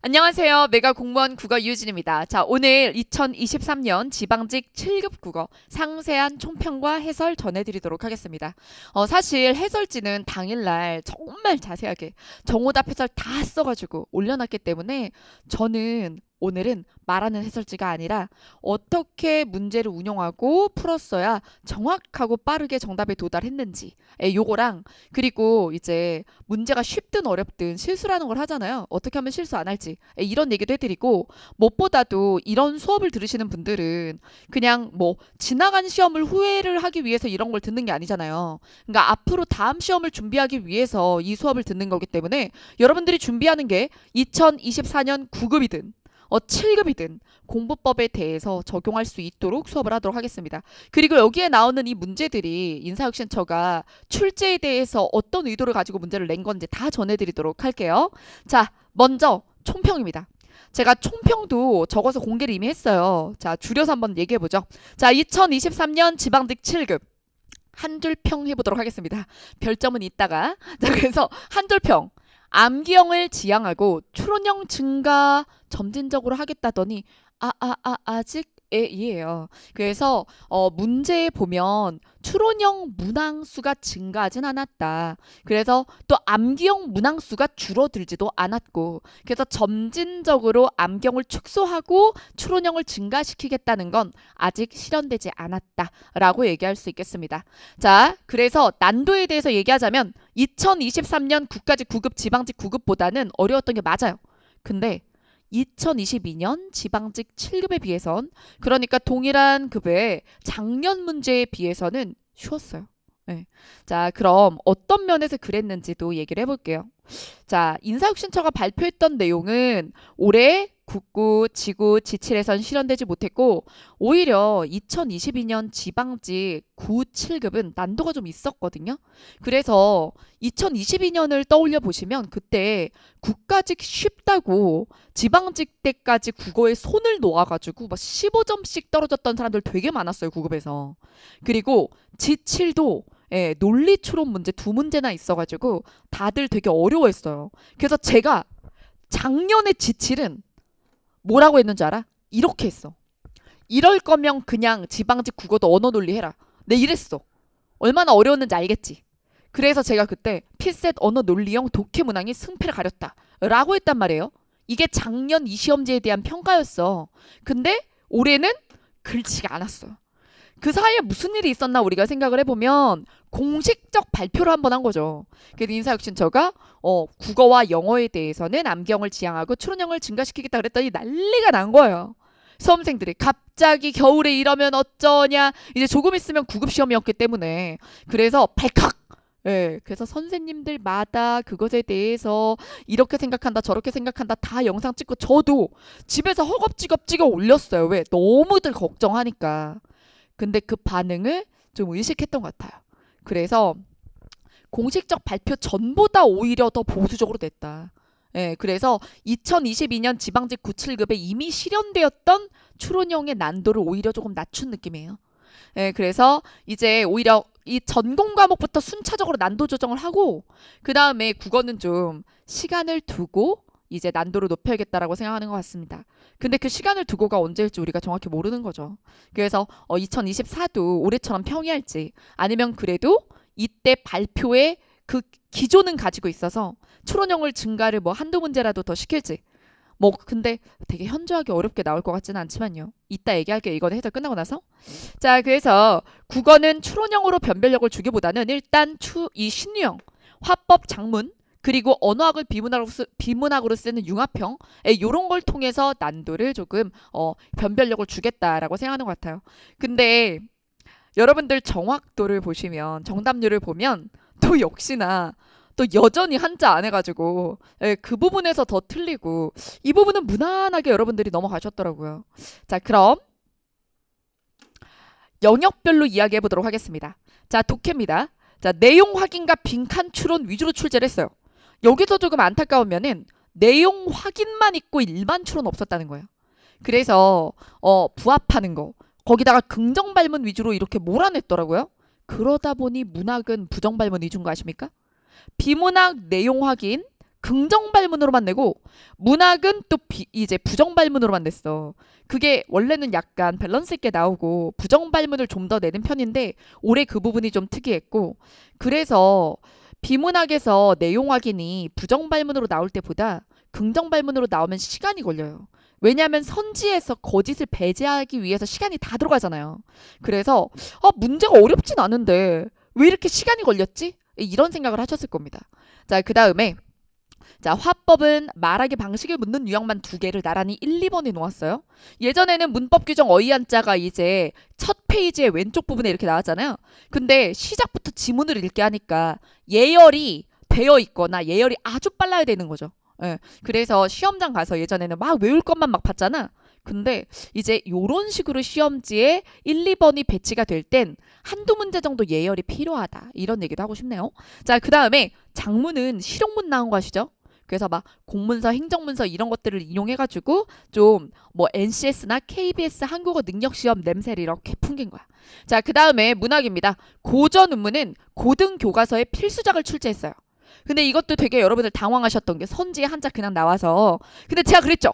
안녕하세요. 메가 공무원 국어 유진입니다. 자, 오늘 2023년 지방직 7급 국어 상세한 총평과 해설 전해드리도록 하겠습니다. 어, 사실 해설지는 당일날 정말 자세하게 정오답 해설 다 써가지고 올려놨기 때문에 저는 오늘은 말하는 해설지가 아니라 어떻게 문제를 운영하고 풀었어야 정확하고 빠르게 정답에 도달했는지 에 요거랑 그리고 이제 문제가 쉽든 어렵든 실수라는 걸 하잖아요. 어떻게 하면 실수 안 할지 이런 얘기도 해드리고 무엇보다도 이런 수업을 들으시는 분들은 그냥 뭐 지나간 시험을 후회를 하기 위해서 이런 걸 듣는 게 아니잖아요. 그러니까 앞으로 다음 시험을 준비하기 위해서 이 수업을 듣는 거기 때문에 여러분들이 준비하는 게 2024년 9급이든 어, 7급이든 공부법에 대해서 적용할 수 있도록 수업을 하도록 하겠습니다. 그리고 여기에 나오는 이 문제들이 인사혁신처가 출제에 대해서 어떤 의도를 가지고 문제를 낸 건지 다 전해드리도록 할게요. 자, 먼저 총평입니다. 제가 총평도 적어서 공개를 이미 했어요. 자, 줄여서 한번 얘기해보죠. 자, 2023년 지방직 7급. 한 줄 평 해보도록 하겠습니다. 별점은 있다가. 자, 그래서 한 줄 평. 암기형을 지향하고 추론형 증가 점진적으로 하겠다더니 아아아 아, 아, 아직 예예요. 그래서 어 문제에 보면 추론형 문항수가 증가하진 않았다. 그래서 또 암기형 문항수가 줄어들지도 않았고 그래서 점진적으로 암경을 축소하고 추론형을 증가시키겠다는 건 아직 실현되지 않았다라고 얘기할 수 있겠습니다. 자, 그래서 난도에 대해서 얘기하자면 2023년 국가지 구급 지방직 구급보다는 어려웠던 게 맞아요. 근데 2022년 지방직 7급에 비해선 그러니까 동일한 급의 작년 문제에 비해서는 쉬웠어요. 네. 자, 그럼 어떤 면에서 그랬는지도 얘기를 해볼게요. 자, 인사혁신처가 발표했던 내용은 올해 국구, 지구, 지칠에선 실현되지 못했고 오히려 2022년 지방직 9, 7급은 난도가 좀 있었거든요. 그래서 2022년을 떠올려 보시면 그때 국가직 쉽다고 지방직 때까지 국어에 손을 놓아가지고 막 15점씩 떨어졌던 사람들 되게 많았어요. 구급에서. 그리고 지칠도 예, 논리 추론 문제 두 문제나 있어가지고 다들 되게 어려워했어요. 그래서 제가 작년에 지칠은 뭐라고 했는지 알아? 이렇게 했어. 이럴 거면 그냥 지방직 국어도 언어 논리 해라. 내 이랬어. 얼마나 어려웠는지 알겠지. 그래서 제가 그때 필셋 언어 논리형 독해 문항이 승패를 가렸다. 라고 했단 말이에요. 이게 작년 이 시험지에 대한 평가였어. 근데 올해는 글치가 않았어요. 그 사이에 무슨 일이 있었나 우리가 생각을 해보면 공식적 발표를 한 번 한 거죠. 그래서 인사혁신처가 어, 국어와 영어에 대해서는 암경을 지향하고 추론형을 증가시키겠다 그랬더니 난리가 난 거예요. 수험생들이 갑자기 겨울에 이러면 어쩌냐 이제 조금 있으면 구급 시험이었기 때문에 그래서 발칵 예, 그래서 선생님들마다 그것에 대해서 이렇게 생각한다, 저렇게 생각한다, 다 영상 찍고 저도 집에서 허겁지겁 찍어 올렸어요. 왜? 너무들 걱정하니까. 근데 그 반응을 좀 의식했던 것 같아요. 그래서 공식적 발표 전보다 오히려 더 보수적으로 됐다. 예, 그래서 2022년 지방직 97급에 이미 실현되었던 추론형의 난도를 오히려 조금 낮춘 느낌이에요. 예, 그래서 이제 오히려 이 전공 과목부터 순차적으로 난도 조정을 하고 그 다음에 국어는 좀 시간을 두고 이제 난도를 높여야겠다라고 생각하는 것 같습니다. 근데 그 시간을 두고가 언제일지 우리가 정확히 모르는 거죠. 그래서 어, 2024도 올해처럼 평이할지 아니면 그래도 이때 발표에 그 기조는 가지고 있어서 추론형을 증가를 뭐 한두 문제라도 더 시킬지 뭐 근데 되게 현저하게 어렵게 나올 것 같지는 않지만요. 이따 얘기할게요. 이거는 해설 끝나고 나서. 자 그래서 국어는 추론형으로 변별력을 주기보다는 일단 추 이 신유형 화법 장문 그리고 언어학을 비문학으로, 쓰, 비문학으로 쓰는 융합형 이런 예, 걸 통해서 난도를 조금 어, 변별력을 주겠다라고 생각하는 것 같아요. 근데 여러분들 정확도를 보시면 정답률을 보면 또 역시나 또 여전히 한자 안 해가지고 예, 그 부분에서 더 틀리고 이 부분은 무난하게 여러분들이 넘어가셨더라고요. 자 그럼 영역별로 이야기해 보도록 하겠습니다. 자 독해입니다. 자 내용 확인과 빈칸 추론 위주로 출제를 했어요. 여기서 조금 안타까운 면은 내용 확인만 있고 일반 추론 없었다는 거예요. 그래서 어 부합하는 거 거기다가 긍정 발문 위주로 이렇게 몰아냈더라고요. 그러다 보니 문학은 부정 발문 위주인 거 아십니까? 비문학 내용 확인 긍정 발문으로만 내고 문학은 또 비, 이제 부정 발문으로만 냈어. 그게 원래는 약간 밸런스 있게 나오고 부정 발문을 좀 더 내는 편인데 올해 그 부분이 좀 특이했고 그래서 비문학에서 내용 확인이 부정 발문으로 나올 때보다 긍정 발문으로 나오면 시간이 걸려요. 왜냐하면 선지에서 거짓을 배제하기 위해서 시간이 다 들어가잖아요. 그래서 아, 문제가 어렵진 않은데 왜 이렇게 시간이 걸렸지? 이런 생각을 하셨을 겁니다. 자, 그 다음에 자, 화법은 말하기 방식을 묻는 유형만 두 개를 나란히 1, 2번에 놓았어요. 예전에는 문법 규정 어휘 한자가 이제 첫 페이지의 왼쪽 부분에 이렇게 나왔잖아요. 근데 시작부터 지문을 읽게 하니까 예열이 되어 있거나 예열이 아주 빨라야 되는 거죠. 예. 그래서 시험장 가서 예전에는 막 외울 것만 막 봤잖아. 근데 이제 요런 식으로 시험지에 1, 2번이 배치가 될 땐 한두 문제 정도 예열이 필요하다. 이런 얘기도 하고 싶네요. 자, 그 다음에 장문은 실용문 나온 거 아시죠? 그래서 막 공문서, 행정문서 이런 것들을 인용해가지고 좀 뭐 NCS나 KBS 한국어 능력시험 냄새를 이렇게 풍긴 거야. 자, 그 다음에 문학입니다. 고전 논문은 고등 교과서에 필수작을 출제했어요. 근데 이것도 되게 여러분들 당황하셨던 게 선지에 한자 그냥 나와서 근데 제가 그랬죠.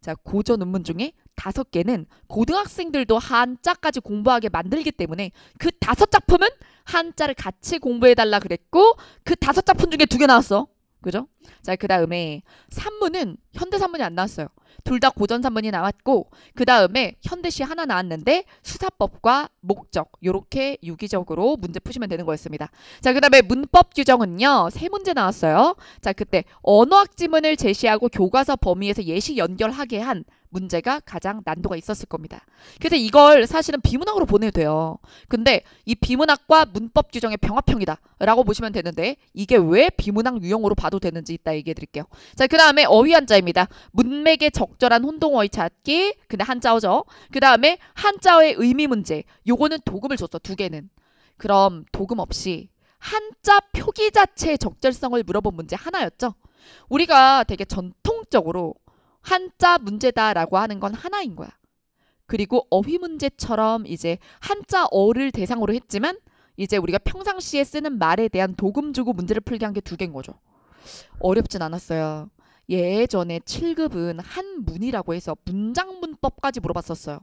자, 고전 논문 중에 다섯 개는 고등학생들도 한자까지 공부하게 만들기 때문에 그 다섯 작품은 한자를 같이 공부해달라 그랬고 그 다섯 작품 중에 두 개 나왔어. 그죠? 자, 그 다음에 산문은 현대 산문이 안 나왔어요. 둘 다 고전 산문이 나왔고 그 다음에 현대시 하나 나왔는데 수사법과 목적 요렇게 유기적으로 문제 푸시면 되는 거였습니다. 자, 그 다음에 문법 규정은요. 세 문제 나왔어요. 자, 그때 언어학 지문을 제시하고 교과서 범위에서 예시 연결하게 한 문제가 가장 난도가 있었을 겁니다. 그래서 이걸 사실은 비문학으로 보내도 돼요. 근데 이 비문학과 문법 규정의 병합형이다 라고 보시면 되는데 이게 왜 비문학 유형으로 봐도 되는지 이따 얘기해 드릴게요. 자, 그 다음에 어휘 한자입니다. 문맥에 적절한 혼동어의 찾기 근데 한자어죠. 그 다음에 한자어의 의미 문제 요거는 도금을 줬어 두 개는. 그럼 도금 없이 한자 표기 자체의 적절성을 물어본 문제 하나였죠. 우리가 되게 전통적으로 한자 문제다라고 하는 건 하나인 거야. 그리고 어휘 문제처럼 이제 한자 어를 대상으로 했지만 이제 우리가 평상시에 쓰는 말에 대한 도금 주고 문제를 풀게 한 게 두 개인 거죠. 어렵진 않았어요. 예전에 7급은 한문이라고 해서 문장문법까지 물어봤었어요.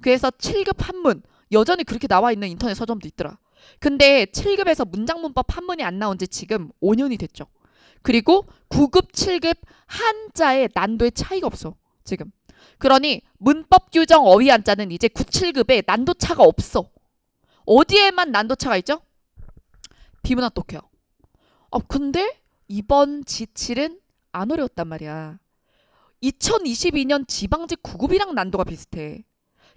그래서 7급 한문 여전히 그렇게 나와 있는 인터넷 서점도 있더라. 근데 7급에서 문장문법 한문이 안 나온 지 지금 5년이 됐죠. 그리고 9급, 7급 한자의 난도의 차이가 없어. 지금. 그러니 문법 규정 어휘 한자는 이제 9, 7급에 난도 차가 없어. 어디에만 난도 차가 있죠? 비문학 독해요. 아, 근데 이번 지칠은 안 어려웠단 말이야. 2022년 지방직 9급이랑 난도가 비슷해.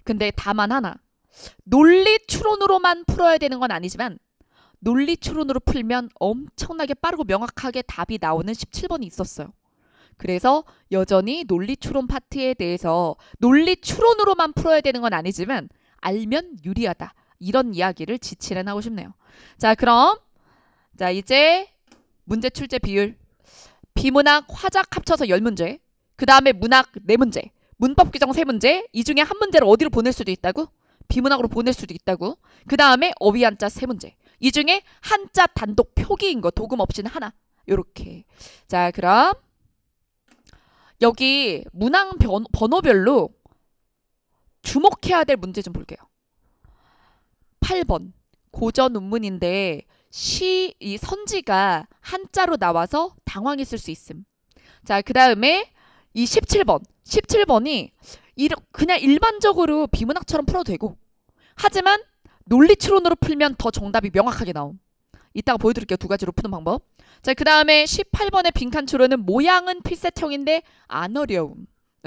근데 다만 하나. 논리 추론으로만 풀어야 되는 건 아니지만 논리 추론으로 풀면 엄청나게 빠르고 명확하게 답이 나오는 17번이 있었어요. 그래서 여전히 논리 추론 파트에 대해서 논리 추론으로만 풀어야 되는 건 아니지만 알면 유리하다. 이런 이야기를 지치는 하고 싶네요. 자, 그럼 자, 이제 문제 출제 비율 비문학 화작 합쳐서 10문제. 그다음에 문학 4문제. 문법 규정 3문제. 이 중에 한 문제를 어디로 보낼 수도 있다고? 비문학으로 보낼 수도 있다고. 그다음에 어휘 한자 3문제. 이 중에 한자 단독 표기인 거 도금 없이는 하나. 요렇게. 자, 그럼 여기 문항 번, 번호별로 주목해야 될 문제 좀 볼게요. 8번. 고전 운문인데 시, 이 선지가 한자로 나와서 당황했을 수 있음. 자, 그 다음에 이 17번. 17번이 이러, 그냥 일반적으로 비문학처럼 풀어도 되고 하지만 논리추론으로 풀면 더 정답이 명확하게 나옴. 이따가 보여드릴게요. 두 가지로 푸는 방법. 자, 그 다음에 18번의 빈칸 추론은 모양은 필셋형인데 안 어려움.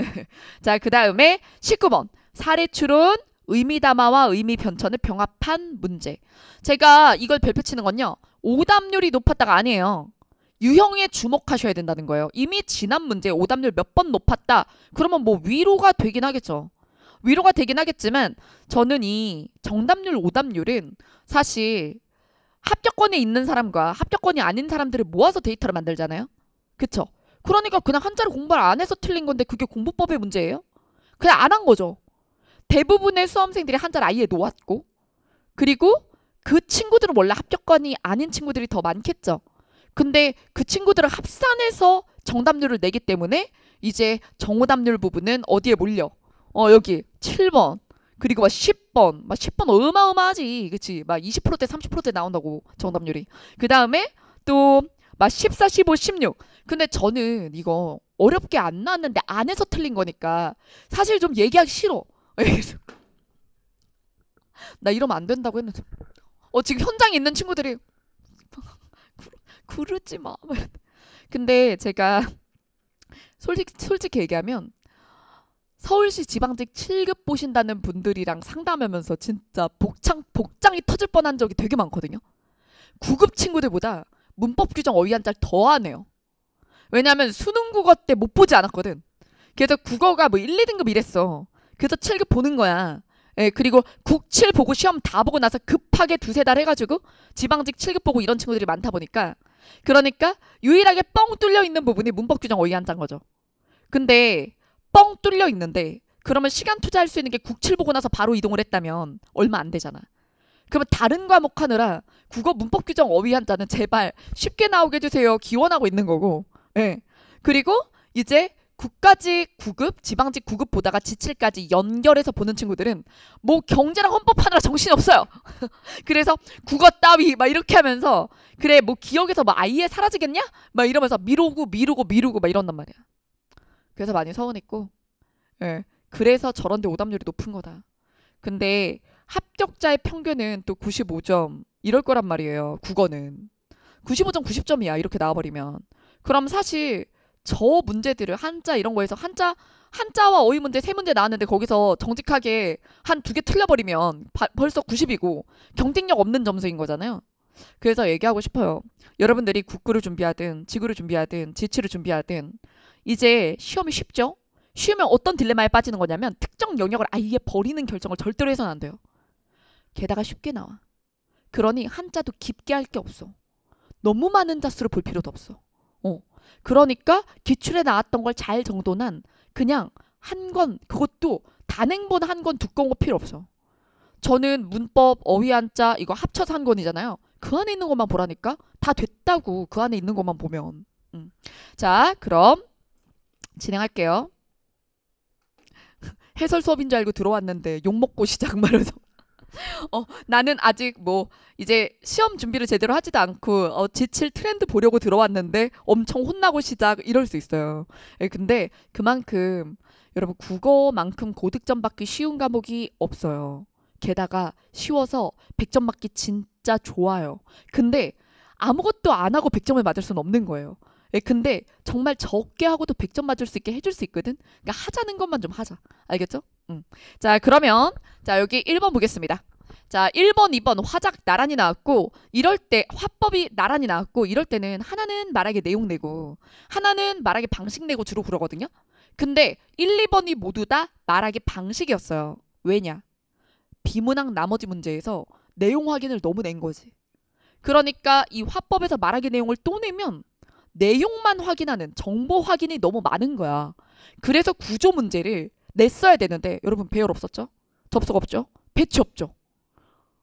자, 그 다음에 19번. 사례 추론, 의미 담화와 의미 변천을 병합한 문제. 제가 이걸 별표치는 건요. 오답률이 높았다가 아니에요. 유형에 주목하셔야 된다는 거예요. 이미 지난 문제 오답률 몇 번 높았다. 그러면 뭐 위로가 되긴 하겠죠. 위로가 되긴 하겠지만 저는 이 정답률 오답률은 사실 합격권에 있는 사람과 합격권이 아닌 사람들을 모아서 데이터를 만들잖아요. 그쵸? 그러니까 그냥 한자를 공부를 안 해서 틀린 건데 그게 공부법의 문제예요? 그냥 안 한 거죠. 대부분의 수험생들이 한자를 아예 놓았고 그리고 그 친구들은 원래 합격권이 아닌 친구들이 더 많겠죠. 근데 그 친구들을 합산해서 정답률을 내기 때문에 이제 정오답률 부분은 어디에 몰려? 어 여기 7번 그리고 막 10번 막 10번 어마어마하지 그치 막 20%대 30%대 나온다고 정답률이 그 다음에 또 막 14, 15, 16 근데 저는 이거 어렵게 안 나왔는데 안에서 틀린 거니까 사실 좀 얘기하기 싫어 나 이러면 안 된다고 했는데 어 지금 현장에 있는 친구들이 그러지 마 근데 제가 솔직, 솔직히 얘기하면 서울시 지방직 7급 보신다는 분들이랑 상담하면서 진짜 복창 복장이 터질 뻔한 적이 되게 많거든요. 9급 친구들보다 문법 규정 어휘 한자를더 하네요. 왜냐하면 수능 국어 때 못 보지 않았거든. 그래서 국어가 뭐 1, 2등급 이랬어. 그래서 7급 보는 거야. 예, 그리고 국 7 보고 시험 다 보고 나서 급하게 두세 달 해가지고 지방직 7급 보고 이런 친구들이 많다 보니까 그러니까 유일하게 뻥 뚫려 있는 부분이 문법 규정 어휘 한장 거죠. 근데 뻥 뚫려 있는데 그러면 시간 투자할 수 있는 게 국칠 보고 나서 바로 이동을 했다면 얼마 안 되잖아. 그러면 다른 과목 하느라 국어 문법 규정 어휘 한자는 제발 쉽게 나오게 해주세요. 기원하고 있는 거고. 예. 그리고 이제 국까지 구급, 지방직 구급 보다가 지칠까지 연결해서 보는 친구들은 뭐 경제랑 헌법 하느라 정신이 없어요. 그래서 국어 따위 막 이렇게 하면서 그래 뭐 기억에서 막 뭐 아예 사라지겠냐? 막 이러면서 미루고 미루고 미루고 막 이런단 말이야. 그래서 많이 서운했고 예. 그래서 저런데 오답률이 높은 거다. 근데 합격자의 평균은 또 95점 이럴 거란 말이에요. 국어는 95점 90점이야 이렇게 나와버리면 그럼 사실 저 문제들을 한자 이런 거에서 한자 한자와 어휘 문제 세 문제 나왔는데 거기서 정직하게 한 두 개 틀려버리면 바, 벌써 90이고 경쟁력 없는 점수인 거잖아요. 그래서 얘기하고 싶어요. 여러분들이 국구를 준비하든 지구를 준비하든 지치를 준비하든 이제 시험이 쉽죠? 쉬우면 어떤 딜레마에 빠지는 거냐면 특정 영역을 아예 버리는 결정을 절대로 해서는 안 돼요. 게다가 쉽게 나와. 그러니 한자도 깊게 할 게 없어. 너무 많은 자수를 볼 필요도 없어. 어. 그러니까 기출에 나왔던 걸 잘정도한 그냥 한 권 그것도 단행본 한 권 두꺼운 거 뭐 필요 없어. 저는 문법, 어휘 한자 이거 합쳐서 한 권이잖아요. 그 안에 있는 것만 보라니까 다 됐다고 그 안에 있는 것만 보면. 음. 자 그럼 진행할게요. 해설 수업인 줄 알고 들어왔는데 욕먹고 시작 말해서 어, 나는 아직 뭐 이제 시험 준비를 제대로 하지도 않고 어, 지칠 트렌드 보려고 들어왔는데 엄청 혼나고 시작 이럴 수 있어요. 예, 근데 그만큼 여러분 국어만큼 고득점 받기 쉬운 과목이 없어요. 게다가 쉬워서 100점 맞기 진짜 좋아요. 근데 아무것도 안 하고 100점을 맞을 수는 없는 거예요. 예, 근데 정말 적게 하고도 100점 맞을 수 있게 해줄 수 있거든. 그러니까 하자는 것만 좀 하자. 알겠죠? 음. 자, 그러면 자, 여기 1번 보겠습니다. 자, 1번, 2번 화작 나란히 나왔고 이럴 때 화법이 나란히 나왔고 이럴 때는 하나는 말하기 내용 내고 하나는 말하기 방식 내고 주로 그러거든요. 근데 1, 2번이 모두 다 말하기 방식이었어요. 왜냐? 비문학 나머지 문제에서 내용 확인을 너무 낸 거지. 그러니까 이 화법에서 말하기 내용을 또 내면 내용만 확인하는 정보 확인이 너무 많은 거야. 그래서 구조 문제를 냈어야 되는데 여러분 배열 없었죠? 접속 없죠? 배치 없죠?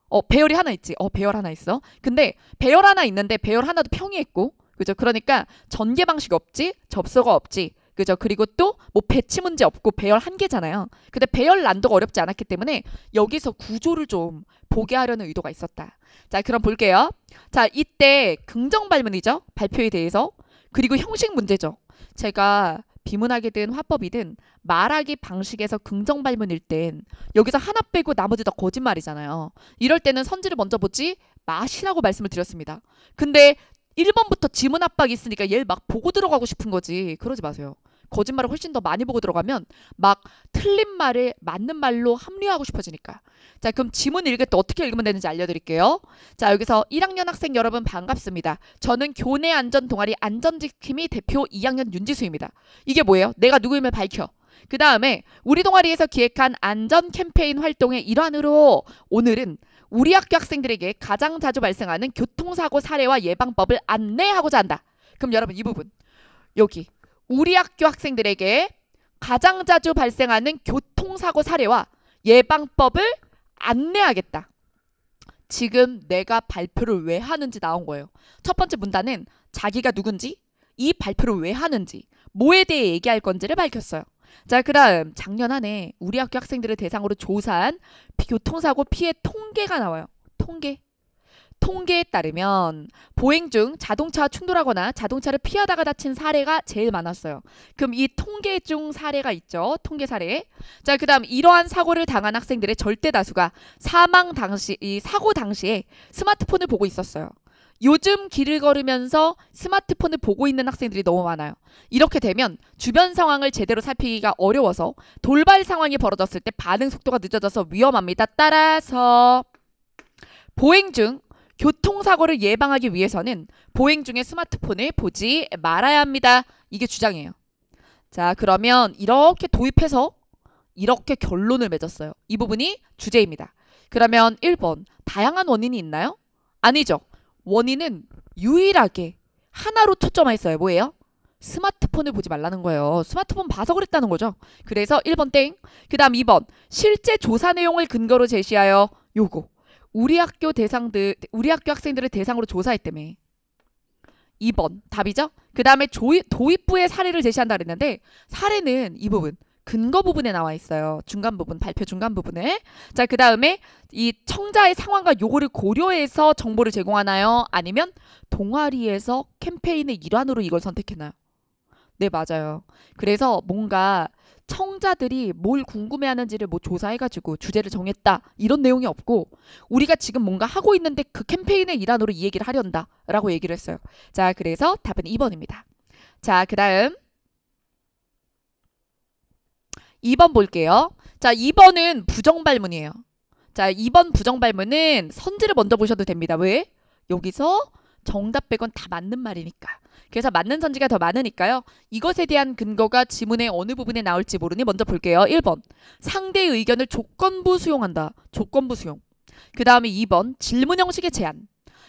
어 배열이 하나 있지. 어 배열 하나 있어. 근데 배열 하나 있는데 배열 하나도 평이했고 그죠? 그러니까 전개 방식 없지, 접속어 없지. 그죠? 그리고 또 뭐 배치 문제 없고 배열 한 개잖아요. 근데 배열 난도가 어렵지 않았기 때문에 여기서 구조를 좀 보게 하려는 의도가 있었다. 자, 그럼 볼게요. 자, 이때 긍정 발문이죠. 발표에 대해서 그리고 형식 문제죠. 제가 비문학이든 화법이든 말하기 방식에서 긍정 발문일 땐 여기서 하나 빼고 나머지 다 거짓말이잖아요. 이럴 때는 선지를 먼저 보지 마시라고 말씀을 드렸습니다. 근데 1번부터 지문 압박이 있으니까 얘를 막 보고 들어가고 싶은 거지. 그러지 마세요. 거짓말을 훨씬 더 많이 보고 들어가면 막 틀린 말에 맞는 말로 합리화하고 싶어지니까. 자, 그럼 지문 읽을 때 어떻게 읽으면 되는지 알려드릴게요. 자, 여기서 1학년 학생 여러분 반갑습니다. 저는 교내 안전 동아리 안전지킴이 대표 2학년 윤지수입니다. 이게 뭐예요? 내가 누구임을 밝혀. 그 다음에 우리 동아리에서 기획한 안전 캠페인 활동의 일환으로 오늘은 우리 학교 학생들에게 가장 자주 발생하는 교통사고 사례와 예방법을 안내하고자 한다. 그럼 여러분 이 부분 여기 우리 학교 학생들에게 가장 자주 발생하는 교통사고 사례와 예방법을 안내하겠다. 지금 내가 발표를 왜 하는지 나온 거예요. 첫 번째 문단은 자기가 누군지, 이 발표를 왜 하는지, 뭐에 대해 얘기할 건지를 밝혔어요. 자, 그다음 작년 한해 우리 학교 학생들을 대상으로 조사한 교통사고 피해 통계가 나와요. 통계. 통계에 따르면 보행 중 자동차 충돌하거나 자동차를 피하다가 다친 사례가 제일 많았어요. 그럼 이 통계 중 사례가 있죠. 통계 사례. 자, 그다음 이러한 사고를 당한 학생들의 절대 다수가 사망 당시 이 사고 당시에 스마트폰을 보고 있었어요. 요즘 길을 걸으면서 스마트폰을 보고 있는 학생들이 너무 많아요. 이렇게 되면 주변 상황을 제대로 살피기가 어려워서 돌발 상황이 벌어졌을 때 반응 속도가 늦어져서 위험합니다. 따라서 보행 중 교통사고를 예방하기 위해서는 보행 중에 스마트폰을 보지 말아야 합니다. 이게 주장이에요. 자, 그러면 이렇게 도입해서 이렇게 결론을 맺었어요. 이 부분이 주제입니다. 그러면 1번, 다양한 원인이 있나요? 아니죠. 원인은 유일하게 하나로 초점화했어요. 뭐예요? 스마트폰을 보지 말라는 거예요. 스마트폰 봐서 그랬다는 거죠. 그래서 1번 땡. 그 다음 2번. 실제 조사 내용을 근거로 제시하여 요거. 우리 학교 대상들 우리 학교 학생들을 대상으로 조사했다며. 2번 답이죠. 그 다음에 도입부의 사례를 제시한다 그랬는데 사례는 이 부분 근거 부분에 나와 있어요. 중간 부분 발표 중간 부분에 자 그 다음에 이 청자의 상황과 요구를 고려해서 정보를 제공하나요? 아니면 동아리에서 캠페인의 일환으로 이걸 선택했나요? 네 맞아요. 그래서 뭔가 청자들이 뭘 궁금해하는지를 뭐 조사해가지고 주제를 정했다 이런 내용이 없고 우리가 지금 뭔가 하고 있는데 그 캠페인의 일환으로 이 얘기를 하려한다라고 얘기를 했어요. 자 그래서 답은 2번입니다. 자 그다음 2번 볼게요. 자 2번은 부정 발문이에요. 자 2번 부정 발문은 선지를 먼저 보셔도 됩니다. 왜? 여기서 정답 1 0다 맞는 말이니까. 그래서 맞는 선지가 더 많으니까요. 이것에 대한 근거가 지문의 어느 부분에 나올지 모르니 먼저 볼게요. 1번. 상대의 의견을 조건부 수용한다. 조건부 수용. 그 다음에 2번. 질문 형식의 제안.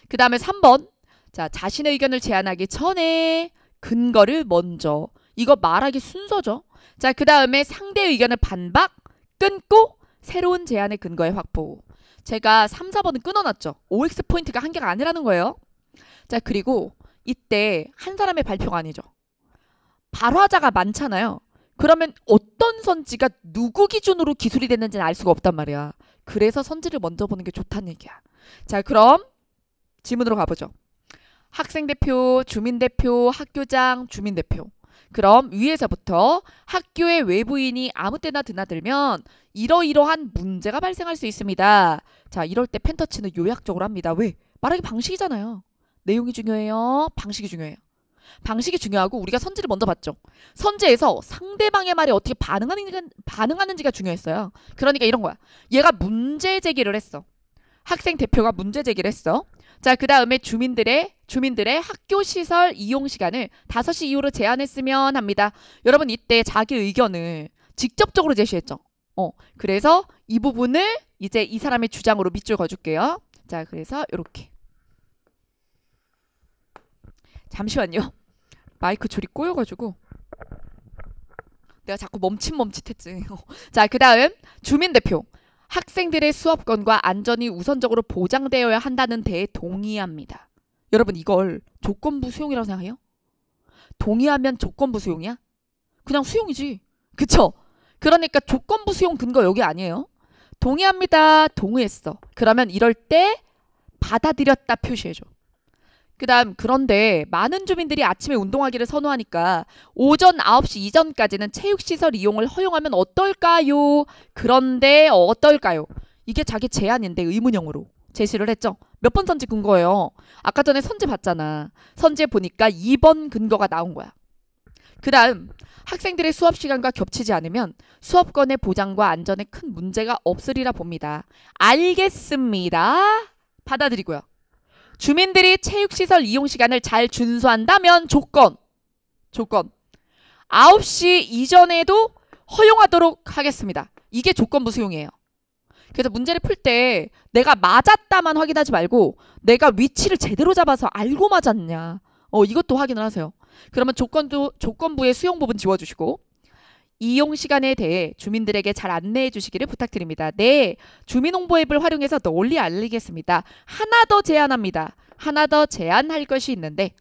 그 다음에 3번. 자, 자신의 의견을 제안하기 전에 근거를 먼저. 이거 말하기 순서죠. 자, 그 다음에 상대의 의견을 반박, 끊고, 새로운 제안의 근거의 확보. 제가 3, 4번은 끊어놨죠. OX 포인트가 한계가 아니라는 거예요. 자, 그리고 이때 한 사람의 발표가 아니죠. 발화자가 많잖아요. 그러면 어떤 선지가 누구 기준으로 기술이 됐는지는 알 수가 없단 말이야. 그래서 선지를 먼저 보는 게 좋다는 얘기야. 자, 그럼 질문으로 가보죠. 학생대표, 주민대표, 학교장, 주민대표. 그럼 위에서부터 학교의 외부인이 아무 때나 드나들면 이러이러한 문제가 발생할 수 있습니다. 자, 이럴 때 펜터치는 요약적으로 합니다. 왜? 말하기 방식이잖아요. 내용이 중요해요. 방식이 중요해요. 방식이 중요하고 우리가 선지를 먼저 봤죠. 선지에서 상대방의 말이 어떻게 반응하는지가, 반응하는지가 중요했어요. 그러니까 이런 거야. 얘가 문제 제기를 했어. 학생 대표가 문제 제기를 했어. 자, 그 다음에 주민들의 주민들의 학교 시설 이용 시간을 5시 이후로 제한했으면 합니다. 여러분 이때 자기 의견을 직접적으로 제시했죠. 어, 그래서 이 부분을 이제 이 사람의 주장으로 밑줄 그어줄게요. 자, 그래서 이렇게. 잠시만요. 마이크 줄이 꼬여가지고 내가 자꾸 멈칫멈칫했지. 자, 그 다음 주민대표. 학생들의 수업권과 안전이 우선적으로 보장되어야 한다는 데에 동의합니다. 여러분 이걸 조건부 수용이라고 생각해요? 동의하면 조건부 수용이야? 그냥 수용이지. 그쵸? 그러니까 조건부 수용 근거 여기 아니에요? 동의합니다. 동의했어. 그러면 이럴 때 받아들였다 표시해줘. 그다음 그런데 많은 주민들이 아침에 운동하기를 선호하니까 오전 9시 이전까지는 체육시설 이용을 허용하면 어떨까요? 그런데 어떨까요? 이게 자기 제안인데 의문형으로 제시를 했죠. 몇 번 선지 근 거예요. 아까 전에 선지 봤잖아. 선지에 보니까 2번 근거가 나온 거야. 그 다음 학생들의 수업 시간과 겹치지 않으면 수업권의 보장과 안전에 큰 문제가 없으리라 봅니다. 알겠습니다. 받아들이고요. 주민들이 체육시설 이용 시간을 잘 준수한다면 조건 조건 9시 이전에도 허용하도록 하겠습니다. 이게 조건부 수용이에요. 그래서 문제를 풀 때 내가 맞았다만 확인하지 말고 내가 위치를 제대로 잡아서 알고 맞았냐 어 이것도 확인을 하세요. 그러면 조건도 조건부의 수용 부분 지워주시고 이용 시간에 대해 주민들에게 잘 안내해 주시기를 부탁드립니다. 네, 주민홍보앱을 활용해서 널리 알리겠습니다. 하나 더 제안합니다. 하나 더 제안할 것이 있는데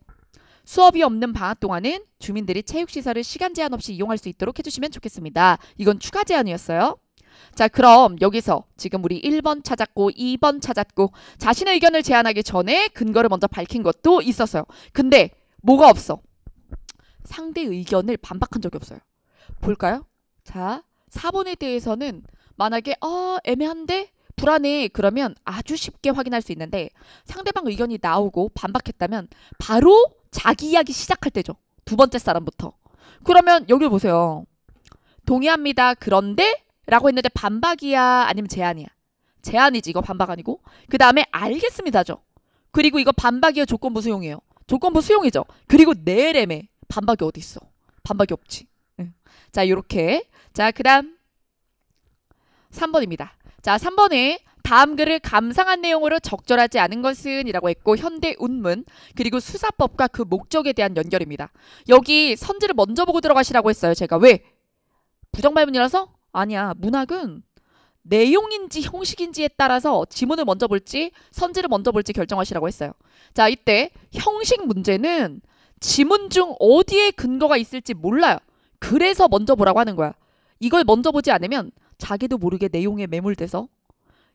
수업이 없는 방학 동안은 주민들이 체육시설을 시간 제한 없이 이용할 수 있도록 해주시면 좋겠습니다. 이건 추가 제안이었어요. 자 그럼 여기서 지금 우리 1번 찾았고 2번 찾았고 자신의 의견을 제안하기 전에 근거를 먼저 밝힌 것도 있었어요. 근데 뭐가 없어? 상대 의견을 반박한 적이 없어요. 볼까요? 자, 4번에 대해서는 만약에 어, 애매한데 불안해 그러면 아주 쉽게 확인할 수 있는데 상대방 의견이 나오고 반박했다면 바로 자기 이야기 시작할 때죠. 두 번째 사람부터. 그러면 여기 보세요. 동의합니다. 그런데 라고 했는데 반박이야 아니면 제안이야. 제안이지 이거 반박 아니고. 그 다음에 알겠습니다죠. 그리고 이거 반박이요 조건부 수용이에요. 조건부 수용이죠. 그리고 내일에매 반박이 어디 있어. 반박이 없지. 자, 요렇게. 자, 그 다음 3번입니다. 자, 3번에 다음 글을 감상한 내용으로 적절하지 않은 것은 이라고 했고 현대 운문 그리고 수사법과 그 목적에 대한 연결입니다. 여기 선지를 먼저 보고 들어가시라고 했어요. 제가 왜? 부정발문이라서? 아니야. 문학은 내용인지 형식인지에 따라서 지문을 먼저 볼지 선지를 먼저 볼지 결정하시라고 했어요. 자, 이때 형식 문제는 지문 중 어디에 근거가 있을지 몰라요. 그래서 먼저 보라고 하는 거야. 이걸 먼저 보지 않으면 자기도 모르게 내용에 매몰돼서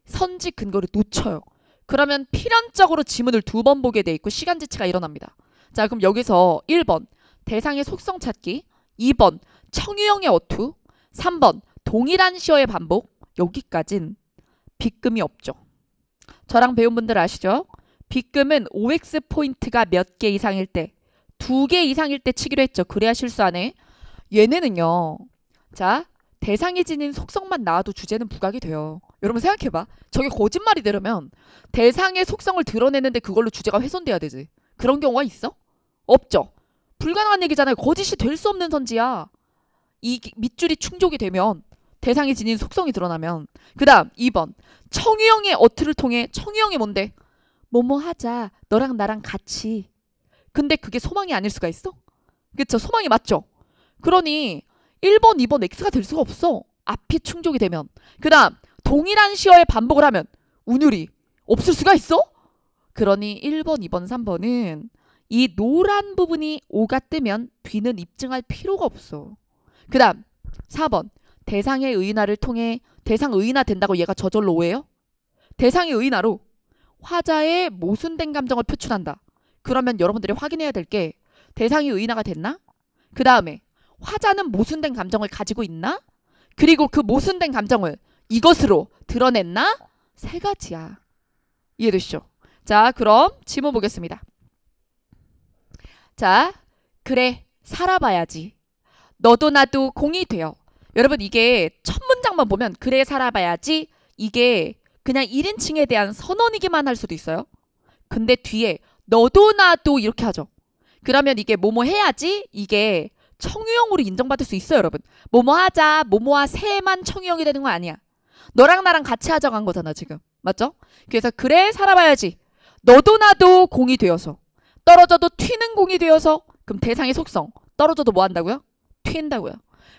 선직 근거를 놓쳐요. 그러면 필연적으로 지문을 두 번 보게 돼 있고 시간 지체가 일어납니다. 자, 그럼 여기서 1번 대상의 속성 찾기, 2번 청유형의 어투, 3번 동일한 시어의 반복 여기까진 빚금이 없죠. 저랑 배운 분들 아시죠? 빚금은 OX 포인트가 몇 개 이상일 때, 두 개 이상일 때 치기로 했죠. 그래야 실수 안 해. 얘네는요. 자, 대상이 지닌 속성만 나와도 주제는 부각이 돼요. 여러분 생각해봐. 저게 거짓말이 되려면 대상의 속성을 드러내는데 그걸로 주제가 훼손돼야 되지. 그런 경우가 있어? 없죠. 불가능한 얘기잖아요. 거짓이 될 수 없는 선지야. 이 밑줄이 충족이 되면 대상이 지닌 속성이 드러나면 그 다음 2번 청유형의 어투를 통해 청유형이 뭔데? 뭐뭐 하자 너랑 나랑 같이 근데 그게 소망이 아닐 수가 있어? 그쵸 소망이 맞죠? 그러니 1번, 2번 X가 될 수가 없어. 앞이 충족이 되면. 그 다음 동일한 시어에 반복을 하면 운율이 없을 수가 있어? 그러니 1번, 2번, 3번은 이 노란 부분이 5가 뜨면 뒤는 입증할 필요가 없어. 그 다음 4번 대상의 의인화를 통해 대상 의인화 된다고 얘가 저절로 오해요? 대상의 의인화로 화자의 모순된 감정을 표출한다. 그러면 여러분들이 확인해야 될 게 대상이 의인화가 됐나? 그 다음에 화자는 모순된 감정을 가지고 있나? 그리고 그 모순된 감정을 이것으로 드러냈나? 세 가지야. 이해되시죠? 자, 그럼 지문 보겠습니다. 자, 그래, 살아봐야지. 너도 나도 공이 되어. 여러분, 이게 첫 문장만 보면, 그래, 살아봐야지. 이게 그냥 1인칭에 대한 선언이기만 할 수도 있어요. 근데 뒤에 너도 나도 이렇게 하죠. 그러면 이게 뭐뭐 해야지 이게 청유형으로 인정받을 수 있어요, 여러분. 뭐뭐 하자, 뭐뭐 하세만 청유형이 되는 거 아니야. 너랑 나랑 같이 하자고 한 거잖아, 지금. 맞죠? 그래서 그래, 살아봐야지. 너도 나도 공이 되어서. 떨어져도 튀는 공이 되어서. 그럼 대상의 속성. 떨어져도 뭐 한다고요? 튄다고요.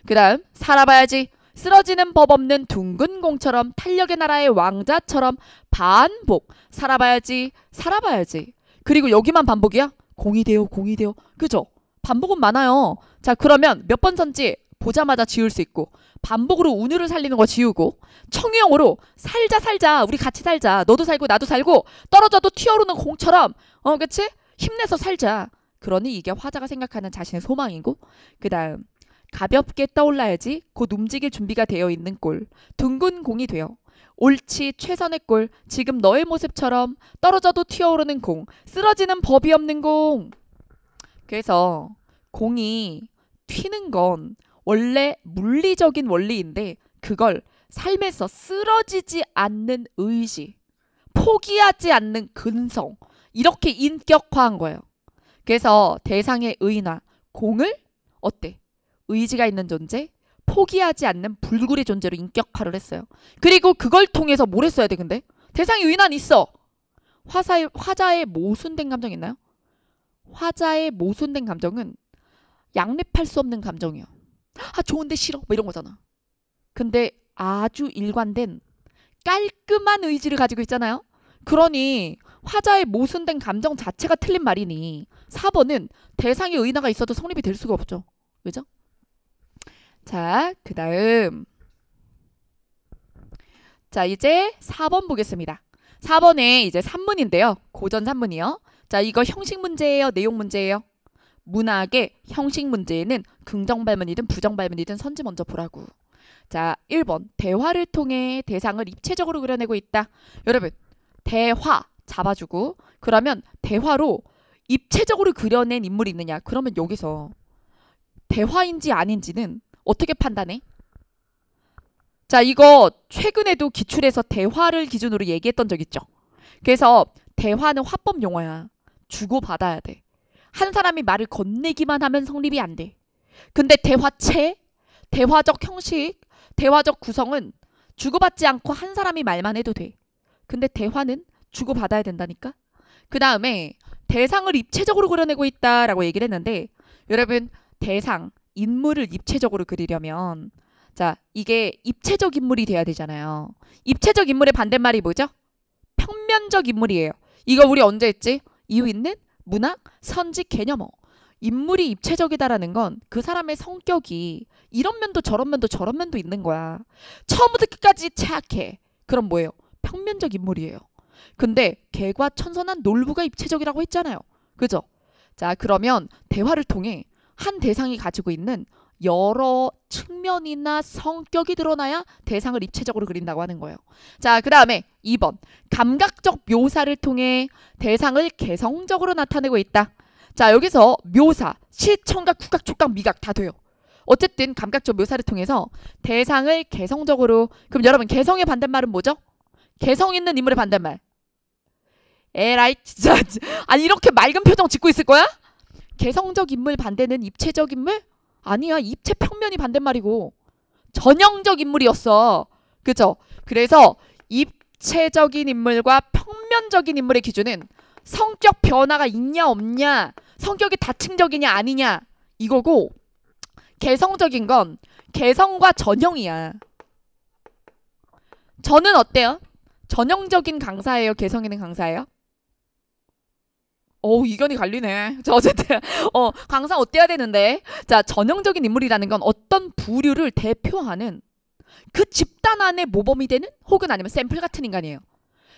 그 다음, 살아봐야지. 쓰러지는 법 없는 둥근 공처럼 탄력의 나라의 왕자처럼 반복. 살아봐야지, 살아봐야지. 그리고 여기만 반복이야? 공이 되어, 공이 되어. 그죠? 반복은 많아요. 자, 그러면 몇 번 선지 보자마자 지울 수 있고 반복으로 운율을 살리는 거 지우고 청유형으로 살자 살자 우리 같이 살자 너도 살고 나도 살고 떨어져도 튀어오르는 공처럼 어 그치 힘내서 살자 그러니 이게 화자가 생각하는 자신의 소망이고 그 다음 가볍게 떠올라야지 곧 움직일 준비가 되어 있는 골 둥근 공이 되어 옳지 최선의 골 지금 너의 모습처럼 떨어져도 튀어오르는 공 쓰러지는 법이 없는 공 그래서 공이 튀는 건 원래 물리적인 원리인데 그걸 삶에서 쓰러지지 않는 의지, 포기하지 않는 근성, 이렇게 인격화한 거예요. 그래서 대상의 의나 공을 어때? 의지가 있는 존재, 포기하지 않는 불굴의 존재로 인격화를 했어요. 그리고 그걸 통해서 뭘 했어야 돼, 근데? 대상의 의난 있어! 화사의, 화자의 모순된 감정 있나요? 화자의 모순된 감정은 양립할 수 없는 감정이요아 좋은데 싫어 뭐 이런 거잖아. 근데 아주 일관된 깔끔한 의지를 가지고 있잖아요. 그러니 화자의 모순된 감정 자체가 틀린 말이니 4번은 대상의 의나가 있어도 성립이 될 수가 없죠. 그죠 자, 그 다음. 자, 이제 4번 보겠습니다. 4번에 이제 3문인데요. 고전 3문이요. 자, 이거 형식 문제예요, 내용 문제예요? 문학의 형식 문제에는 긍정 발문이든 부정 발문이든 선지 먼저 보라고. 자, 1번. 대화를 통해 대상을 입체적으로 그려내고 있다. 여러분, 대화 잡아주고 그러면 대화로 입체적으로 그려낸 인물이 있느냐? 그러면 여기서 대화인지 아닌지는 어떻게 판단해? 자, 이거 최근에도 기출에서 대화를 기준으로 얘기했던 적 있죠. 그래서 대화는 화법 용어야. 주고받아야 돼. 한 사람이 말을 건네기만 하면 성립이 안 돼. 근데 대화체, 대화적 형식, 대화적 구성은 주고받지 않고 한 사람이 말만 해도 돼. 근데 대화는 주고받아야 된다니까? 그 다음에 대상을 입체적으로 그려내고 있다라고 얘기를 했는데 여러분 대상, 인물을 입체적으로 그리려면 자, 이게 입체적 인물이 돼야 되잖아요. 입체적 인물의 반대말이 뭐죠? 평면적 인물이에요. 이거 우리 언제 했지? 이유 있는 문학, 선지 개념어. 인물이 입체적이다라는 건 그 사람의 성격이 이런 면도 저런 면도 저런 면도 있는 거야. 처음부터 끝까지 착해. 그럼 뭐예요? 평면적 인물이에요. 근데 개과 천선한 놀부가 입체적이라고 했잖아요. 그죠? 자, 그러면 대화를 통해 한 대상이 가지고 있는 여러 측면이나 성격이 드러나야 대상을 입체적으로 그린다고 하는 거예요. 자, 그 다음에 2번. 감각적 묘사를 통해 대상을 개성적으로 나타내고 있다. 자, 여기서 묘사, 시청각, 국각, 촉각, 미각 다 돼요. 어쨌든 감각적 묘사를 통해서 대상을 개성적으로 그럼 여러분 개성의 반대말은 뭐죠? 개성 있는 인물의 반대말. 에라이 진짜 아니 이렇게 맑은 표정 짓고 있을 거야? 개성적 인물 반대는 입체적 인물? 아니야. 입체 평면이 반대말이고 전형적 인물이었어. 그죠? 그래서 입체적인 인물과 평면적인 인물의 기준은 성격 변화가 있냐 없냐 성격이 다층적이냐 아니냐 이거고 개성적인 건 개성과 전형이야. 저는 어때요? 전형적인 강사예요? 개성 있는 강사예요? 어우 이견이 갈리네. 자 어쨌든 어 강사 어때야 되는데 자 전형적인 인물이라는 건 어떤 부류를 대표하는 그 집단 안에 모범이 되는 혹은 아니면 샘플 같은 인간이에요.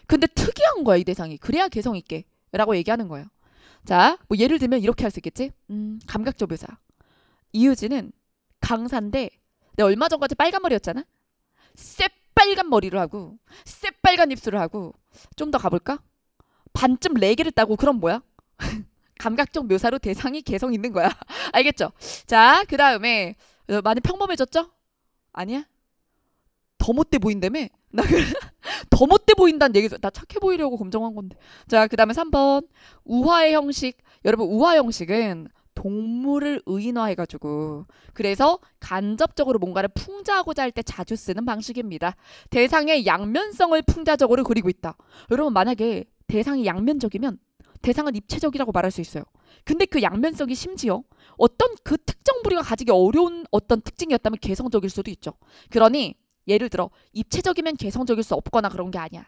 근데 특이한 거야 이 대상이 그래야 개성 있게 라고 얘기하는 거예요. 자뭐 예를 들면 이렇게 할 수 있겠지. 음 감각적 묘사 이유진은 강사인데 내가 얼마 전까지 빨간 머리였잖아. 새빨간 머리를 하고 새빨간 입술을 하고 좀 더 가볼까? 반쯤 레게를 따고 그럼 뭐야? 감각적 묘사로 대상이 개성 있는 거야. 알겠죠? 자, 그 다음에 어, 많이 평범해졌죠? 아니야? 더 못돼 보인다며? 나 그래. 더 못돼 보인다는 얘기죠. 나 착해 보이려고 검정한 건데. 자, 그 다음에 3번. 우화의 형식. 여러분, 우화 형식은 동물을 의인화해가지고 그래서 간접적으로 뭔가를 풍자하고자 할 때 자주 쓰는 방식입니다. 대상의 양면성을 풍자적으로 그리고 있다. 여러분 만약에 대상이 양면적이면 대상은 입체적이라고 말할 수 있어요. 근데 그 양면성이 심지어 어떤 그 특정 부류가 가지기 어려운 어떤 특징이었다면 개성적일 수도 있죠. 그러니 예를 들어 입체적이면 개성적일 수 없거나 그런 게 아니야.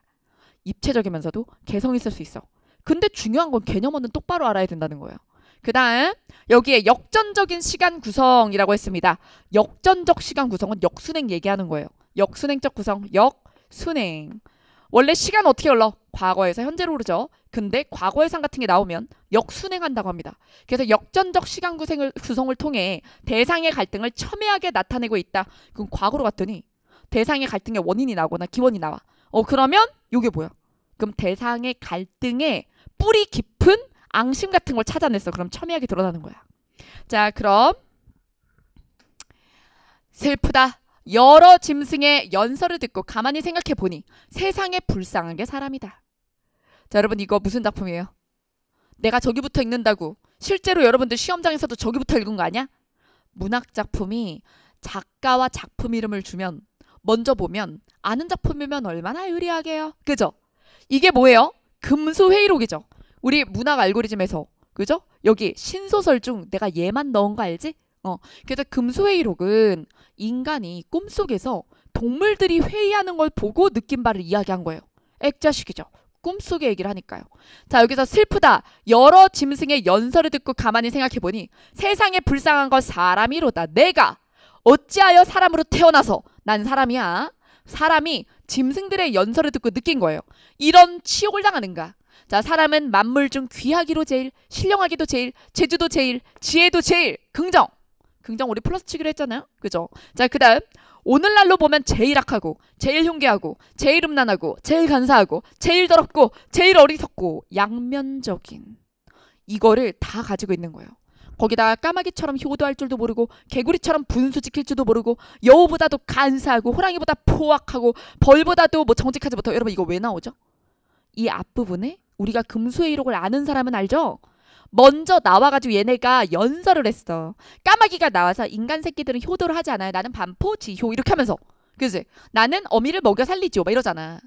입체적이면서도 개성 있을 수 있어. 근데 중요한 건 개념어는 똑바로 알아야 된다는 거예요. 그 다음 여기에 역전적인 시간 구성이라고 했습니다. 역전적 시간 구성은 역순행 얘기하는 거예요. 역순행적 구성, 역순행. 원래 시간 어떻게 흘러? 과거에서 현재로 흐르죠. 근데 과거 해상 같은 게 나오면 역순행한다고 합니다. 그래서 역전적 시간 구성을, 구성을 통해 대상의 갈등을 첨예하게 나타내고 있다. 그럼 과거로 갔더니 대상의 갈등의 원인이 나거나 기원이 나와. 어 그러면 이게 뭐야? 그럼 대상의 갈등의 뿌리 깊은 앙심 같은 걸 찾아냈어. 그럼 첨예하게 드러나는 거야. 자 그럼 슬프다. 여러 짐승의 연설을 듣고 가만히 생각해 보니 세상에 불쌍한 게 사람이다. 자, 여러분 이거 무슨 작품이에요? 내가 저기부터 읽는다고. 실제로 여러분들 시험장에서도 저기부터 읽은 거 아니야? 문학 작품이 작가와 작품 이름을 주면 먼저 보면 아는 작품이면 얼마나 유리하게요. 그죠? 이게 뭐예요? 금수회의록이죠. 우리 문학 알고리즘에서 그죠? 여기 신소설 중 내가 얘만 넣은 거 알지? 어. 그래서 금수회의록은 인간이 꿈속에서 동물들이 회의하는 걸 보고 느낀 바를 이야기한 거예요. 액자식이죠. 꿈속의 얘기를 하니까요. 자, 여기서 슬프다. 여러 짐승의 연설을 듣고 가만히 생각해보니 세상에 불쌍한 건 사람이로다. 내가 어찌하여 사람으로 태어나서 난 사람이야. 사람이 짐승들의 연설을 듣고 느낀 거예요. 이런 치욕을 당하는가. 자, 사람은 만물 중 귀하기로 제일, 신령하기도 제일, 재주도 제일, 지혜도 제일, 긍정. 긍정 우리 플러스 치기로 했잖아요. 그죠? 자, 그 다음. 오늘날로 보면 제일 악하고 제일 흉괴하고 제일 음란하고 제일 간사하고 제일 더럽고 제일 어리석고 양면적인 이거를 다 가지고 있는 거예요. 거기다가 까마귀처럼 효도할 줄도 모르고 개구리처럼 분수 지킬 줄도 모르고 여우보다도 간사하고 호랑이보다 포악하고 벌보다도 뭐 정직하지 못하고 여러분 이거 왜 나오죠? 이 앞부분에 우리가 금수의 이록을 아는 사람은 알죠? 먼저 나와가지고 얘네가 연설을 했어. 까마귀가 나와서 인간 새끼들은 효도를 하지 않아요. 나는 반포지효 이렇게 하면서 그지? 나는 어미를 먹여 살리지요. 막 이러잖아.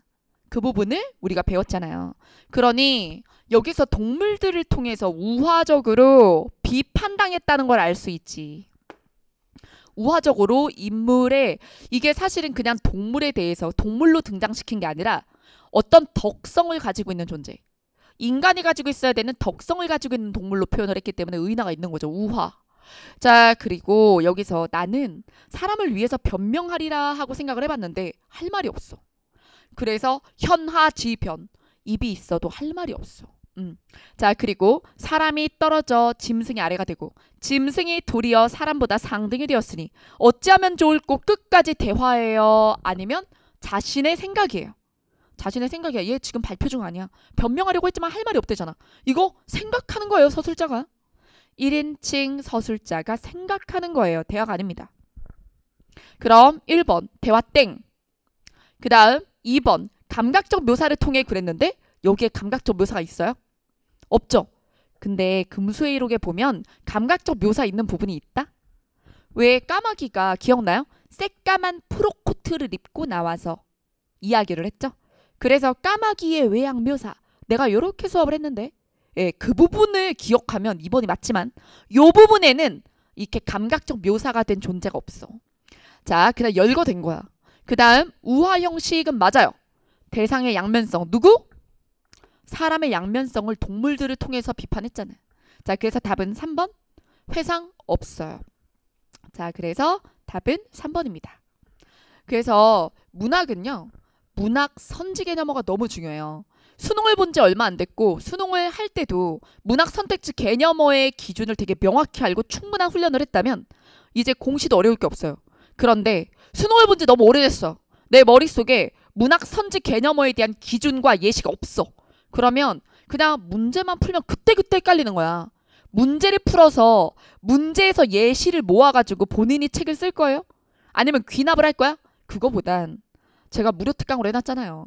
그 부분을 우리가 배웠잖아요. 그러니 여기서 동물들을 통해서 우화적으로 비판당했다는 걸 알 수 있지. 우화적으로 인물의 이게 사실은 그냥 동물에 대해서 동물로 등장시킨 게 아니라 어떤 덕성을 가지고 있는 존재. 인간이 가지고 있어야 되는 덕성을 가지고 있는 동물로 표현을 했기 때문에 의인화가 있는 거죠. 우화. 자, 그리고 여기서 나는 사람을 위해서 변명하리라 하고 생각을 해봤는데 할 말이 없어. 그래서 현하지변. 입이 있어도 할 말이 없어. 음. 자, 그리고 사람이 떨어져 짐승의 아래가 되고 짐승이 도리어 사람보다 상등이 되었으니 어찌하면 좋을꼬 끝까지 대화해요. 아니면 자신의 생각이에요. 자신의 생각이야. 얘 지금 발표 중 아니야. 변명하려고 했지만 할 말이 없대잖아. 이거 생각하는 거예요, 서술자가. 1인칭 서술자가 생각하는 거예요. 대화가 아닙니다. 그럼 1번 대화 땡. 그 다음 2번 감각적 묘사를 통해 그랬는데 여기에 감각적 묘사가 있어요? 없죠. 근데 금수의 이록에 보면 감각적 묘사 있는 부분이 있다? 왜 까마귀가 기억나요? 새까만 프로코트를 입고 나와서 이야기를 했죠. 그래서 까마귀의 외양 묘사 내가 이렇게 수업을 했는데 예, 그 부분을 기억하면 2번이 맞지만 요 부분에는 이렇게 감각적 묘사가 된 존재가 없어. 자, 그냥 열거된 거야. 그 다음 우화 형식은 맞아요. 대상의 양면성 누구? 사람의 양면성을 동물들을 통해서 비판했잖아요. 자, 그래서 답은 3번 회상 없어요. 자, 그래서 답은 3번입니다. 그래서 문학은요. 문학 선지 개념어가 너무 중요해요. 수능을 본 지 얼마 안 됐고 수능을 할 때도 문학 선택지 개념어의 기준을 되게 명확히 알고 충분한 훈련을 했다면 이제 공시도 어려울 게 없어요. 그런데 수능을 본 지 너무 오래됐어. 내 머릿속에 문학 선지 개념어에 대한 기준과 예시가 없어. 그러면 그냥 문제만 풀면 그때그때 헷갈리는 거야. 문제를 풀어서 문제에서 예시를 모아가지고 본인이 책을 쓸 거예요? 아니면 귀납을 할 거야? 그거보단 제가 무료 특강으로 해놨잖아요.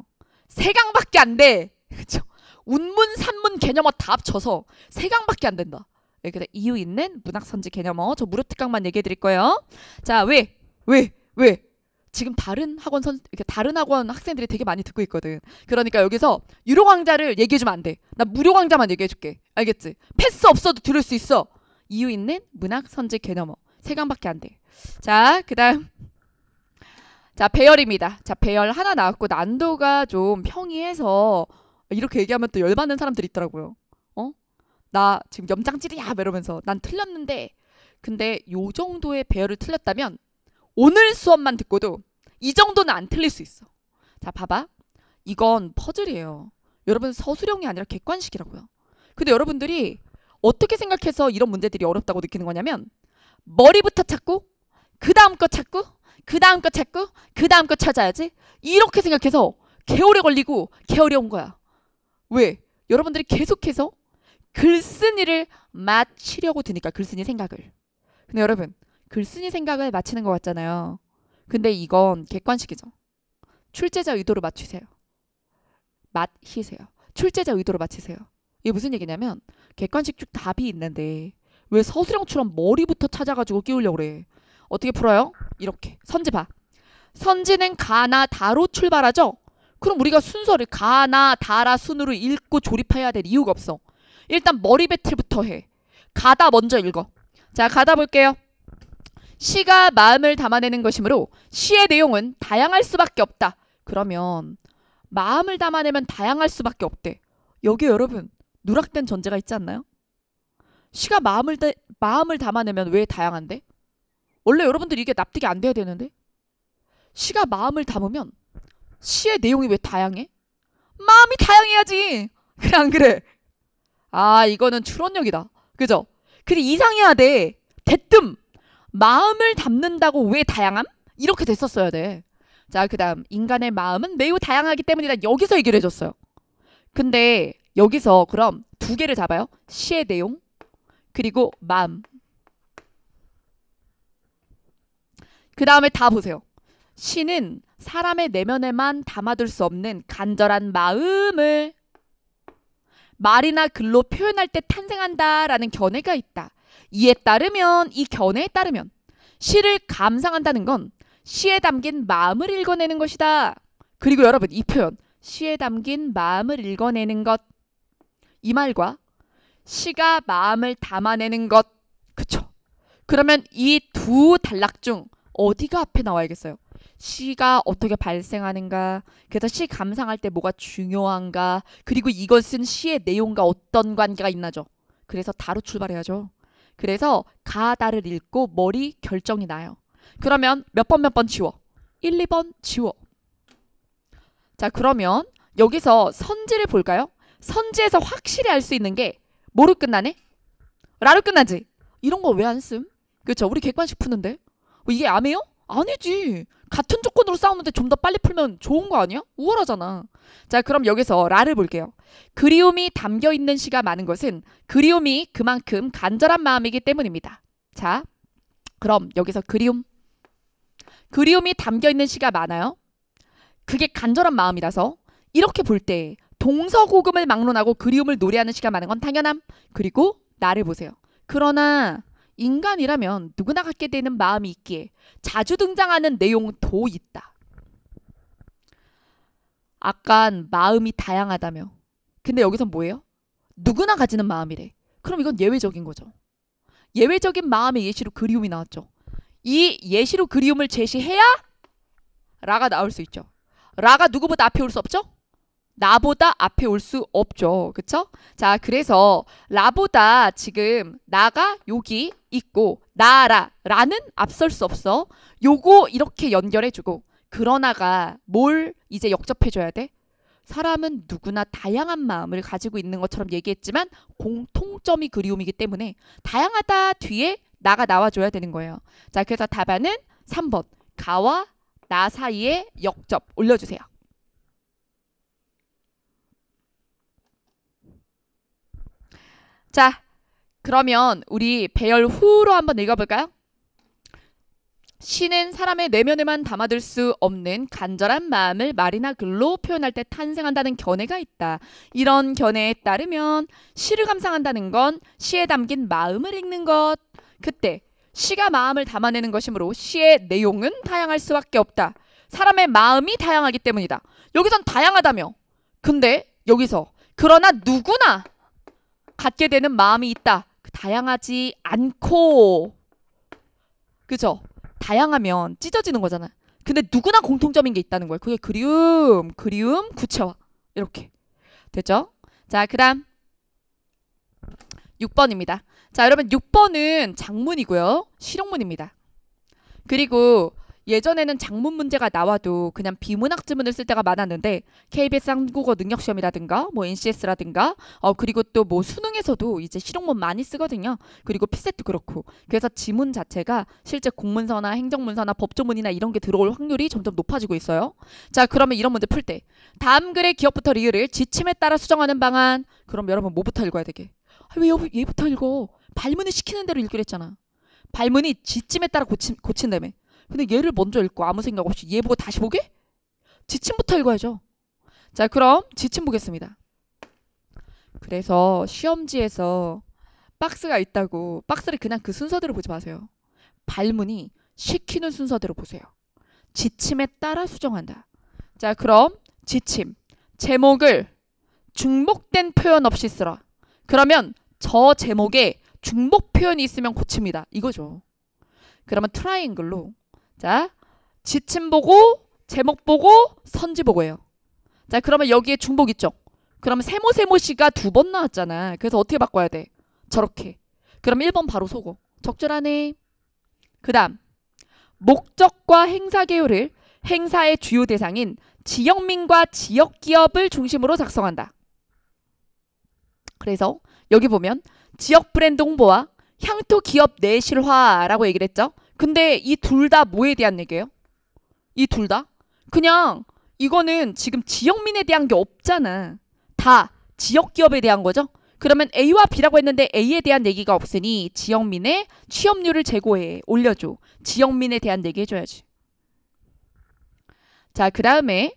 세 강밖에 안 돼. 그렇죠? 운문, 산문 개념어 다 합쳐서 세 강밖에 안 된다. 그래 이유 있는 문학 선지 개념어 저 무료 특강만 얘기해 드릴 거예요. 자, 왜? 왜? 왜? 지금 다른 학원 선 이렇게 다른 학원 학생들이 되게 많이 듣고 있거든. 그러니까 여기서 유료 강좌를 얘기해 주면 안 돼. 나 무료 강좌만 얘기해 줄게. 알겠지? 패스 없어도 들을 수 있어. 이유 있는 문학 선지 개념어 세 강밖에 안 돼. 자, 그다음 자, 배열입니다. 자, 배열 하나 나왔고 난도가 좀 평이해서 이렇게 얘기하면 또 열받는 사람들이 있더라고요. 어? 나 지금 염장질이야 이러면서 난 틀렸는데 근데 요 정도의 배열을 틀렸다면 오늘 수업만 듣고도 이 정도는 안 틀릴 수 있어. 자, 봐봐. 이건 퍼즐이에요. 여러분 서술형이 아니라 객관식이라고요. 근데 여러분들이 어떻게 생각해서 이런 문제들이 어렵다고 느끼는 거냐면 머리부터 찾고 그 다음 거 찾고 그 다음 거 찾고 그 다음 거 찾아야지 이렇게 생각해서 개오래 걸리고 개오래 온 거야. 왜? 여러분들이 계속해서 글쓴이를 맞히려고 드니까 글쓴이 생각을. 근데 여러분 글쓴이 생각을 맞히는 것 같잖아요. 근데 이건 객관식이죠. 출제자 의도로 맞추세요. 맞히세요. 출제자 의도로 맞히세요. 이게 무슨 얘기냐면 객관식 쭉 답이 있는데 왜 서술형처럼 머리부터 찾아가지고 끼우려고 그래. 어떻게 풀어요? 이렇게 선지 봐. 선지는 가나 다로 출발하죠. 그럼 우리가 순서를 가나 다라 순으로 읽고 조립해야 될 이유가 없어. 일단 머리 배틀부터 해. 가다 먼저 읽어. 자, 가다 볼게요. 시가 마음을 담아내는 것이므로 시의 내용은 다양할 수밖에 없다. 그러면 마음을 담아내면 다양할 수밖에 없대. 여기 여러분 누락된 전제가 있지 않나요? 시가 마음을 마음을 담아내면 왜 다양한데? 원래 여러분들 이게 납득이 안 돼야 되는데 시가 마음을 담으면 시의 내용이 왜 다양해? 마음이 다양해야지. 그래 안 그래? 아 이거는 추론력이다. 그죠? 근데 이상해야 돼. 대뜸 마음을 담는다고 왜 다양함? 이렇게 됐었어야 돼. 자 그다음 인간의 마음은 매우 다양하기 때문이다. 여기서 얘기를 해줬어요. 근데 여기서 그럼 두 개를 잡아요. 시의 내용 그리고 마음 그 다음에 다 보세요. 신은 사람의 내면에만 담아둘 수 없는 간절한 마음을 말이나 글로 표현할 때 탄생한다라는 견해가 있다. 이에 따르면 이 견해에 따르면 시를 감상한다는 건 시에 담긴 마음을 읽어내는 것이다. 그리고 여러분 이 표현 시에 담긴 마음을 읽어내는 것 이 말과 시가 마음을 담아내는 것 그쵸? 그러면 이 두 단락 중 어디가 앞에 나와야겠어요. 시가 어떻게 발생하는가, 그래서 시 감상할 때 뭐가 중요한가, 그리고 이것은 시의 내용과 어떤 관계가 있나죠. 그래서 다로 출발해야죠. 그래서 가다를 읽고 머리 결정이 나요. 그러면 몇 번 몇번 몇번 지워. 1, 2번 지워. 자, 그러면 여기서 선지를 볼까요? 선지에서 확실히 알 수 있는 게 뭐로 끝나네? 라로 끝나지. 이런 거 왜 안 씀? 그렇죠. 우리 객관식 푸는데. 뭐 이게 암해요? 아니지. 같은 조건으로 싸우는데 좀 더 빨리 풀면 좋은 거 아니야? 우월하잖아. 자, 그럼 여기서 라를 볼게요. 그리움이 담겨 있는 시가 많은 것은 그리움이 그만큼 간절한 마음이기 때문입니다. 자, 그럼 여기서 그리움. 그리움이 담겨 있는 시가 많아요. 그게 간절한 마음이라서 이렇게 볼 때 동서고금을 막론하고 그리움을 노래하는 시가 많은 건 당연함. 그리고 나를 보세요. 그러나 인간이라면 누구나 갖게 되는 마음이 있기에 자주 등장하는 내용도 있다. 아깐 마음이 다양하다며. 근데 여기선 뭐예요? 누구나 가지는 마음이래. 그럼 이건 예외적인 거죠. 예외적인 마음의 예시로 그리움이 나왔죠. 이 예시로 그리움을 제시해야 라가 나올 수 있죠. 라가 누구보다 앞에 올 수 없죠? 나보다 앞에 올 수 없죠. 그쵸? 자, 그래서 라보다 지금 나가 여기 있고 나라 라는 앞설 수 없어. 요거 이렇게 연결해주고 그러나가 뭘 이제 역접해줘야 돼? 사람은 누구나 다양한 마음을 가지고 있는 것처럼 얘기했지만 공통점이 그리움이기 때문에 다양하다 뒤에 나가 나와줘야 되는 거예요. 자, 그래서 답안은 3번 가와 나사이에 역접 올려주세요. 자, 그러면 우리 배열 후로 한번 읽어볼까요? 시는 사람의 내면에만 담아둘 수 없는 간절한 마음을 말이나 글로 표현할 때 탄생한다는 견해가 있다. 이런 견해에 따르면 시를 감상한다는 건 시에 담긴 마음을 읽는 것. 그때 시가 마음을 담아내는 것이므로 시의 내용은 다양할 수밖에 없다. 사람의 마음이 다양하기 때문이다. 여기선 다양하다며. 근데 여기서 그러나 누구나 갖게 되는 마음이 있다. 그 다양하지 않고 그죠? 다양하면 찢어지는 거잖아. 근데 누구나 공통점인 게 있다는 거예요. 그게 그리움, 그리움, 구체화 이렇게 됐죠? 자, 그다음 6번입니다. 자, 여러분 6번은 장문이고요. 실용문입니다. 그리고 예전에는 작문 문제가 나와도 그냥 비문학 지문을 쓸 때가 많았는데 KBS 한국어 능력 시험이라든가 뭐 NCS라든가 어 그리고 또 뭐 수능에서도 이제 실용문 많이 쓰거든요. 그리고 피셋도 그렇고. 그래서 지문 자체가 실제 공문서나 행정문서나 법조문이나 이런 게 들어올 확률이 점점 높아지고 있어요. 자, 그러면 이런 문제 풀 때 다음 글의 기억부터 리을을 지침에 따라 수정하는 방안. 그럼 여러분 뭐부터 읽어야 되게? 아, 왜 얘부터 읽어? 발문을 시키는 대로 읽기로 했잖아. 발문이 지침에 따라 고친, 고친다며. 근데 얘를 먼저 읽고 아무 생각 없이 얘 보고 다시 보게? 지침부터 읽어야죠. 자, 그럼 지침 보겠습니다. 그래서 시험지에서 박스가 있다고 박스를 그냥 그 순서대로 보지 마세요. 발문이 시키는 순서대로 보세요. 지침에 따라 수정한다. 자, 그럼 지침. 제목을 중복된 표현 없이 쓰라. 그러면 저 제목에 중복 표현이 있으면 고칩니다. 이거죠. 그러면 트라이앵글로 자, 지침 보고, 제목 보고, 선지 보고예요. 자, 그러면 여기에 중복 있죠? 그러면 세모 세모 씨가 두 번 나왔잖아. 그래서 어떻게 바꿔야 돼? 저렇게. 그럼 1번 바로 속어. 적절하네. 그다음 목적과 행사 개요를 행사의 주요 대상인 지역민과 지역 기업을 중심으로 작성한다. 그래서 여기 보면 지역 브랜드 홍보와 향토 기업 내실화라고 얘기를 했죠. 근데 이 둘 다 뭐에 대한 얘기예요? 이 둘 다? 그냥 이거는 지금 지역민에 대한 게 없잖아. 다 지역 기업에 대한 거죠. 그러면 A와 B라고 했는데 A에 대한 얘기가 없으니 지역민의 취업률을 제고해 올려줘. 지역민에 대한 얘기 해줘야지. 자, 그 다음에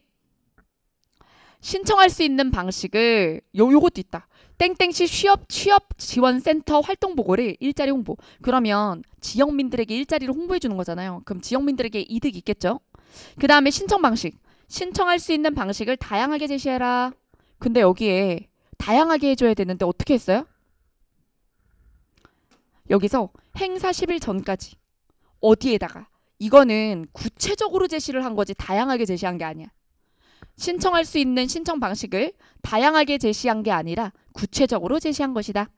신청할 수 있는 방식을 요, 요것도 있다. 땡땡시 취업 취업 지원 센터 활동 보고를 일자리 홍보. 그러면 지역민들에게 일자리를 홍보해 주는 거잖아요. 그럼 지역민들에게 이득 이 있겠죠? 그다음에 신청 방식. 신청할 수 있는 방식을 다양하게 제시해라. 근데 여기에 다양하게 해줘야 되는데 어떻게 했어요? 여기서 행사 10일 전까지 어디에다가 이거는 구체적으로 제시를 한 거지 다양하게 제시한 게 아니야. 신청할 수 있는 신청 방식을 다양하게 제시한 게 아니라 구체적으로 제시한 것이다.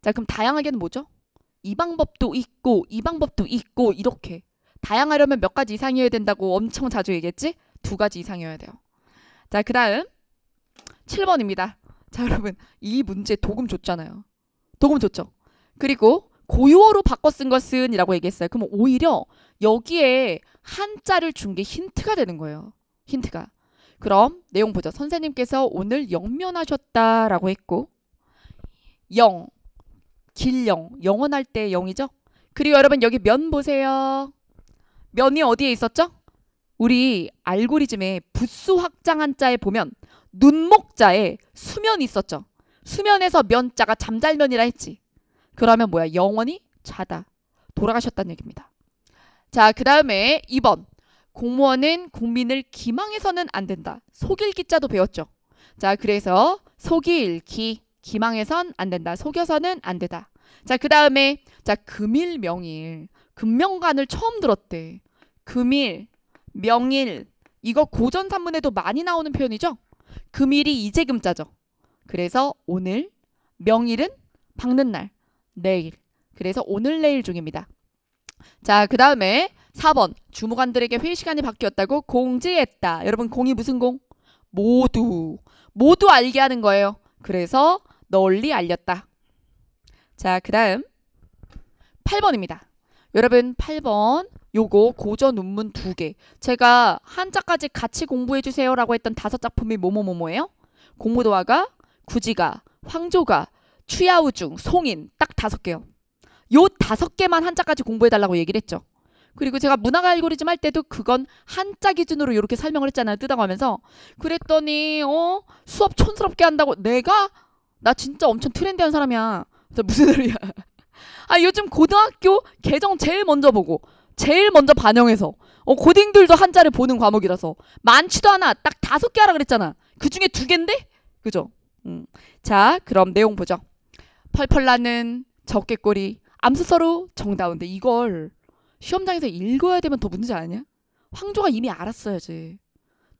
자, 그럼 다양하게는 뭐죠? 이 방법도 있고 이 방법도 있고 이렇게 다양하려면 몇 가지 이상이어야 된다고 엄청 자주 얘기했지? 두 가지 이상이어야 돼요. 자, 그 다음 7번입니다. 자, 여러분 이 문제 도금 좋잖아요 도금 좋죠 그리고 고유어로 바꿔 쓴 것은 이라고 얘기했어요. 그럼 오히려 여기에 한자를 준 게 힌트가 되는 거예요. 힌트가. 그럼 내용 보죠. 선생님께서 오늘 영면하셨다라고 했고 영, 길영, 영원할 때 영이죠. 그리고 여러분 여기 면 보세요. 면이 어디에 있었죠? 우리 알고리즘의 부수 확장 한자에 보면 눈목자에 수면이 있었죠. 수면에서 면자가 잠잘면이라 했지. 그러면 뭐야? 영원히 자다. 돌아가셨다는 얘기입니다. 자, 그 다음에 2번. 공무원은 국민을 기망해서는 안 된다. 속일기자도 배웠죠. 자, 그래서 속일기, 기망해선 안 된다. 속여서는 안 되다. 자, 그 다음에 자 금일, 명일, 금명관을 처음 들었대. 금일, 명일, 이거 고전 산문에도 많이 나오는 표현이죠. 금일이 이제 금자죠. 그래서 오늘, 명일은 박는 날. 내일. 그래서 오늘 내일 중입니다. 자, 그 다음에 4번. 주무관들에게 회의 시간이 바뀌었다고 공지했다. 여러분, 공이 무슨 공? 모두. 모두 알게 하는 거예요. 그래서 널리 알렸다. 자, 그 다음 8번입니다. 여러분, 8번. 요거 고전 논문두 개. 제가 한자까지 같이 공부해 주세요라고 했던 다섯 작품이 뭐뭐뭐뭐예요? 공무도화가, 구지가, 황조가, 취하우중, 송인 딱 다섯 개요. 요 다섯 개만 한자까지 공부해달라고 얘기를 했죠. 그리고 제가 문학 알고리즘 할 때도 그건 한자 기준으로 이렇게 설명을 했잖아요. 뜨다고 하면서 그랬더니 어 수업 촌스럽게 한다고 내가 나 진짜 엄청 트렌디한 사람이야. 무슨 소리야? 아 요즘 고등학교 개정 제일 먼저 보고 제일 먼저 반영해서 어 고딩들도 한자를 보는 과목이라서 많지도 않아. 딱 다섯 개 하라 그랬잖아. 그 중에 두 개인데 그죠? 음. 자 그럼 내용 보죠. 펄펄 나는 적개꼬리 암수서로 정다운데 이걸 시험장에서 읽어야 되면 더 문제 아니야? 황조가 이미 알았어야지.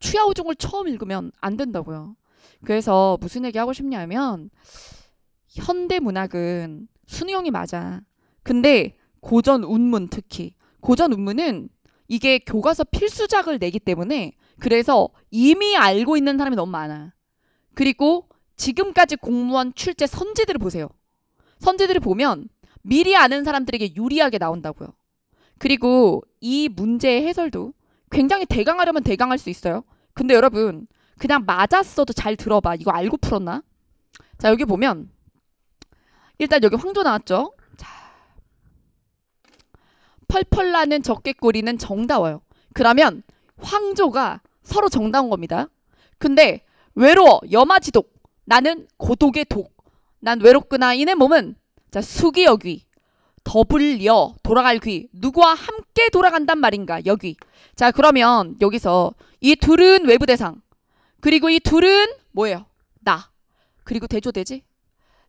추야오종을 처음 읽으면 안 된다고요. 그래서 무슨 얘기 하고 싶냐면 현대 문학은 순능형이 맞아. 근데 고전 운문 특히 고전 운문은 이게 교과서 필수작을 내기 때문에 그래서 이미 알고 있는 사람이 너무 많아. 그리고 지금까지 공무원 출제 선지들을 보세요. 선지들을 보면 미리 아는 사람들에게 유리하게 나온다고요. 그리고 이 문제의 해설도 굉장히 대강하려면 대강할 수 있어요. 근데 여러분 그냥 맞았어도 잘 들어봐. 이거 알고 풀었나? 자 여기 보면 일단 여기 황조 나왔죠. 자 펄펄 나는 적개꼬리는 정다워요. 그러면 황조가 서로 정다운 겁니다. 근데 외로워 염화지독 나는 고독의 독난 외롭구나. 이내 몸은 자 숙이 여귀 더불려 돌아갈 귀 누구와 함께 돌아간단 말인가 여귀 자 그러면 여기서 이 둘은 외부 대상 그리고 이 둘은 뭐예요 나 그리고 대조되지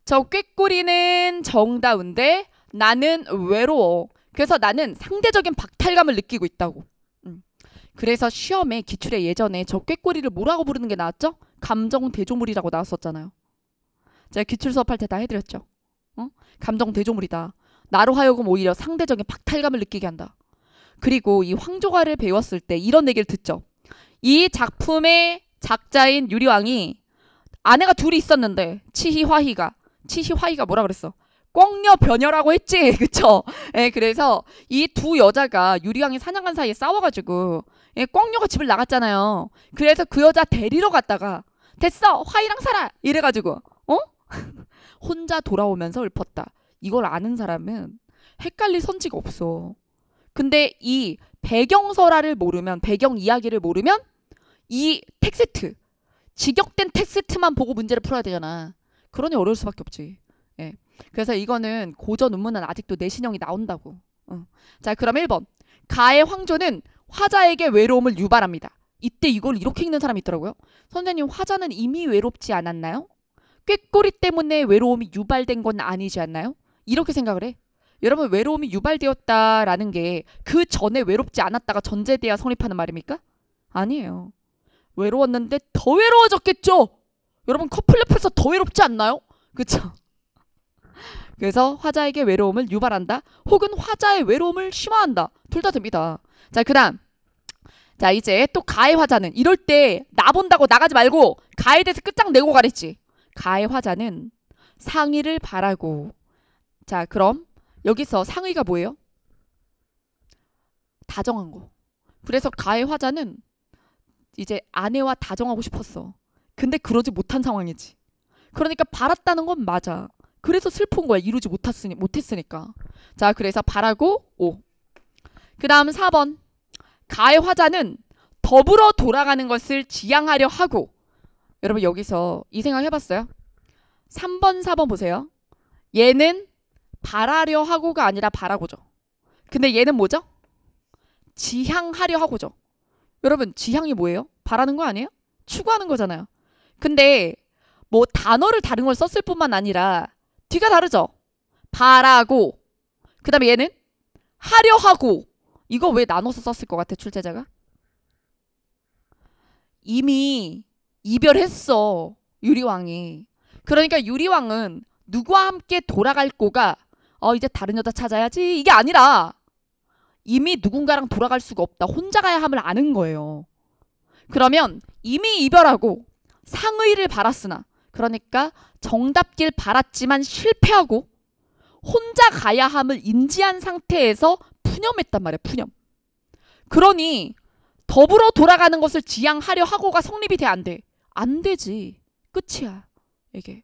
저 꾀꼬리는 정다운데 나는 외로워 그래서 나는 상대적인 박탈감을 느끼고 있다고 음. 그래서 시험에 기출에 예전에 저 꾀꼬리를 뭐라고 부르는 게 나왔죠 감정 대조물이라고 나왔었잖아요 제가 기출 수업할 때 다 해드렸죠. 어? 감정 대조물이다. 나로 하여금 오히려 상대적인 박탈감을 느끼게 한다. 그리고 이 황조가를 배웠을 때 이런 얘기를 듣죠. 이 작품의 작자인 유리왕이 아내가 둘이 있었는데 치희화희가 치희화희가 뭐라 그랬어? 꽁녀 변녀라고 했지, 그쵸? 예, 그래서 이 두 여자가 유리왕이 사냥한 사이에 싸워가지고 예, 꽁녀가 집을 나갔잖아요. 그래서 그 여자 데리러 갔다가 됐어, 화이랑 살아 이래가지고 어? 혼자 돌아오면서 읊었다. 이걸 아는 사람은 헷갈릴 선지가 없어. 근데 이 배경설화를 모르면 배경 이야기를 모르면 이 텍스트 직역된 텍스트만 보고 문제를 풀어야 되잖아. 그러니 어려울 수밖에 없지. 예. 그래서 이거는 고전 논문은 아직도 내신형이 나온다고. 어. 자, 그럼 1번. 가의 황조는 화자에게 외로움을 유발합니다. 이때 이걸 이렇게 읽는 사람이 있더라고요. 선생님, 화자는 이미 외롭지 않았나요? 꾀꼬리 때문에 외로움이 유발된 건 아니지 않나요? 이렇게 생각을 해. 여러분 외로움이 유발되었다라는 게 그 전에 외롭지 않았다가 전제돼야 성립하는 말입니까? 아니에요. 외로웠는데 더 외로워졌겠죠. 여러분 커플 옆에서 더 외롭지 않나요? 그쵸? 그래서 화자에게 외로움을 유발한다 혹은 화자의 외로움을 심화한다 둘 다 됩니다 자그 다음 자 이제 또 가해 화자는 이럴 때 나 본다고 나가지 말고 가해 대해서 끝장내고 가랬지 가해 화자는 상의를 바라고 자 그럼 여기서 상의가 뭐예요? 다정한 거. 그래서 가해 화자는 이제 아내와 다정하고 싶었어. 근데 그러지 못한 상황이지. 그러니까 바랐다는 건 맞아. 그래서 슬픈 거야. 이루지 못했으니, 못했으니까. 자, 그래서 바라고 오. 그 다음 4번. 가해 화자는 더불어 돌아가는 것을 지향하려 하고 여러분 여기서 이 생각 해봤어요? 3번, 4번 보세요. 얘는 바라려 하고가 아니라 바라고죠. 근데 얘는 뭐죠? 지향하려 하고죠. 여러분 지향이 뭐예요? 바라는 거 아니에요? 추구하는 거잖아요. 근데 뭐 단어를 다른 걸 썼을 뿐만 아니라 뒤가 다르죠. 바라고 그 다음에 얘는 하려 하고 이거 왜 나눠서 썼을 것 같아 출제자가? 이미 이별했어. 유리왕이. 그러니까 유리왕은 누구와 함께 돌아갈 꼬가 어 이제 다른 여자 찾아야지 이게 아니라 이미 누군가랑 돌아갈 수가 없다. 혼자 가야 함을 아는 거예요. 그러면 이미 이별하고 상의를 바랐으나 그러니까 정답길 바랐지만 실패하고 혼자 가야 함을 인지한 상태에서 푸념했단 말이에요 푸념. 그러니 더불어 돌아가는 것을 지향하려 하고가 성립이 돼 안 돼. 안 되지. 끝이야. 이게.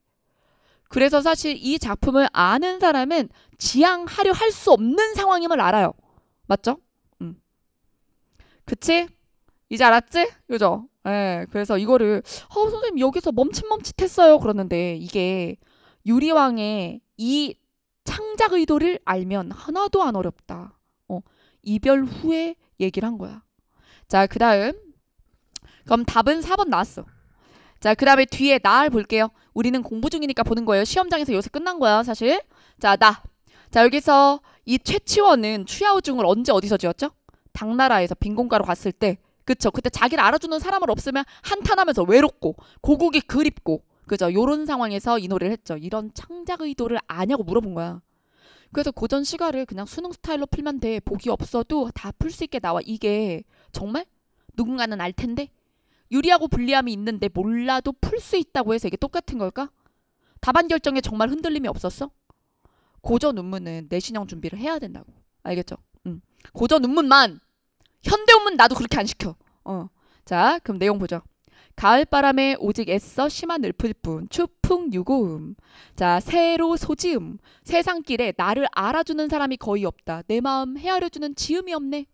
그래서 사실 이 작품을 아는 사람은 지향하려 할 수 없는 상황임을 알아요. 맞죠? 음. 그치? 이제 알았지? 그죠? 예. 그래서 이거를 어 선생님 여기서 멈칫멈칫했어요. 그러는데 이게 유리왕의 이 창작 의도를 알면 하나도 안 어렵다. 어, 이별 후에 얘기를 한 거야. 자, 그 다음. 그럼 답은 4번 나왔어. 자, 그 다음에 뒤에 나 볼게요. 우리는 공부 중이니까 보는 거예요. 시험장에서 요새 끝난 거야, 사실. 자, 나. 자, 여기서 이 최치원은 추야우중을 언제 어디서 지었죠? 당나라에서 빈곤가로 갔을 때. 그쵸. 그때 자기를 알아주는 사람을 없으면 한탄하면서 외롭고, 고국이 그립고, 그죠. 요런 상황에서 이 노래를 했죠. 이런 창작 의도를 아냐고 물어본 거야. 그래서 고전 시가를 그냥 수능 스타일로 풀면 돼. 복이 없어도 다 풀 수 있게 나와. 이게 정말 누군가는 알 텐데 유리하고 불리함이 있는데 몰라도 풀 수 있다고 해서 이게 똑같은 걸까? 답안 결정에 정말 흔들림이 없었어? 고전 운문은 내신형 준비를 해야 된다고. 알겠죠? 응. 고전 운문만 현대 운문 나도 그렇게 안 시켜. 어. 자, 그럼 내용 보죠. 가을바람에 오직 애써 심한 읊을 뿐 추풍 유고음 자 새로 소지음 세상길에 나를 알아주는 사람이 거의 없다 내 마음 헤아려주는 지음이 없네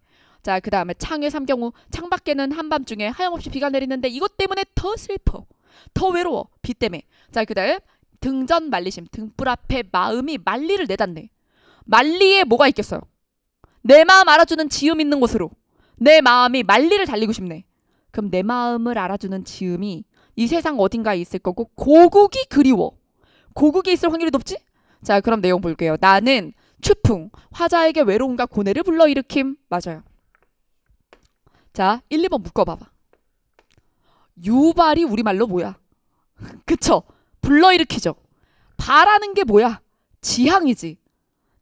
자, 그 다음에 창의 삼경우. 창밖에는 한밤중에 하염없이 비가 내리는데 이것 때문에 더 슬퍼. 더 외로워. 비 때문에. 자, 그 다음 등전 말리심. 등불 앞에 마음이 말리를 내닫네. 말리에 뭐가 있겠어요? 내 마음 알아주는 지음 있는 곳으로. 내 마음이 말리를 달리고 싶네. 그럼 내 마음을 알아주는 지음이 이 세상 어딘가에 있을 거고 고국이 그리워. 고국이 있을 확률이 높지? 자, 그럼 내용 볼게요. 나는 추풍, 화자에게 외로움과 고뇌를 불러일으킴. 맞아요. 자, 1, 2번 묶어봐봐. 유발이 우리말로 뭐야? 그쵸? 불러일으키죠. 바라는 게 뭐야? 지향이지.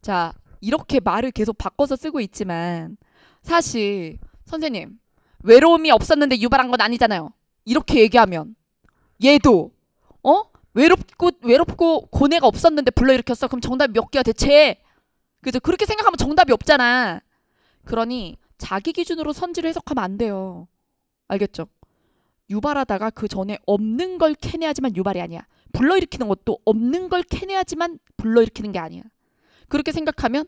자, 이렇게 말을 계속 바꿔서 쓰고 있지만 사실 선생님 외로움이 없었는데 유발한 건 아니잖아요. 이렇게 얘기하면 얘도 어? 외롭고 외롭고 고뇌가 없었는데 불러일으켰어. 그럼 정답이 몇 개야 대체? 그죠? 그렇게 생각하면 정답이 없잖아. 그러니 자기 기준으로 선지를 해석하면 안 돼요. 알겠죠? 유발하다가 그 전에 없는 걸 캐내야지만 유발이 아니야. 불러일으키는 것도 없는 걸 캐내야지만 불러일으키는 게 아니야. 그렇게 생각하면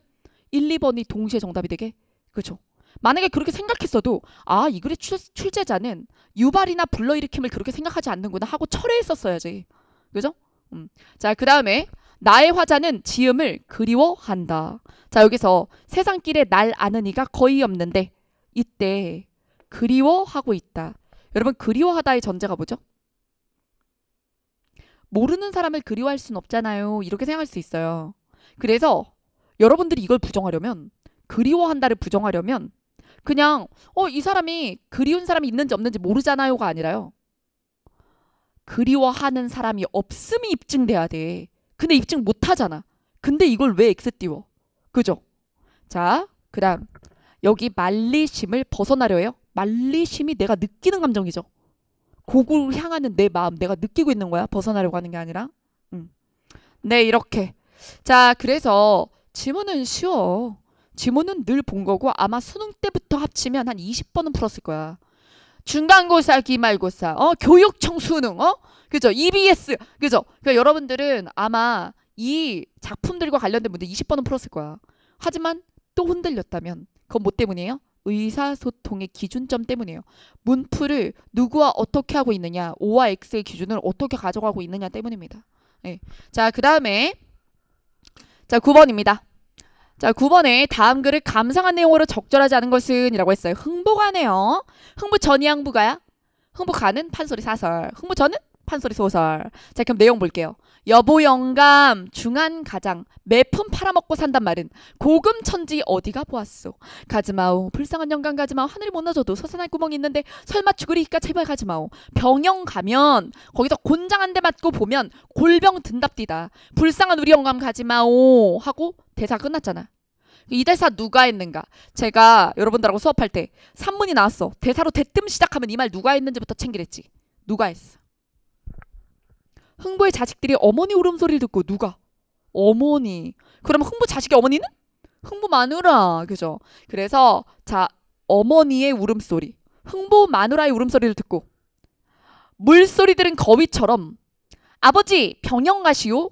1, 2번이 동시에 정답이 되게 그죠? 만약에 그렇게 생각했어도 아 이 글의 출, 출 제자는 유발이나 불러일으킴을 그렇게 생각하지 않는구나 하고 철회했었어야지 그죠? 음. 자그 다음에 나의 화자는 지음을 그리워한다. 자, 여기서 세상길에 날 아는 이가 거의 없는데 이때 그리워하고 있다. 여러분 그리워하다의 전제가 뭐죠? 모르는 사람을 그리워할 순 없잖아요. 이렇게 생각할 수 있어요. 그래서 여러분들이 이걸 부정하려면 그리워한다를 부정하려면 그냥 어 이 사람이 그리운 사람이 있는지 없는지 모르잖아요가 아니라요. 그리워하는 사람이 없음이 입증돼야 돼. 근데 입증 못 하잖아. 근데 이걸 왜 X 띄워? 그죠? 자, 그 다음. 여기 말리심을 벗어나려 해요. 말리심이 내가 느끼는 감정이죠. 고을 향하는 내 마음, 내가 느끼고 있는 거야. 벗어나려고 하는 게 아니라. 음. 네, 이렇게. 자, 그래서 지문은 쉬워. 지문은 늘 본 거고 아마 수능 때부터 합치면 한 20번은 풀었을 거야. 중간고사, 기말고사, 어, 교육청 수능, 어, 그죠? EBS, 그죠? 그러니까 여러분들은 아마 이 작품들과 관련된 문제 20번은 풀었을 거야. 하지만 또 흔들렸다면 그건 뭐 때문이에요? 의사소통의 기준점 때문이에요. 문풀을 누구와 어떻게 하고 있느냐, O와 X의 기준을 어떻게 가져가고 있느냐 때문입니다. 예. 자, 그 다음에 자, 9번입니다. 자, 9번에 다음 글을 감상한 내용으로 적절하지 않은 것은 이라고 했어요. 흥보가네요. 흥보 전이 양부가야 흥보 가는 판소리 사설. 흥보 전은 판소리 소설. 자, 그럼 내용 볼게요. 여보 영감 중한 가장 매품 팔아먹고 산단 말은 고금 천지 어디가 보았소. 가지마오 불쌍한 영감 가지마오 하늘이 못 나줘도 서산할 구멍이 있는데 설마 죽으리까 제발 가지마오. 병영 가면 거기서 곤장 한 대 맞고 보면 골병 든답디다. 불쌍한 우리 영감 가지마오 하고 대사 끝났잖아. 이 대사 누가 했는가? 제가 여러분들하고 수업할 때3문이 나왔어. 대사로 대뜸 시작하면 이 말 누가 했는지부터 챙기랬지. 누가 했어? 흥부의 자식들이 어머니 울음소리를 듣고 누가? 어머니. 그러면 흥부 자식의 어머니는? 흥부 마누라. 그죠? 그래서 자 어머니의 울음소리. 흥부 마누라의 울음소리를 듣고 물소리들은 거위처럼 아버지 병영 가시오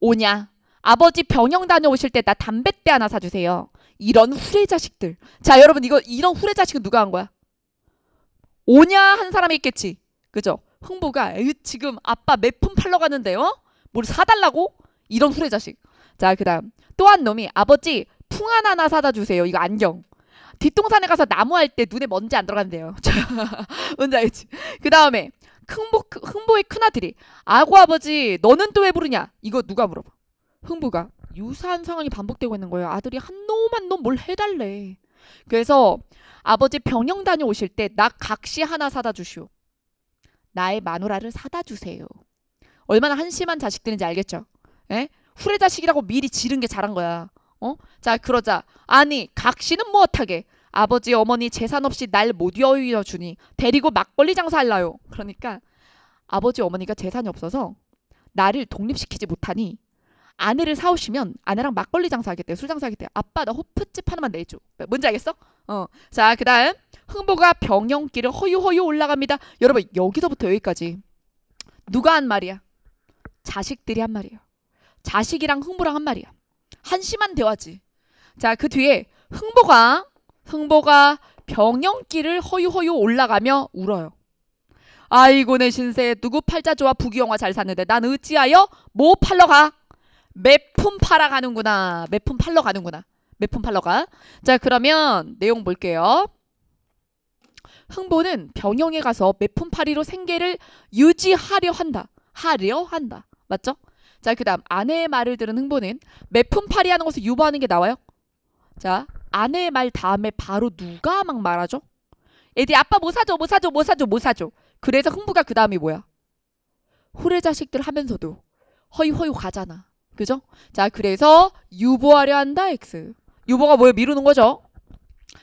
오냐 아버지 병영 다녀오실 때 나 담뱃대 하나 사주세요. 이런 후레자식들. 자, 여러분 이거 이런 후레자식은 누가 한 거야? 오냐 한 사람이 있겠지. 그죠? 흥보가 에이, 지금 아빠 매품 팔러 가는데요. 뭘 사달라고? 이런 후레자식. 자, 그다음 또 한 놈이 아버지 풍안 하나 사다 주세요. 이거 안경. 뒷동산에 가서 나무 할 때 눈에 먼지 안 들어간대요. 뭔지 알지? 그 다음에 흥보, 흥보의 큰아들이 아고 아버지 너는 또 왜 부르냐? 이거 누가 물어봐. 흥부가 유사한 상황이 반복되고 있는 거예요. 아들이 한 놈 한 놈 뭘 해달래. 그래서 아버지 병영 다녀오실 때 나 각시 하나 사다 주시오. 나의 마누라를 사다 주세요. 얼마나 한심한 자식들인지 알겠죠? 에? 예? 후레 자식이라고 미리 지른 게 잘한 거야. 어? 자 그러자 아니 각시는 무엇하게 아버지 어머니 재산 없이 날 못 여유여 주니 데리고 막걸리 장사할라요. 그러니까 아버지 어머니가 재산이 없어서 나를 독립시키지 못하니 아내를 사오시면 아내랑 막걸리 장사하겠대요. 술 장사하겠대요. 아빠 나 호프집 하나만 내줘. 뭐, 뭔지 알겠어? 어. 자 그다음 흥보가 병영길을 허유허유 올라갑니다. 여러분 여기서부터 여기까지 누가 한 말이야? 자식들이 한 말이에요. 자식이랑 흥보랑 한 말이야. 한심한 대화지. 자 그 뒤에 흥보가 흥보가 병영길을 허유허유 올라가며 울어요. 아이고 내 신세 누구 팔자 좋아 부귀영화 잘 샀는데 난 어찌하여 뭐 팔러 가? 매품 팔아 가는구나. 매품 팔러 가는구나. 매품 팔러 가. 자, 그러면 내용 볼게요. 흥보는 병영에 가서 매품 팔이로 생계를 유지하려 한다. 하려 한다. 맞죠? 자, 그다음 아내의 말을 들은 흥보는 매품 팔이 하는 것을 유보하는 게 나와요. 자, 아내의 말 다음에 바로 누가 막 말하죠? 애들이 아빠 뭐 사줘, 뭐 사줘, 뭐 사줘, 뭐 사줘. 그래서 흥부가 그 다음이 뭐야? 후레자식들 하면서도 허이 허이 가잖아. 그죠? 자, 그래서 유보하려 한다 x. 유보가 뭐예요? 미루는 거죠.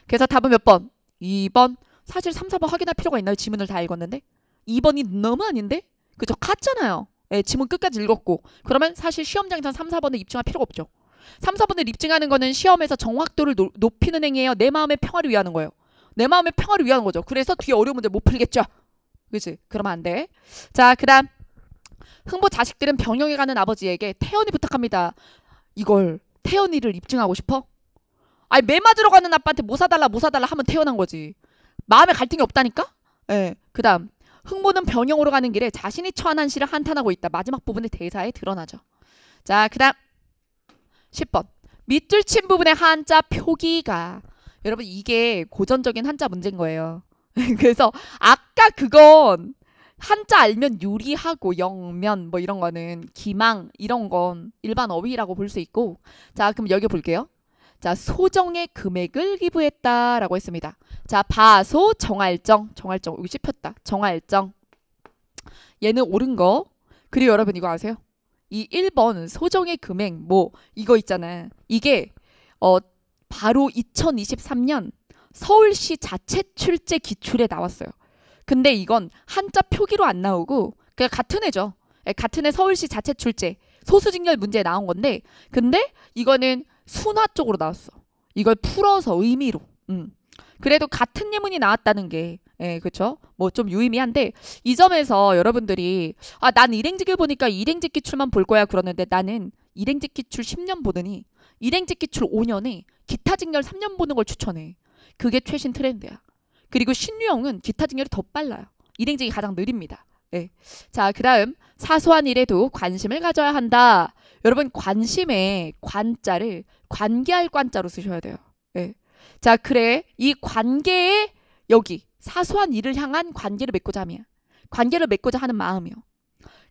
그래서 답은 몇 번? 2번. 사실 3, 4번 확인할 필요가 있나요? 지문을 다 읽었는데. 2번이 너무 아닌데? 그죠? 같잖아요. 예, 지문 끝까지 읽었고. 그러면 사실 시험장에서 3, 4번을 입증할 필요가 없죠. 3, 4번을 입증하는 거는 시험에서 정확도를 노, 높이는 행위예요. 내 마음의 평화를 위하는 거예요. 내 마음의 평화를 위하는 거죠. 그래서 뒤에 어려운 문제 못 풀겠죠. 그지? 그러면 안 돼. 자, 그 다음. 흥보 자식들은 병영에 가는 아버지에게 태연이 부탁합니다. 이걸 태연이를 입증하고 싶어? 아니 매 맞으러 가는 아빠한테 뭐 사달라 뭐 사달라 하면 태연한 거지. 마음에 갈등이 없다니까? 예. 그다음 흥보는 병영으로 가는 길에 자신이 처한 한시를 한탄하고 있다. 마지막 부분의 대사에 드러나죠. 자, 그다음 10번. 밑줄 친 부분의 한자 표기가 여러분 이게 고전적인 한자 문제인 거예요. 그래서 아까 그건 한자 알면 유리하고 영면 뭐 이런 거는 기망 이런 건 일반 어휘라고 볼 수 있고 자 그럼 여기 볼게요. 자 소정의 금액을 기부했다라고 했습니다. 자 바소 정할정 정할정 여기 씹혔다 정할정 얘는 옳은 거 그리고 여러분 이거 아세요? 이 1번 소정의 금액 뭐 이거 있잖아 이게 어 바로 2023년 서울시 자체 출제 기출에 나왔어요. 근데 이건 한자 표기로 안 나오고 그냥 같은 애죠 예, 같은 애 서울시 자체 출제 소수직렬 문제에 나온 건데 근데 이거는 순화 쪽으로 나왔어. 이걸 풀어서 의미로. 음. 그래도 같은 예문이 나왔다는 게 예, 그렇죠. 뭐 좀 유의미한데 이 점에서 여러분들이 아, 난 일행직을 보니까 일행직 기출만 볼 거야 그러는데 나는 일행직 기출 10년 보더니 일행직 기출 5년에 기타 직렬 3년 보는 걸 추천해. 그게 최신 트렌드야. 그리고 신유형은 기타 직렬이 더 빨라요. 일행직이 가장 느립니다. 네. 자, 그 다음 사소한 일에도 관심을 가져야 한다. 여러분 관심의 관자를 관계할 관자로 쓰셔야 돼요. 네. 자, 그래 이 관계에 여기 사소한 일을 향한 관계를 맺고자 하면 관계를 맺고자 하는 마음이요.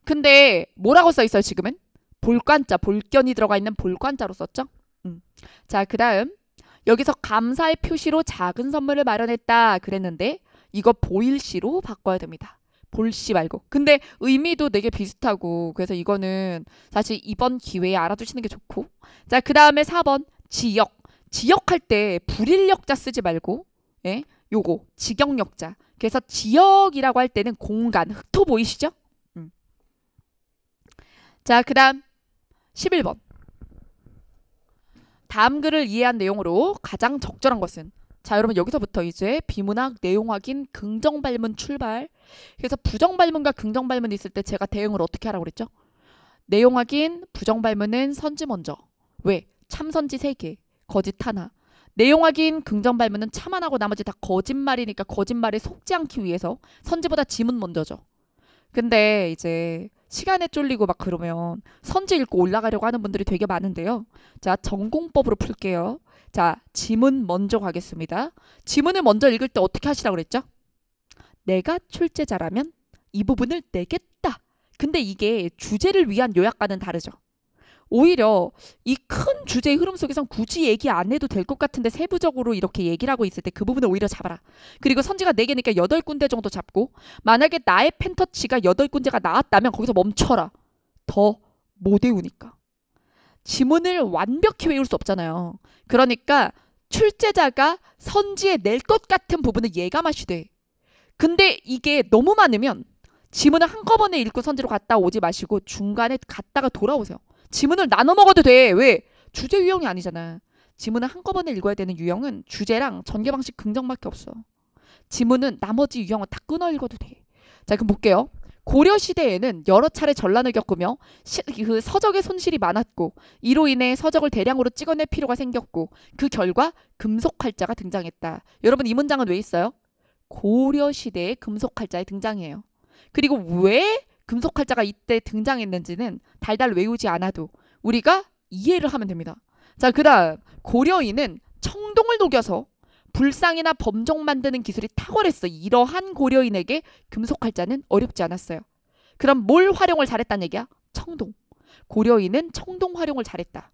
근데 뭐라고 써 있어요 지금은? 볼관자, 볼견이 들어가 있는 볼관자로 썼죠? 음. 자, 그 다음 여기서 감사의 표시로 작은 선물을 마련했다 그랬는데 이거 보일시로 바꿔야 됩니다. 볼시 말고. 근데 의미도 되게 비슷하고 그래서 이거는 사실 이번 기회에 알아두시는 게 좋고 자그 다음에 4번 지역. 지역할 때 불일력자 쓰지 말고 예? 요거 직역력자. 그래서 지역이라고 할 때는 공간 흑토 보이시죠? 음. 자그 다음 11번 다음 글을 이해한 내용으로 가장 적절한 것은 자 여러분 여기서부터 이제 비문학 내용 확인 긍정 발문 출발 그래서 부정 발문과 긍정 발문 있을 때 제가 대응을 어떻게 하라고 그랬죠 내용 확인 부정 발문은 선지 먼저 왜 참선지 세개 거짓 하나 내용 확인 긍정 발문은 참아나고 나머지 다 거짓말이니까 거짓말에 속지 않기 위해서 선지보다 지문 먼저죠 근데 이제 시간에 쫄리고 막 그러면 선지 읽고 올라가려고 하는 분들이 되게 많은데요. 자, 전공법으로 풀게요. 자, 지문 먼저 가겠습니다. 지문을 먼저 읽을 때 어떻게 하시라고 그랬죠? 내가 출제자라면 이 부분을 내겠다. 근데 이게 주제를 위한 요약과는 다르죠. 오히려 이 큰 주제의 흐름 속에선 굳이 얘기 안 해도 될 것 같은데 세부적으로 이렇게 얘기를 하고 있을 때 그 부분을 오히려 잡아라. 그리고 선지가 네개니까 여덟 군데 정도 잡고 만약에 나의 펜터치가 여덟 군데가 나왔다면 거기서 멈춰라. 더 못 외우니까. 지문을 완벽히 외울 수 없잖아요. 그러니까 출제자가 선지에 낼 것 같은 부분을 예감하시 되 근데 이게 너무 많으면 지문을 한꺼번에 읽고 선지로 갔다 오지 마시고 중간에 갔다가 돌아오세요. 지문을 나눠 먹어도 돼. 왜? 주제 유형이 아니잖아. 지문을 한꺼번에 읽어야 되는 유형은 주제랑 전개 방식 긍정밖에 없어. 지문은 나머지 유형은 다 끊어 읽어도 돼. 자, 그럼 볼게요. 고려 시대에는 여러 차례 전란을 겪으며 시, 그 서적의 손실이 많았고 이로 인해 서적을 대량으로 찍어낼 필요가 생겼고 그 결과 금속 활자가 등장했다. 여러분 이 문장은 왜 있어요? 고려 시대의 금속 활자의 등장이에요. 그리고 왜 금속 활자가 이때 등장했는지는 달달 외우지 않아도 우리가 이해를 하면 됩니다. 자, 그다음 고려인은 청동을 녹여서 불상이나 범종 만드는 기술이 탁월했어. 이러한 고려인에게 금속 활자는 어렵지 않았어요. 그럼 뭘 활용을 잘했다는 얘기야? 청동. 고려인은 청동 활용을 잘했다.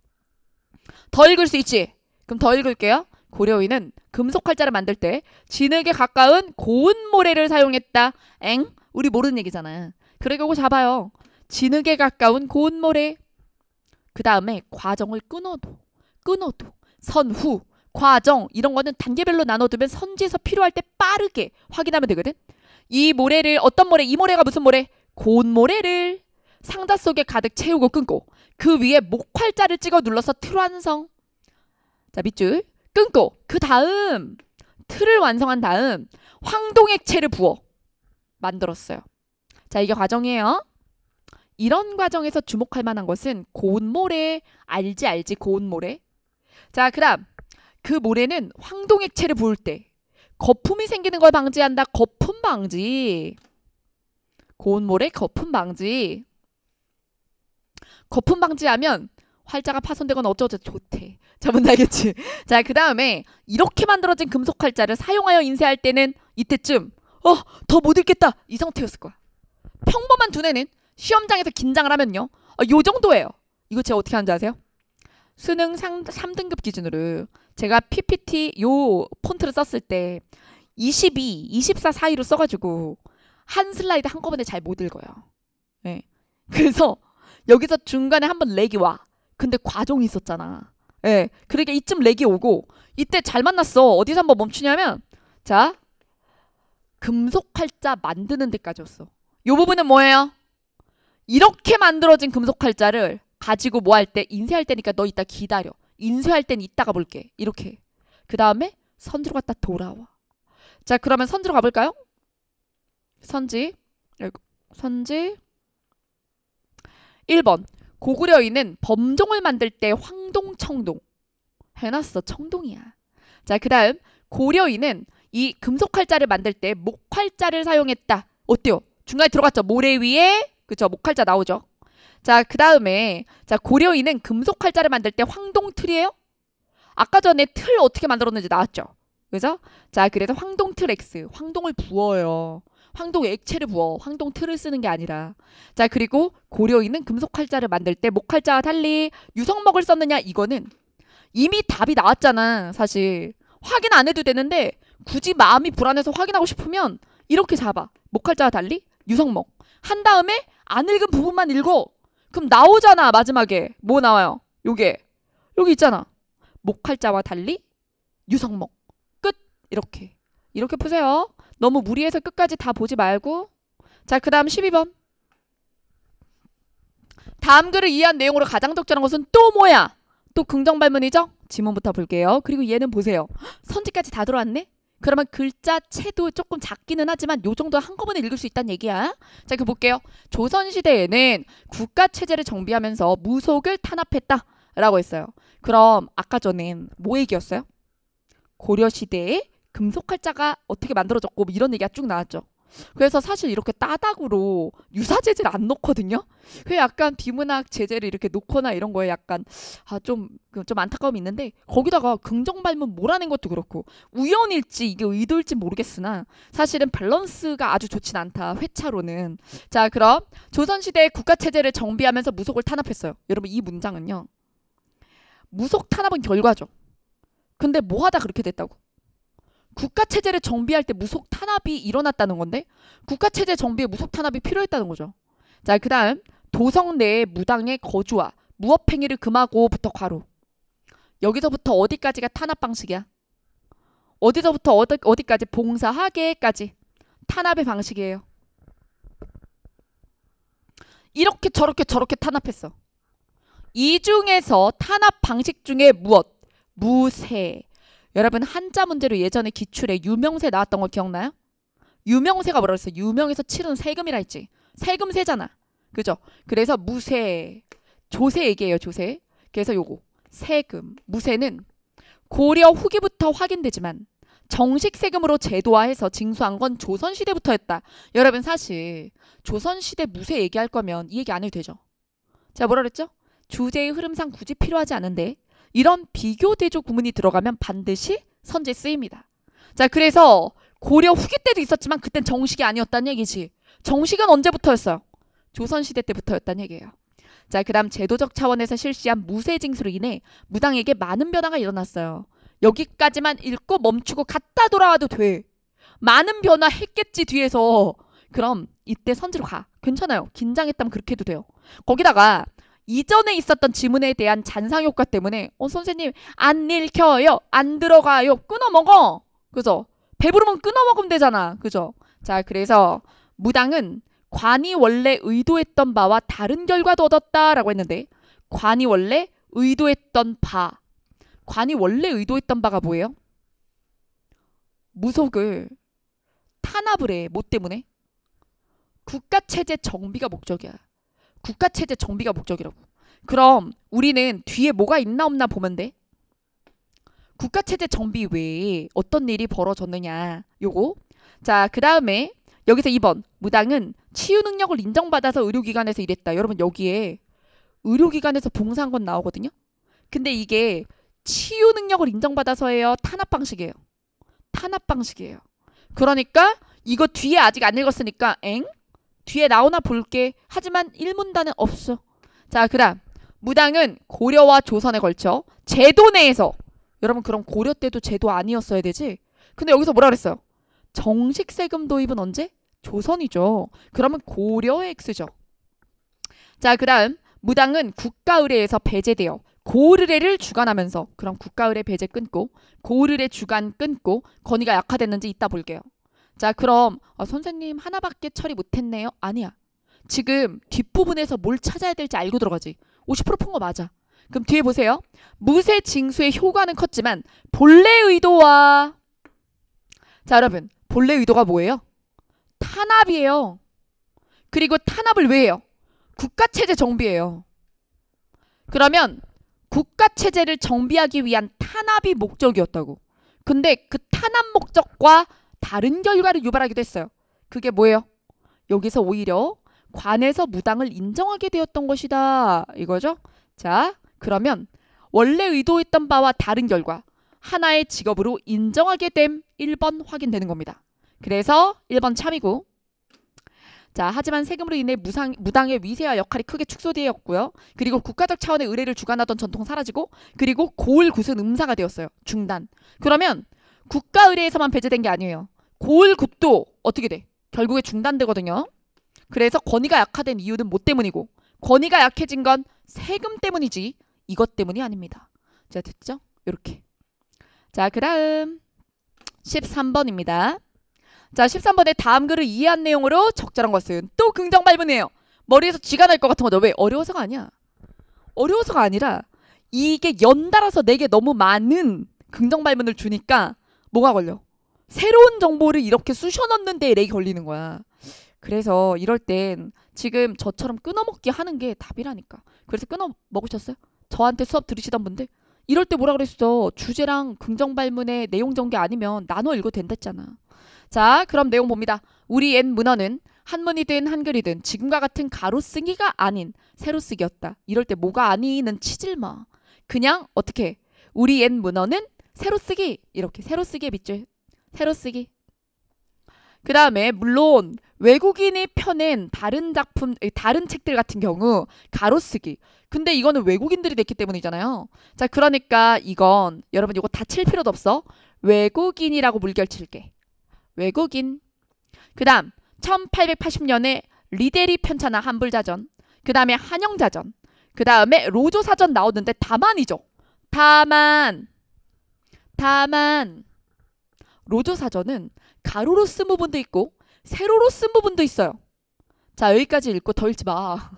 더 읽을 수 있지? 그럼 더 읽을게요. 고려인은 금속 활자를 만들 때 진흙에 가까운 고운 모래를 사용했다. 엥? 우리 모르는 얘기잖아. 요 그래가고 잡아요. 진흙에 가까운 고운 모래. 그 다음에 과정을 끊어도 끊어도 선후 과정 이런 거는 단계별로 나눠두면 선지에서 필요할 때 빠르게 확인하면 되거든. 이 모래를 어떤 모래 이 모래가 무슨 모래 고운 모래를 상자 속에 가득 채우고 끊고 그 위에 목활자를 찍어 눌러서 틀 완성. 자 밑줄 끊고 그 다음 틀을 완성한 다음 황동액체를 부어 만들었어요. 자, 이게 과정이에요. 이런 과정에서 주목할 만한 것은 고운 모래 알지 알지 고운 모래. 자, 그다음 그 모래는 황동액체를 부을 때 거품이 생기는 걸 방지한다. 거품 방지. 고운 모래 거품 방지. 거품 방지하면 활자가 파손되거나 어쩌고저쩌 좋대. 자, 뭔지 알겠지? 자, 그 다음에 이렇게 만들어진 금속 활자를 사용하여 인쇄할 때는 이때쯤 어, 더 못 읽겠다. 이 상태였을 거야. 평범한 두뇌는 시험장에서 긴장을 하면요. 어, 요 정도예요. 이거 제가 어떻게 하는지 아세요? 수능 상, 3등급 기준으로 제가 PPT 요 폰트를 썼을 때 22, 24 사이로 써가지고 한 슬라이드 한꺼번에 잘 못 읽어요. 네. 그래서 여기서 중간에 한 번 렉이 와. 근데 과정이 있었잖아. 예. 네. 그러니까 이쯤 렉이 오고 이때 잘 만났어. 어디서 한 번 멈추냐면 자 금속 팔자 만드는 데까지였어. 이 부분은 뭐예요? 이렇게 만들어진 금속 칼자를 가지고 뭐 할때 인쇄할 때니까 너 이따 기다려. 인쇄할 땐 이따가 볼게. 이렇게. 그 다음에 선지로 갔다 돌아와. 자 그러면 선지로 가볼까요? 선지 선지 1번 고구려인은 범종을 만들 때 황동 청동 해놨어 청동이야 자 그 다음 고려인은 이 금속활자를 만들 때 목활자를 사용했다 어때요? 중간에 들어갔죠. 모래 위에 그쵸 목칼자 나오죠. 자 그 다음에 자 고려인은 금속 칼자를 만들 때 황동 틀이에요. 아까 전에 틀 어떻게 만들었는지 나왔죠. 그죠? 자 그래서 황동 틀 X 황동을 부어요. 황동 액체를 부어 황동 틀을 쓰는 게 아니라 자 그리고 고려인은 금속 칼자를 만들 때 목칼자와 달리 유성먹을 썼느냐 이거는 이미 답이 나왔잖아 사실 확인 안 해도 되는데 굳이 마음이 불안해서 확인하고 싶으면 이렇게 잡아 목칼자와 달리 유성목. 한 다음에 안 읽은 부분만 읽어. 그럼 나오잖아, 마지막에. 뭐 나와요? 요게. 여기 있잖아. 목할자와 달리 유성목. 끝. 이렇게. 이렇게 푸세요. 너무 무리해서 끝까지 다 보지 말고. 자, 그 다음 12번. 다음 글을 이해한 내용으로 가장 적절한 것은 또 뭐야? 또 긍정 발문이죠? 지문부터 볼게요. 그리고 얘는 보세요. 선지까지 다 들어왔네? 그러면 글자체도 조금 작기는 하지만 요 정도 한꺼번에 읽을 수 있다는 얘기야. 자, 그 볼게요. 조선시대에는 국가체제를 정비하면서 무속을 탄압했다. 라고 했어요. 그럼 아까 전엔 뭐 얘기였어요? 고려시대에 금속활자가 어떻게 만들어졌고 뭐 이런 얘기가 쭉 나왔죠. 그래서 사실 이렇게 따닥으로 유사 제재를 안 놓거든요. 그 약간 비문학 제재를 이렇게 놓거나 이런 거에 약간 아좀좀 좀 안타까움이 있는데 거기다가 긍정 발문 몰아낸 것도 그렇고 우연일지 이게 의도일지 모르겠으나 사실은 밸런스가 아주 좋진 않다 회차로는 자 그럼 조선시대 국가 체제를 정비하면서 무속을 탄압했어요. 여러분 이 문장은요 무속 탄압은 결과죠. 근데 뭐 하다 그렇게 됐다고? 국가 체제를 정비할 때 무속 탄압이 일어났다는 건데 국가 체제 정비에 무속 탄압이 필요했다는 거죠. 자, 그다음 도성 내에 무당의 거주와 무업 행위를 금하고부터 과로. 여기서부터 어디까지가 탄압 방식이야? 어디서부터 어디, 어디까지 봉사하게까지 탄압의 방식이에요. 이렇게 저렇게 저렇게 탄압했어. 이 중에서 탄압 방식 중에 무엇? 무세, 여러분 한자 문제로 예전에 기출에 유명세 나왔던 거 기억나요? 유명세가 뭐라 그랬어? 유명해서 치른 세금이라 했지. 세금세잖아. 그죠? 그래서 무세, 조세 얘기예요, 조세. 그래서 요거 세금, 무세는 고려 후기부터 확인되지만 정식 세금으로 제도화해서 징수한 건 조선시대부터였다. 여러분 사실 조선시대 무세 얘기할 거면 이 얘기 안 해도 되죠. 자 뭐라 그랬죠? 주제의 흐름상 굳이 필요하지 않은데 이런 비교 대조 구문이 들어가면 반드시 선제 쓰입니다. 자, 그래서 고려 후기 때도 있었지만 그땐 정식이 아니었다는 얘기지. 정식은 언제부터였어요? 조선시대 때부터였다는 얘기예요. 자, 그 다음 제도적 차원에서 실시한 무쇠징수로 인해 무당에게 많은 변화가 일어났어요. 여기까지만 읽고 멈추고 갔다 돌아와도 돼. 많은 변화 했겠지 뒤에서. 그럼 이때 선지로 가. 괜찮아요. 긴장했다면 그렇게 해도 돼요. 거기다가 이전에 있었던 지문에 대한 잔상 효과 때문에 어 선생님 안 읽혀요 안 들어가요 끊어 먹어 그죠 배부르면 끊어 먹으면 되잖아 그죠 자 그래서 무당은 관이 원래 의도했던 바와 다른 결과도 얻었다라고 했는데 관이 원래 의도했던 바 관이 원래 의도했던 바가 뭐예요 무속을 탄압을 해뭐 때문에 국가 체제 정비가 목적이야 국가체제 정비가 목적이라고. 그럼 우리는 뒤에 뭐가 있나 없나 보면 돼. 국가체제 정비 외에 어떤 일이 벌어졌느냐 요거. 자, 그 다음에 여기서 2번 무당은 치유 능력을 인정받아서 의료기관에서 일했다. 여러분 여기에 의료기관에서 봉사한 건 나오거든요. 근데 이게 치유 능력을 인정받아서해요 탄압 방식이에요. 탄압 방식이에요. 그러니까 이거 뒤에 아직 안 읽었으니까 엥? 뒤에 나오나 볼게. 하지만 1문단은 없어. 자, 그 다음. 무당은 고려와 조선에 걸쳐 제도 내에서 여러분 그럼 고려 때도 제도 아니었어야 되지? 근데 여기서 뭐라 그랬어요? 정식 세금 도입은 언제? 조선이죠. 그러면 고려의 X죠. 자, 그 다음. 무당은 국가 의뢰에서 배제되어 고의뢰를 주관하면서 그럼 국가 의뢰 배제 끊고 고의뢰 주관 끊고 건의가 약화됐는지 이따 볼게요. 자, 그럼 어, 선생님 하나밖에 처리 못했네요. 아니야. 지금 뒷부분에서 뭘 찾아야 될지 알고 들어가지. 50%푼 거 맞아. 그럼 뒤에 보세요. 무쇠 징수의 효과는 컸지만 본래 의도와 자 여러분 본래 의도가 뭐예요? 탄압이에요. 그리고 탄압을 왜 해요? 국가체제 정비예요. 그러면 국가체제를 정비하기 위한 탄압이 목적이었다고. 근데 그 탄압 목적과 다른 결과를 유발하기도 했어요. 그게 뭐예요? 여기서 오히려 관에서 무당을 인정하게 되었던 것이다. 이거죠? 자, 그러면 원래 의도했던 바와 다른 결과 하나의 직업으로 인정하게 됨 1번 확인되는 겁니다. 그래서 1번 참이고 자, 하지만 세금으로 인해 무상, 무당의 위세와 역할이 크게 축소되었고요. 그리고 국가적 차원의 의뢰를 주관하던 전통 사라지고 그리고 고을 구순 음사가 되었어요. 중단. 그러면 국가 의뢰에서만 배제된 게 아니에요. 고을급도 어떻게 돼? 결국에 중단되거든요. 그래서 권위가 약화된 이유는 뭐 때문이고 권위가 약해진 건 세금 때문이지 이것 때문이 아닙니다. 자, 됐죠? 이렇게. 자, 그 다음 13번입니다. 자, 13번의 다음 글을 이해한 내용으로 적절한 것은 또 긍정 발문이에요. 머리에서 쥐가 날 것 같은 거죠. 왜? 어려워서가 아니야. 어려워서가 아니라 이게 연달아서 내게 너무 많은 긍정 발문을 주니까 뭐가 걸려? 새로운 정보를 이렇게 쑤셔 넣는 데 렉이 걸리는 거야. 그래서 이럴 땐 지금 저처럼 끊어먹기 하는 게 답이라니까. 그래서 끊어 먹으셨어요? 저한테 수업 들으시던 분들 이럴 때 뭐라 그랬어? 주제랑 긍정 발문의 내용 전개 아니면 나눠 읽어도 된댔잖아. 자, 그럼 내용 봅니다. 우리 옛문어는 한문이든 한글이든 지금과 같은 가로쓰기가 아닌 세로쓰기였다. 이럴 때 뭐가 아니는 치질 마. 그냥 어떻게 우리 옛문어는 새로 쓰기 이렇게 새로 쓰기에 밑줄 새로 쓰기 그 다음에 물론 외국인이 펴낸 다른 작품, 다른 책들 같은 경우 가로쓰기. 근데 이거는 외국인들이 냈기 때문이잖아요. 자, 그러니까 이건 여러분 이거 다 칠 필요도 없어. 외국인이라고 물결 칠게. 외국인. 그 다음 1880년에 리데리 편찬한 한불자전. 그 다음에 한영자전. 그 다음에 로조사전 나오는데 다만이죠. 다만. 다만 로저 사전은 가로로 쓴 부분도 있고 세로로 쓴 부분도 있어요. 자 여기까지 읽고 더 읽지 마.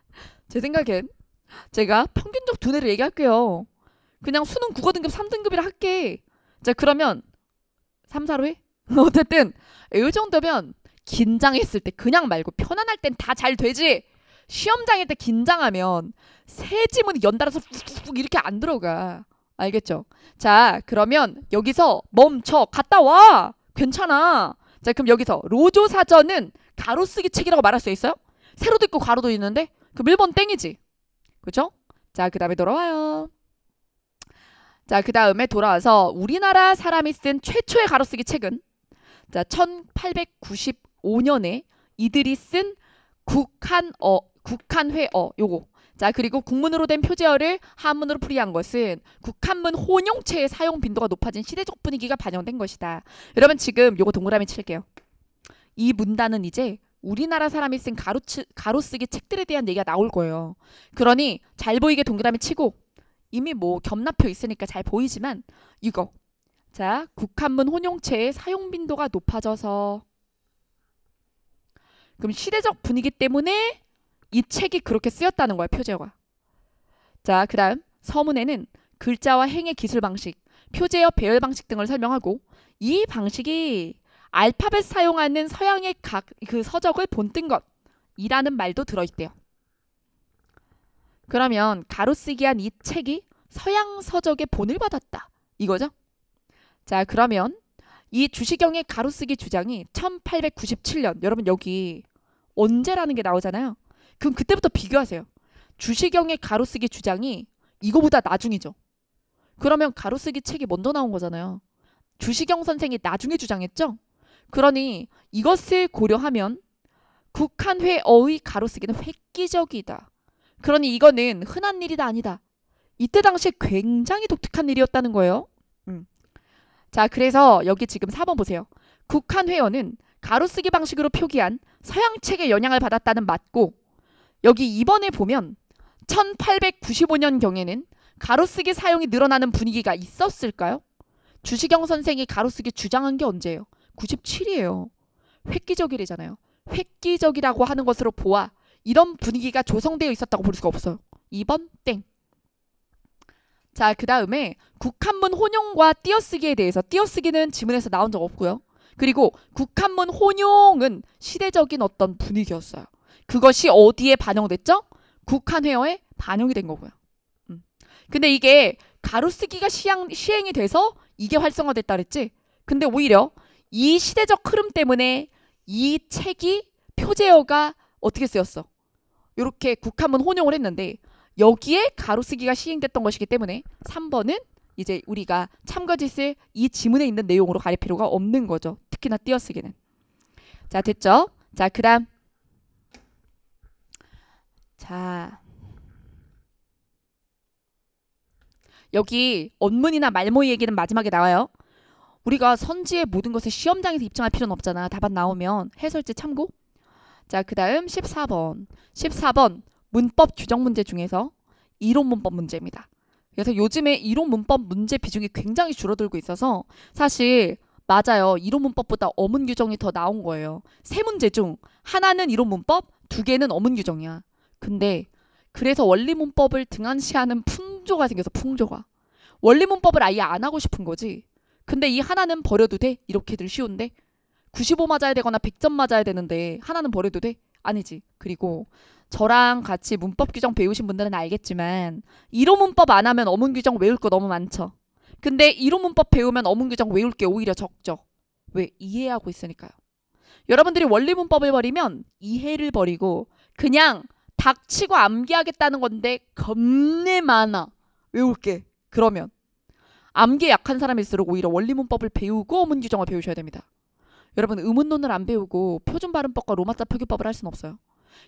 제 생각엔 제가 평균적 두뇌를 얘기할게요. 그냥 수능 국어 등급 3등급이라 할게. 자 그러면 3, 4로 해? 어쨌든 이 정도면 긴장했을 때 그냥 말고 편안할 땐 다 잘 되지. 시험장일 때 긴장하면 세 지문이 연달아서 푹푹푹 이렇게 안 들어가. 알겠죠? 자, 그러면 여기서 멈춰. 갔다 와. 괜찮아. 자, 그럼 여기서 로조 사전은 가로 쓰기 책이라고 말할 수 있어요? 세로도 있고 가로도 있는데? 그럼 1번 땡이지. 그죠? 자, 그 다음에 돌아와요. 자, 그 다음에 돌아와서 우리나라 사람이 쓴 최초의 가로쓰기 책은 자, 1895년에 이들이 쓴 국한어, 국한회어 요거 자, 그리고 국문으로 된 표제어를 한문으로 풀이한 것은 국한문 혼용체의 사용 빈도가 높아진 시대적 분위기가 반영된 것이다. 여러분 지금 요거 동그라미 칠게요. 이 문단은 이제 우리나라 사람이 쓴가로 가로쓰기 책들에 대한 얘기가 나올 거예요. 그러니 잘 보이게 동그라미 치고 이미 뭐 겹나표 있으니까 잘 보이지만 이거 자 국한문 혼용체의 사용 빈도가 높아져서 그럼 시대적 분위기 때문에 이 책이 그렇게 쓰였다는 거야, 표제가. 자, 그 다음 서문에는 글자와 행의 기술 방식, 표제어 배열 방식 등을 설명하고 이 방식이 알파벳 사용하는 서양의 각 그 서적을 본뜬 것이라는 말도 들어있대요. 그러면 가로쓰기한 이 책이 서양 서적의 본을 받았다. 이거죠? 자, 그러면 이 주시경의 가로쓰기 주장이 1897년, 여러분 여기 언제라는 게 나오잖아요. 그럼 그때부터 비교하세요. 주시경의 가로쓰기 주장이 이거보다 나중이죠. 그러면 가로쓰기 책이 먼저 나온 거잖아요. 주시경 선생이 나중에 주장했죠? 그러니 이것을 고려하면 국한회어의 가로쓰기는 획기적이다. 그러니 이거는 흔한 일이다 아니다. 이때 당시에 굉장히 독특한 일이었다는 거예요. 음. 자, 그래서 여기 지금 4번 보세요. 국한회원은 가로쓰기 방식으로 표기한 서양책의 영향을 받았다는 맞고 여기 2번에 보면 1895년경에는 가로쓰기 사용이 늘어나는 분위기가 있었을까요? 주시경 선생이 가로쓰기 주장한 게 언제예요? 97이에요. 획기적이래잖아요. 획기적이라고 하는 것으로 보아 이런 분위기가 조성되어 있었다고 볼 수가 없어요. 2번 땡. 자, 그 다음에 국한문 혼용과 띄어쓰기에 대해서 띄어쓰기는 지문에서 나온 적 없고요. 그리고 국한문 혼용은 시대적인 어떤 분위기였어요. 그것이 어디에 반영됐죠? 국한회어에 반영이 된 거고요. 음. 근데 이게 가로쓰기가 시행, 시행이 돼서 이게 활성화됐다 그랬지? 근데 오히려 이 시대적 흐름 때문에 이 책이 표제어가 어떻게 쓰였어? 이렇게 국한문 혼용을 했는데 여기에 가로쓰기가 시행됐던 것이기 때문에 3번은 이제 우리가 참가짓을 이 지문에 있는 내용으로 가릴 필요가 없는 거죠. 특히나 띄어쓰기는. 자 됐죠? 자그 다음 자. 여기 언문이나 말모의 얘기는 마지막에 나와요. 우리가 선지의 모든 것을 시험장에서 입증할 필요는 없잖아. 답안 나오면 해설지 참고. 자, 그다음 14번. 14번 문법 규정 문제 중에서 이론 문법 문제입니다. 그래서 요즘에 이론 문법 문제 비중이 굉장히 줄어들고 있어서 사실 맞아요. 이론 문법보다 어문 규정이 더 나온 거예요. 세 문제 중 하나는 이론 문법, 두 개는 어문 규정이야. 근데 그래서 원리 문법을 등한시하는 풍조가 생겨서 풍조가 원리 문법을 아예 안 하고 싶은 거지. 근데 이 하나는 버려도 돼? 이렇게들 쉬운데 95 맞아야 되거나 100점 맞아야 되는데 하나는 버려도 돼? 아니지. 그리고 저랑 같이 문법 규정 배우신 분들은 알겠지만 1호 문법 안 하면 어문 규정 외울 거 너무 많죠. 근데 1호 문법 배우면 어문 규정 외울 게 오히려 적죠. 왜? 이해하고 있으니까요. 여러분들이 원리 문법을 버리면 이해를 버리고 그냥 닥치고 암기하겠다는 건데 겁내 많아. 외울게. 그러면 암기에 약한 사람일수록 오히려 원리문법을 배우고 문 규정을 배우셔야 됩니다. 여러분 의문론을 안 배우고 표준 발음법과 로마자 표기법을 할 수는 없어요.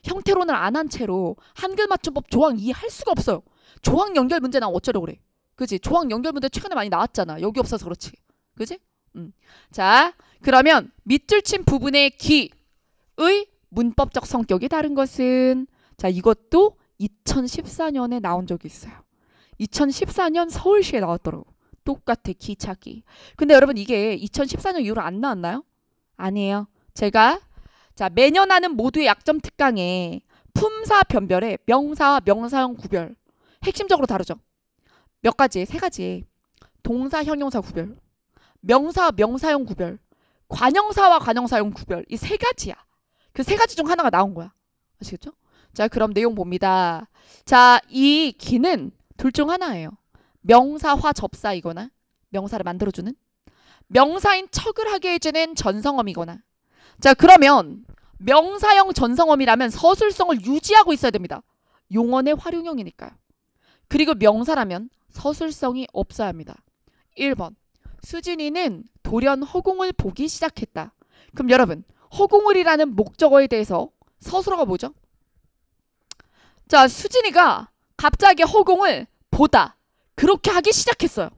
형태론을 안 한 채로 한글 맞춤법 조항 이해할 수가 없어요. 조항 연결 문제 나 어쩌려고 그래. 그지? 조항 연결 문제 최근에 많이 나왔잖아. 여기 없어서 그렇지. 그지? 음. 자, 그러면 밑줄 친 부분의 기의 문법적 성격이 다른 것은 자, 이것도 2014년에 나온 적이 있어요. 2014년 서울시에 나왔더라고. 똑같아, 기차기. 근데 여러분 이게 2014년 이후로 안 나왔나요? 아니에요. 제가 자, 매년 하는 모두의 약점 특강에 품사 변별에 명사와 명사형 구별 핵심적으로 다르죠. 몇 가지, 세 가지. 동사 형용사 구별, 명사와 명사형 구별, 관형사와 관형사형 구별 이 세 가지야. 그 세 가지 중 하나가 나온 거야. 아시겠죠? 자, 그럼 내용 봅니다. 자, 이 기는 둘 중 하나예요. 명사화 접사이거나 명사를 만들어주는 명사인 척을 하게 해주는 전성어이거나 자 그러면 명사형 전성어이라면 서술성을 유지하고 있어야 됩니다. 용언의 활용형이니까요. 그리고 명사라면 서술성이 없어야 합니다. 1번 수진이는 돌연 허공을 보기 시작했다. 그럼 여러분 허공을이라는 목적어에 대해서 서술어가 뭐죠? 자, 수진이가 갑자기 허공을 보다. 그렇게 하기 시작했어요.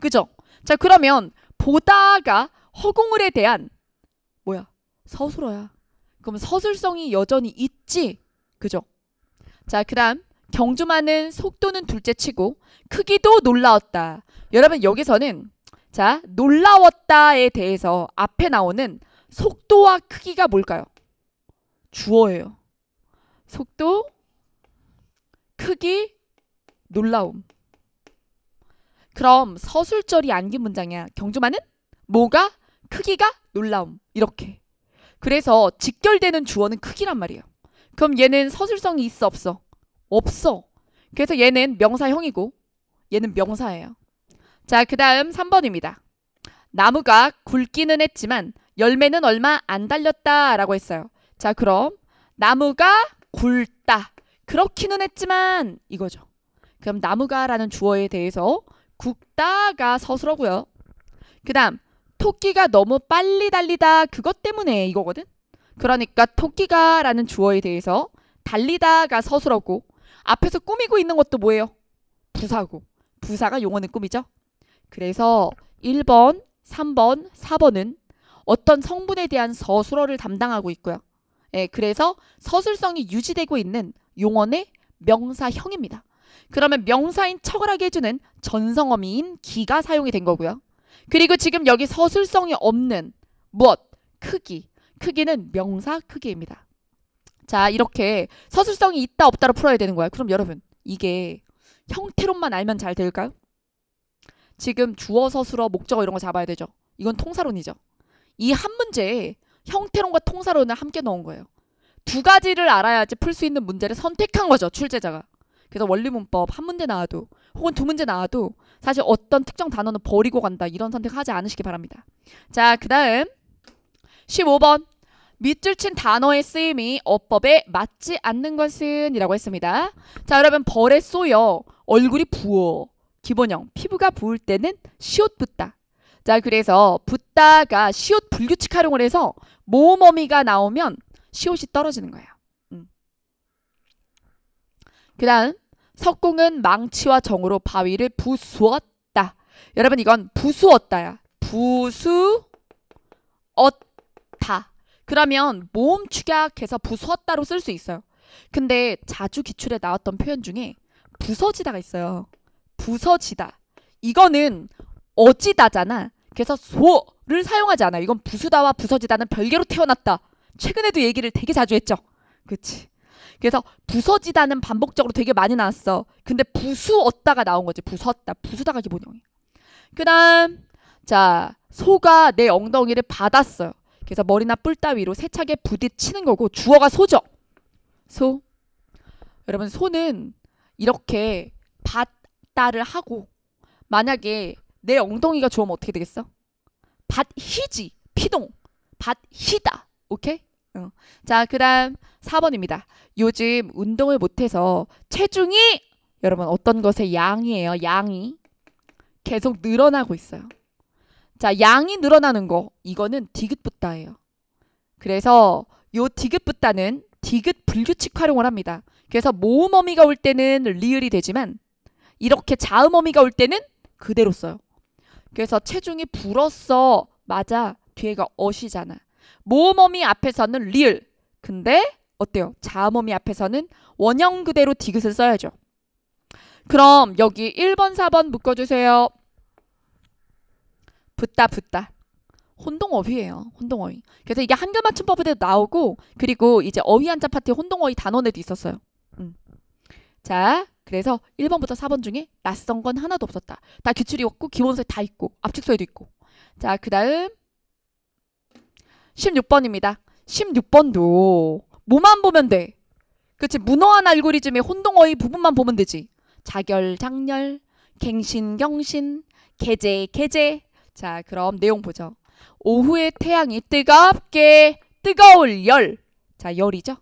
그죠? 자, 그러면 보다가 허공을에 대한 뭐야? 서술어야. 그럼 서술성이 여전히 있지. 그죠? 자, 그다음 경주만은 속도는 둘째치고 크기도 놀라웠다. 여러분 여기서는 자, 놀라웠다에 대해서 앞에 나오는 속도와 크기가 뭘까요? 주어예요. 속도, 크기, 놀라움. 그럼 서술절이 안긴 문장이야. 경주마는 뭐가 크기가 놀라움 이렇게. 그래서 직결되는 주어는 크기란 말이에요. 그럼 얘는 서술성이 있어 없어? 없어. 그래서 얘는 명사형이고 얘는 명사예요. 자, 그 다음 3번입니다. 나무가 굵기는 했지만 열매는 얼마 안 달렸다 라고 했어요. 자, 그럼 나무가 굵다. 그렇기는 했지만 이거죠. 그럼 나무가라는 주어에 대해서 굽다가 서술하고요그 다음 토끼가 너무 빨리 달리다 그것 때문에 이거거든. 그러니까 토끼가라는 주어에 대해서 달리다가 서술하고 앞에서 꾸미고 있는 것도 뭐예요? 부사고 부사가 용어는 꿈이죠 그래서 1번, 3번, 4번은 어떤 성분에 대한 서술어를 담당하고 있고요. 예, 그래서 서술성이 유지되고 있는 용언의 명사형입니다. 그러면 명사인 척을 하게 해주는 전성어미인 기가 사용이 된 거고요. 그리고 지금 여기 서술성이 없는 무엇? 크기. 크기는 명사 크기입니다. 자 이렇게 서술성이 있다 없다로 풀어야 되는 거야. 그럼 여러분 이게 형태로만 알면 잘 될까요? 지금 주어 서술어 목적어 이런 거 잡아야 되죠. 이건 통사론이죠. 이 한 문제에 형태론과 통사론을 함께 넣은 거예요. 두 가지를 알아야지 풀 수 있는 문제를 선택한 거죠. 출제자가. 그래서 원리문법 한 문제 나와도 혹은 두 문제 나와도 사실 어떤 특정 단어는 버리고 간다. 이런 선택하지 않으시기 바랍니다. 자, 그 다음 15번 밑줄 친 단어의 쓰임이 어법에 맞지 않는 것은 이라고 했습니다. 자 여러분 벌에 쏘여 얼굴이 부어 기본형 피부가 부을 때는 시옷 붓다 자 그래서 붓다가 시옷 불규칙 활용을 해서 모음 어미가 나오면 시옷이 떨어지는 거예요. 음. 그 다음 석궁은 망치와 정으로 바위를 부수었다. 여러분 이건 부수었다야. 부수었다. 그러면 모음 축약해서 부수었다로 쓸 수 있어요. 근데 자주 기출에 나왔던 표현 중에 부서지다가 있어요. 부서지다. 이거는 어지다잖아. 그래서 소를 사용하지 않아요. 이건 부수다와 부서지다는 별개로 태어났다. 최근에도 얘기를 되게 자주 했죠. 그치. 그래서 부서지다는 반복적으로 되게 많이 나왔어. 근데 부수었다가 나온 거지. 부섰다. 부수다가 기본형이그 다음, 자, 소가 내 엉덩이를 받았어요. 그래서 머리나 뿔 따위로 세차게 부딪히는 거고 주어가 소죠. 소. 여러분, 소는 이렇게 받다를 하고 만약에 내 엉덩이가 좋으면 어떻게 되겠어? 밭히지 피동 밭히다 오케이? 어. 자 그다음 4번입니다. 요즘 운동을 못해서 체중이 여러분 어떤 것의 양이에요. 양이 계속 늘어나고 있어요. 자 양이 늘어나는 거 이거는 디귿붓다예요. 그래서 요 디귿붓다는 디귿 불규칙 활용을 합니다. 그래서 모음 어미가 올 때는 리을이 되지만 이렇게 자음 어미가 올 때는 그대로 써요. 그래서 체중이 불었어. 맞아. 뒤에가 어시잖아. 모범미 앞에서는 리을. 근데 어때요? 자음음이 앞에서는 원형 그대로 디귿을 써야죠. 그럼 여기 1번, 4번 묶어주세요. 붙다, 붙다. 혼동어휘예요. 혼동어휘. 그래서 이게 한글 맞춤법에도 나오고 그리고 이제 어휘 한자 파티 혼동어휘 단원에도 있었어요. 음. 자, 그래서 1번부터 4번 중에 낯선 건 하나도 없었다. 다 기출이 없고 기본서에 다 있고 압축서에도 있고. 자, 그 다음 16번입니다. 16번도 뭐만 보면 돼. 그치 문어한 알고리즘의 혼동어의 부분만 보면 되지. 자결, 장렬, 갱신, 경신, 개제, 개제. 자, 그럼 내용 보죠. 오후에 태양이 뜨겁게 뜨거울 열. 자, 열이죠.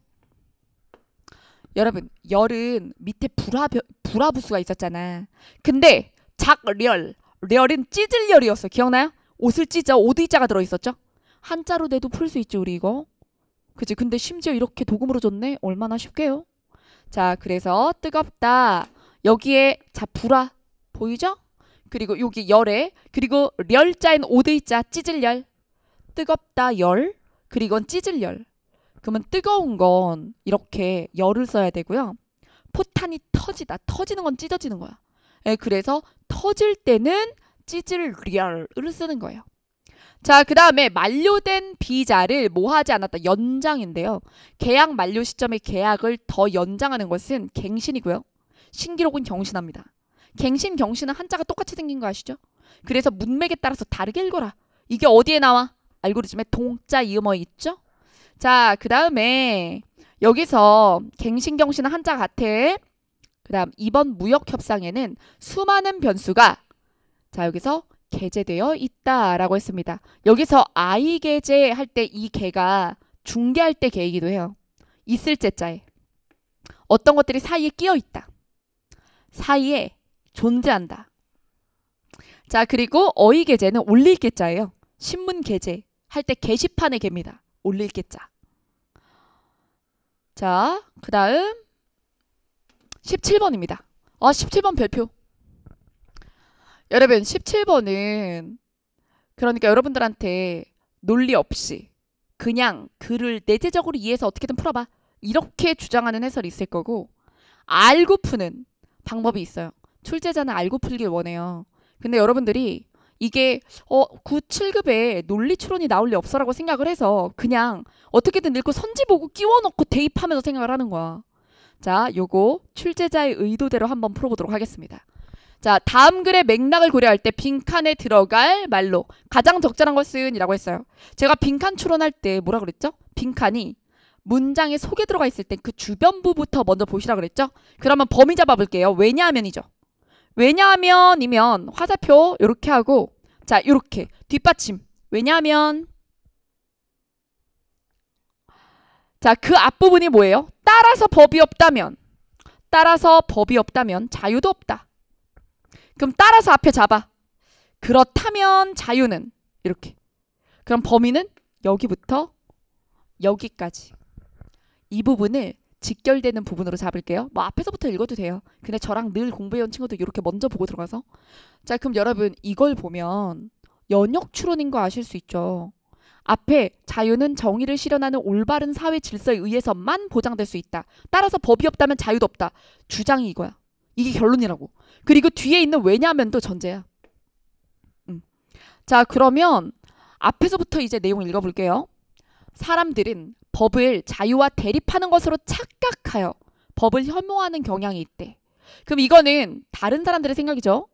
여러분 열은 밑에 불화 불화부수가 있었잖아. 근데 작렬 렬은 찢을 열이었어. 기억나요? 옷을 찢어 오드이자가 들어있었죠. 한자로 내도 풀 수 있지 우리 이거. 그치? 근데 심지어 이렇게 도금으로 줬네. 얼마나 쉽게요? 자 그래서 뜨겁다. 여기에 자 불화 보이죠? 그리고 여기 열에 그리고 렬자인 오드이자 찢을 열 뜨겁다 열 그리고 찢을 열 그러면 뜨거운 건 이렇게 열을 써야 되고요. 포탄이 터지다. 터지는 건 찢어지는 거야. 예, 그래서 터질 때는 찌질 리얼을 쓰는 거예요. 자, 그 다음에 만료된 비자를 뭐하지 않았다. 연장인데요. 계약 만료 시점에 계약을 더 연장하는 것은 갱신이고요. 신기록은 경신합니다. 갱신, 경신은 한자가 똑같이 생긴 거 아시죠? 그래서 문맥에 따라서 다르게 읽어라. 이게 어디에 나와? 알고리즘에 동자 이음어 있죠? 자, 그 다음에 여기서 갱신경신 한자 같아. 그 다음 이번 무역협상에는 수많은 변수가 자 여기서 개재되어 있다라고 했습니다. 여기서 아이 개재할 때 이 개가 중개할 때 개이기도 해요. 있을 제자에 어떤 것들이 사이에 끼어 있다. 사이에 존재한다. 자 그리고 어이 개재는 올릴 개자예요. 신문 개재 할 때 게시판의 개입니다. 올릴겠자. 자, 그 다음 17번입니다. 아, 17번 별표. 여러분, 17번은 그러니까 여러분들한테 논리 없이 그냥 글을 내재적으로 이해해서 어떻게든 풀어봐. 이렇게 주장하는 해설이 있을 거고 알고 푸는 방법이 있어요. 출제자는 알고 풀길 원해요. 근데 여러분들이 이게 어, 구 7급에 논리 추론이 나올 리 없어라고 생각을 해서 그냥 어떻게든 읽고 선지 보고 끼워 넣고 대입하면서 생각을 하는 거야. 자, 요거 출제자의 의도대로 한번 풀어보도록 하겠습니다. 자, 다음 글의 맥락을 고려할 때 빈칸에 들어갈 말로 가장 적절한 것은 이라고 했어요. 제가 빈칸 추론할 때 뭐라 그랬죠? 빈칸이 문장에 속에 들어가 있을 땐 그 주변부부터 먼저 보시라 그랬죠? 그러면 범위 잡아볼게요. 왜냐하면이죠. 왜냐하면이면 화살표 이렇게 하고 자, 이렇게 뒷받침. 왜냐하면 자, 그 앞부분이 뭐예요? 따라서 법이 없다면 따라서 법이 없다면 자유도 없다. 그럼 따라서 앞에 잡아. 그렇다면 자유는 이렇게. 그럼 범위는 여기부터 여기까지. 이 부분을 직결되는 부분으로 잡을게요. 뭐 앞에서부터 읽어도 돼요. 근데 저랑 늘 공부해온 친구들 이렇게 먼저 보고 들어가서 자 그럼 여러분 이걸 보면 연역 추론인 거 아실 수 있죠. 앞에 자유는 정의를 실현하는 올바른 사회 질서에 의해서만 보장될 수 있다. 따라서 법이 없다면 자유도 없다. 주장이 이거야. 이게 결론이라고. 그리고 뒤에 있는 왜냐면도 전제야. 음. 자 그러면 앞에서부터 이제 내용 읽어볼게요. 사람들은 법을 자유와 대립하는 것으로 착각하여 법을 혐오하는 경향이 있대. 그럼 이거는 다른 사람들의 생각이죠.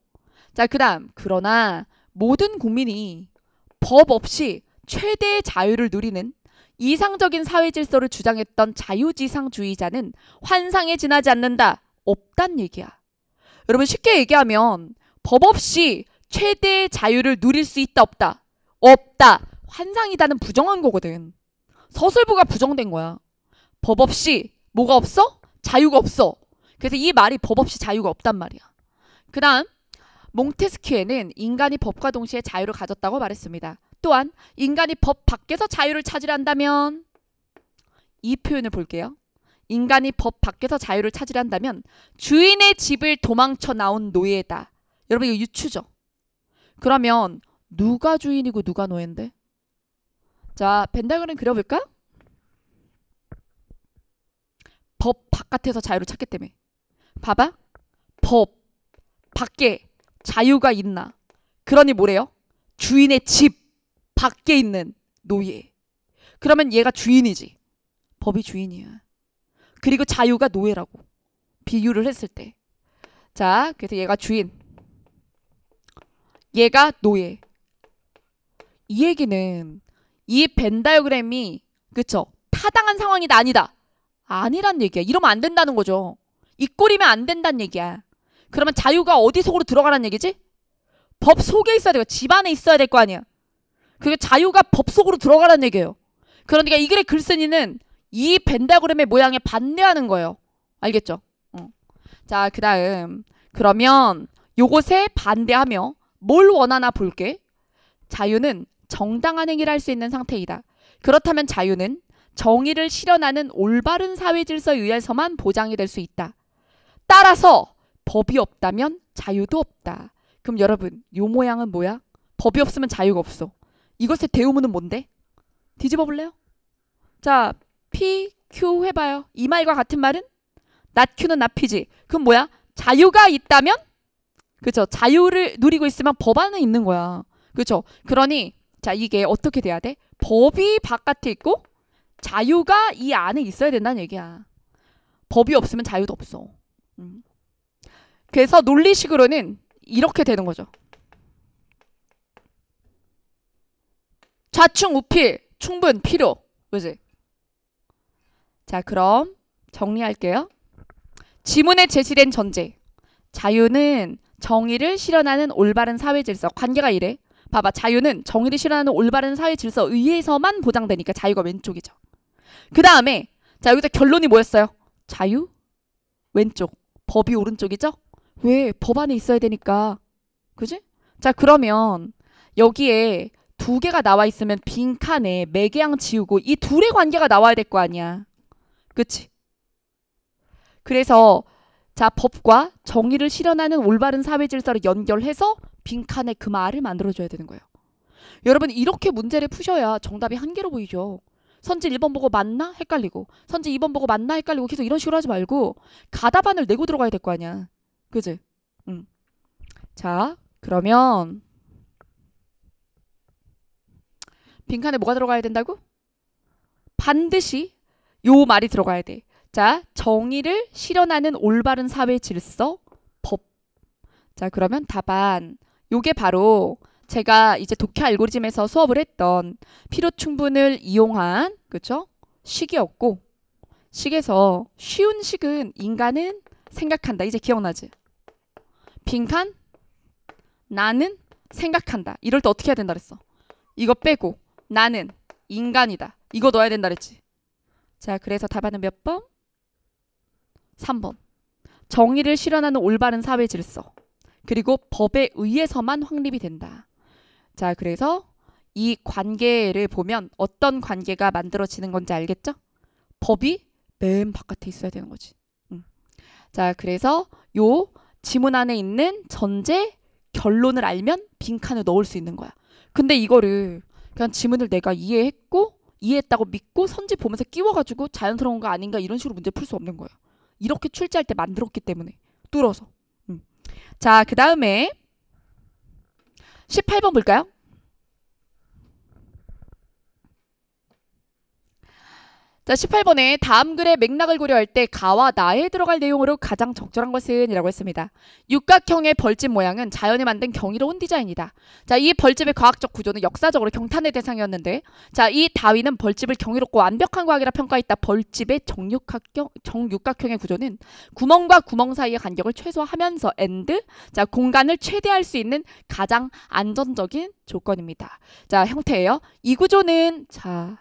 자, 그다음 그러나 모든 국민이 법 없이 최대의 자유를 누리는 이상적인 사회 질서를 주장했던 자유지상주의자는 환상에 지나지 않는다. 없단 얘기야. 여러분 쉽게 얘기하면 법 없이 최대의 자유를 누릴 수 있다 없다. 없다. 환상이다는 부정한 거거든. 서술부가 부정된 거야. 법 없이 뭐가 없어? 자유가 없어. 그래서 이 말이 법 없이 자유가 없단 말이야. 그 다음 몽테스키에는 인간이 법과 동시에 자유를 가졌다고 말했습니다. 또한 인간이 법 밖에서 자유를 찾으란다면 이 표현을 볼게요. 인간이 법 밖에서 자유를 찾으란다면 주인의 집을 도망쳐 나온 노예다. 여러분 이거 유추죠. 그러면 누가 주인이고 누가 노예인데? 자, 벤다그램 그려볼까? 법 바깥에서 자유를 찾기 때문에. 봐봐. 법 밖에 자유가 있나. 그러니 뭐래요? 주인의 집 밖에 있는 노예. 그러면 얘가 주인이지. 법이 주인이야. 그리고 자유가 노예라고 비유를 했을 때. 자, 그래서 얘가 주인. 얘가 노예. 이 얘기는 이 벤다이어그램이 그쵸 타당한 상황이다 아니다 아니란 얘기야 이러면 안 된다는 거죠 이 꼴이면 안 된다는 얘기야 그러면 자유가 어디 속으로 들어가란 얘기지? 법 속에 있어야 되고 집 안에 있어야 될 거 아니야 그게 자유가 법 속으로 들어가란 얘기예요 그러니까 이 글의 글쓴이는 이 벤다그램의 이 모양에 반대하는 거예요 알겠죠? 어. 자그 다음 그러면 요것에 반대하며 뭘 원하나 볼게 자유는 정당한 행위를 할 수 있는 상태이다. 그렇다면 자유는 정의를 실현하는 올바른 사회 질서에 의해서만 보장이 될 수 있다. 따라서 법이 없다면 자유도 없다. 그럼 여러분, 요 모양은 뭐야? 법이 없으면 자유가 없어. 이것의 대우문은 뭔데? 뒤집어 볼래요? 자, P, Q 해봐요. 이 말과 같은 말은? 낫 Q는 낫피지. 그럼 뭐야? 자유가 있다면? 그렇죠. 자유를 누리고 있으면 법안은 있는 거야. 그렇죠. 그러니 자, 이게 어떻게 돼야 돼? 법이 바깥에 있고 자유가 이 안에 있어야 된다는 얘기야. 법이 없으면 자유도 없어. 음. 그래서 논리식으로는 이렇게 되는 거죠. 좌충 우필 충분 필요 그지? 자 그럼 정리할게요. 지문에 제시된 전제 자유는 정의를 실현하는 올바른 사회 질서 관계가 이래 봐봐 자유는 정의를 실현하는 올바른 사회 질서 의해서만 보장되니까 자유가 왼쪽이죠. 그 다음에 자 여기서 결론이 뭐였어요? 자유 왼쪽 법이 오른쪽이죠? 왜? 법 안에 있어야 되니까 그지? 자 그러면 여기에 두 개가 나와 있으면 빈 칸에 매개양 지우고 이 둘의 관계가 나와야 될 거 아니야. 그치? 그래서 자 법과 정의를 실현하는 올바른 사회 질서를 연결해서 빈칸에 그 말을 만들어줘야 되는 거예요. 여러분 이렇게 문제를 푸셔야 정답이 한 개로 보이죠. 선지 1번 보고 맞나? 헷갈리고 선지 2번 보고 맞나? 헷갈리고 계속 이런 식으로 하지 말고 가다반을 내고 들어가야 될 거 아니야. 그지? 음. 자 그러면 빈칸에 뭐가 들어가야 된다고? 반드시 요 말이 들어가야 돼. 자, 정의를 실현하는 올바른 사회 질서, 법. 자, 그러면 답안 요게 바로 제가 이제 독해 알고리즘에서 수업을 했던 피로 충분을 이용한 그쵸 식이었고 식에서 쉬운 식은 인간은 생각한다. 이제 기억나지? 빈칸 나는 생각한다. 이럴 때 어떻게 해야 된다 그랬어? 이거 빼고 나는 인간이다. 이거 넣어야 된다 그랬지. 자, 그래서 답안은 몇 번? 3번. 정의를 실현하는 올바른 사회 질서. 그리고 법에 의해서만 확립이 된다. 자, 그래서 이 관계를 보면 어떤 관계가 만들어지는 건지 알겠죠? 법이 맨 바깥에 있어야 되는 거지. 응. 자, 그래서 요 지문 안에 있는 전제 결론을 알면 빈칸을 넣을 수 있는 거야. 근데 이거를 그냥 지문을 내가 이해했고 이해했다고 믿고 선지 보면서 끼워가지고 자연스러운 거 아닌가 이런 식으로 문제 풀 수 없는 거야. 이렇게 출제할 때 만들었기 때문에 뚫어서. 자, 그 다음에 18번 볼까요? 자, 18번에 다음 글의 맥락을 고려할 때 가와 나에 들어갈 내용으로 가장 적절한 것은 이라고 했습니다. 육각형의 벌집 모양은 자연이 만든 경이로운 디자인이다. 자, 이 벌집의 과학적 구조는 역사적으로 경탄의 대상이었는데 자, 이 다윈은 벌집을 경이롭고 완벽한 과학이라 평가했다. 벌집의 정육각형, 정육각형의 구조는 구멍과 구멍 사이의 간격을 최소화하면서 엔드 자, 공간을 최대할 수 있는 가장 안전적인 조건입니다. 자, 형태예요. 이 구조는 자,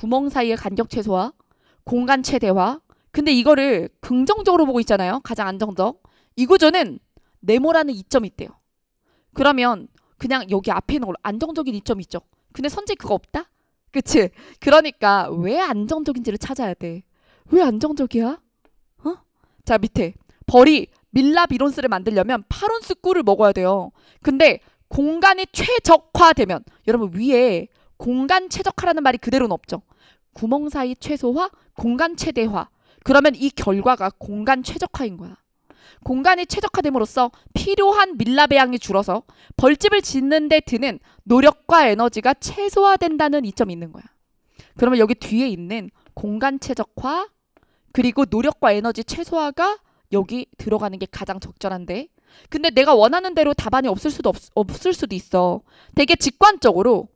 구멍 사이의 간격 최소화, 공간 최대화. 근데 이거를 긍정적으로 보고 있잖아요. 가장 안정적. 이 구조는 네모라는 이점이 있대요. 그러면 그냥 여기 앞에 있는 걸로 안정적인 이점이 있죠. 근데 선제 그거 없다? 그치? 그러니까 왜 안정적인지를 찾아야 돼. 왜 안정적이야? 어? 자 밑에 벌이 밀라비론스를 만들려면 8온스 꿀을 먹어야 돼요. 근데 공간이 최적화되면 여러분 위에 공간 최적화라는 말이 그대로는 없죠. 구멍 사이 최소화, 공간 최대화. 그러면 이 결과가 공간 최적화인 거야. 공간이 최적화됨으로써 필요한 밀랍의양이 줄어서 벌집을 짓는 데 드는 노력과 에너지가 최소화된다는 이점이 있는 거야. 그러면 여기 뒤에 있는 공간 최적화 그리고 노력과 에너지 최소화가 여기 들어가는 게 가장 적절한데 근데 내가 원하는 대로 답안이 없을 수도 없, 없을 수도 있어. 되게 직관적으로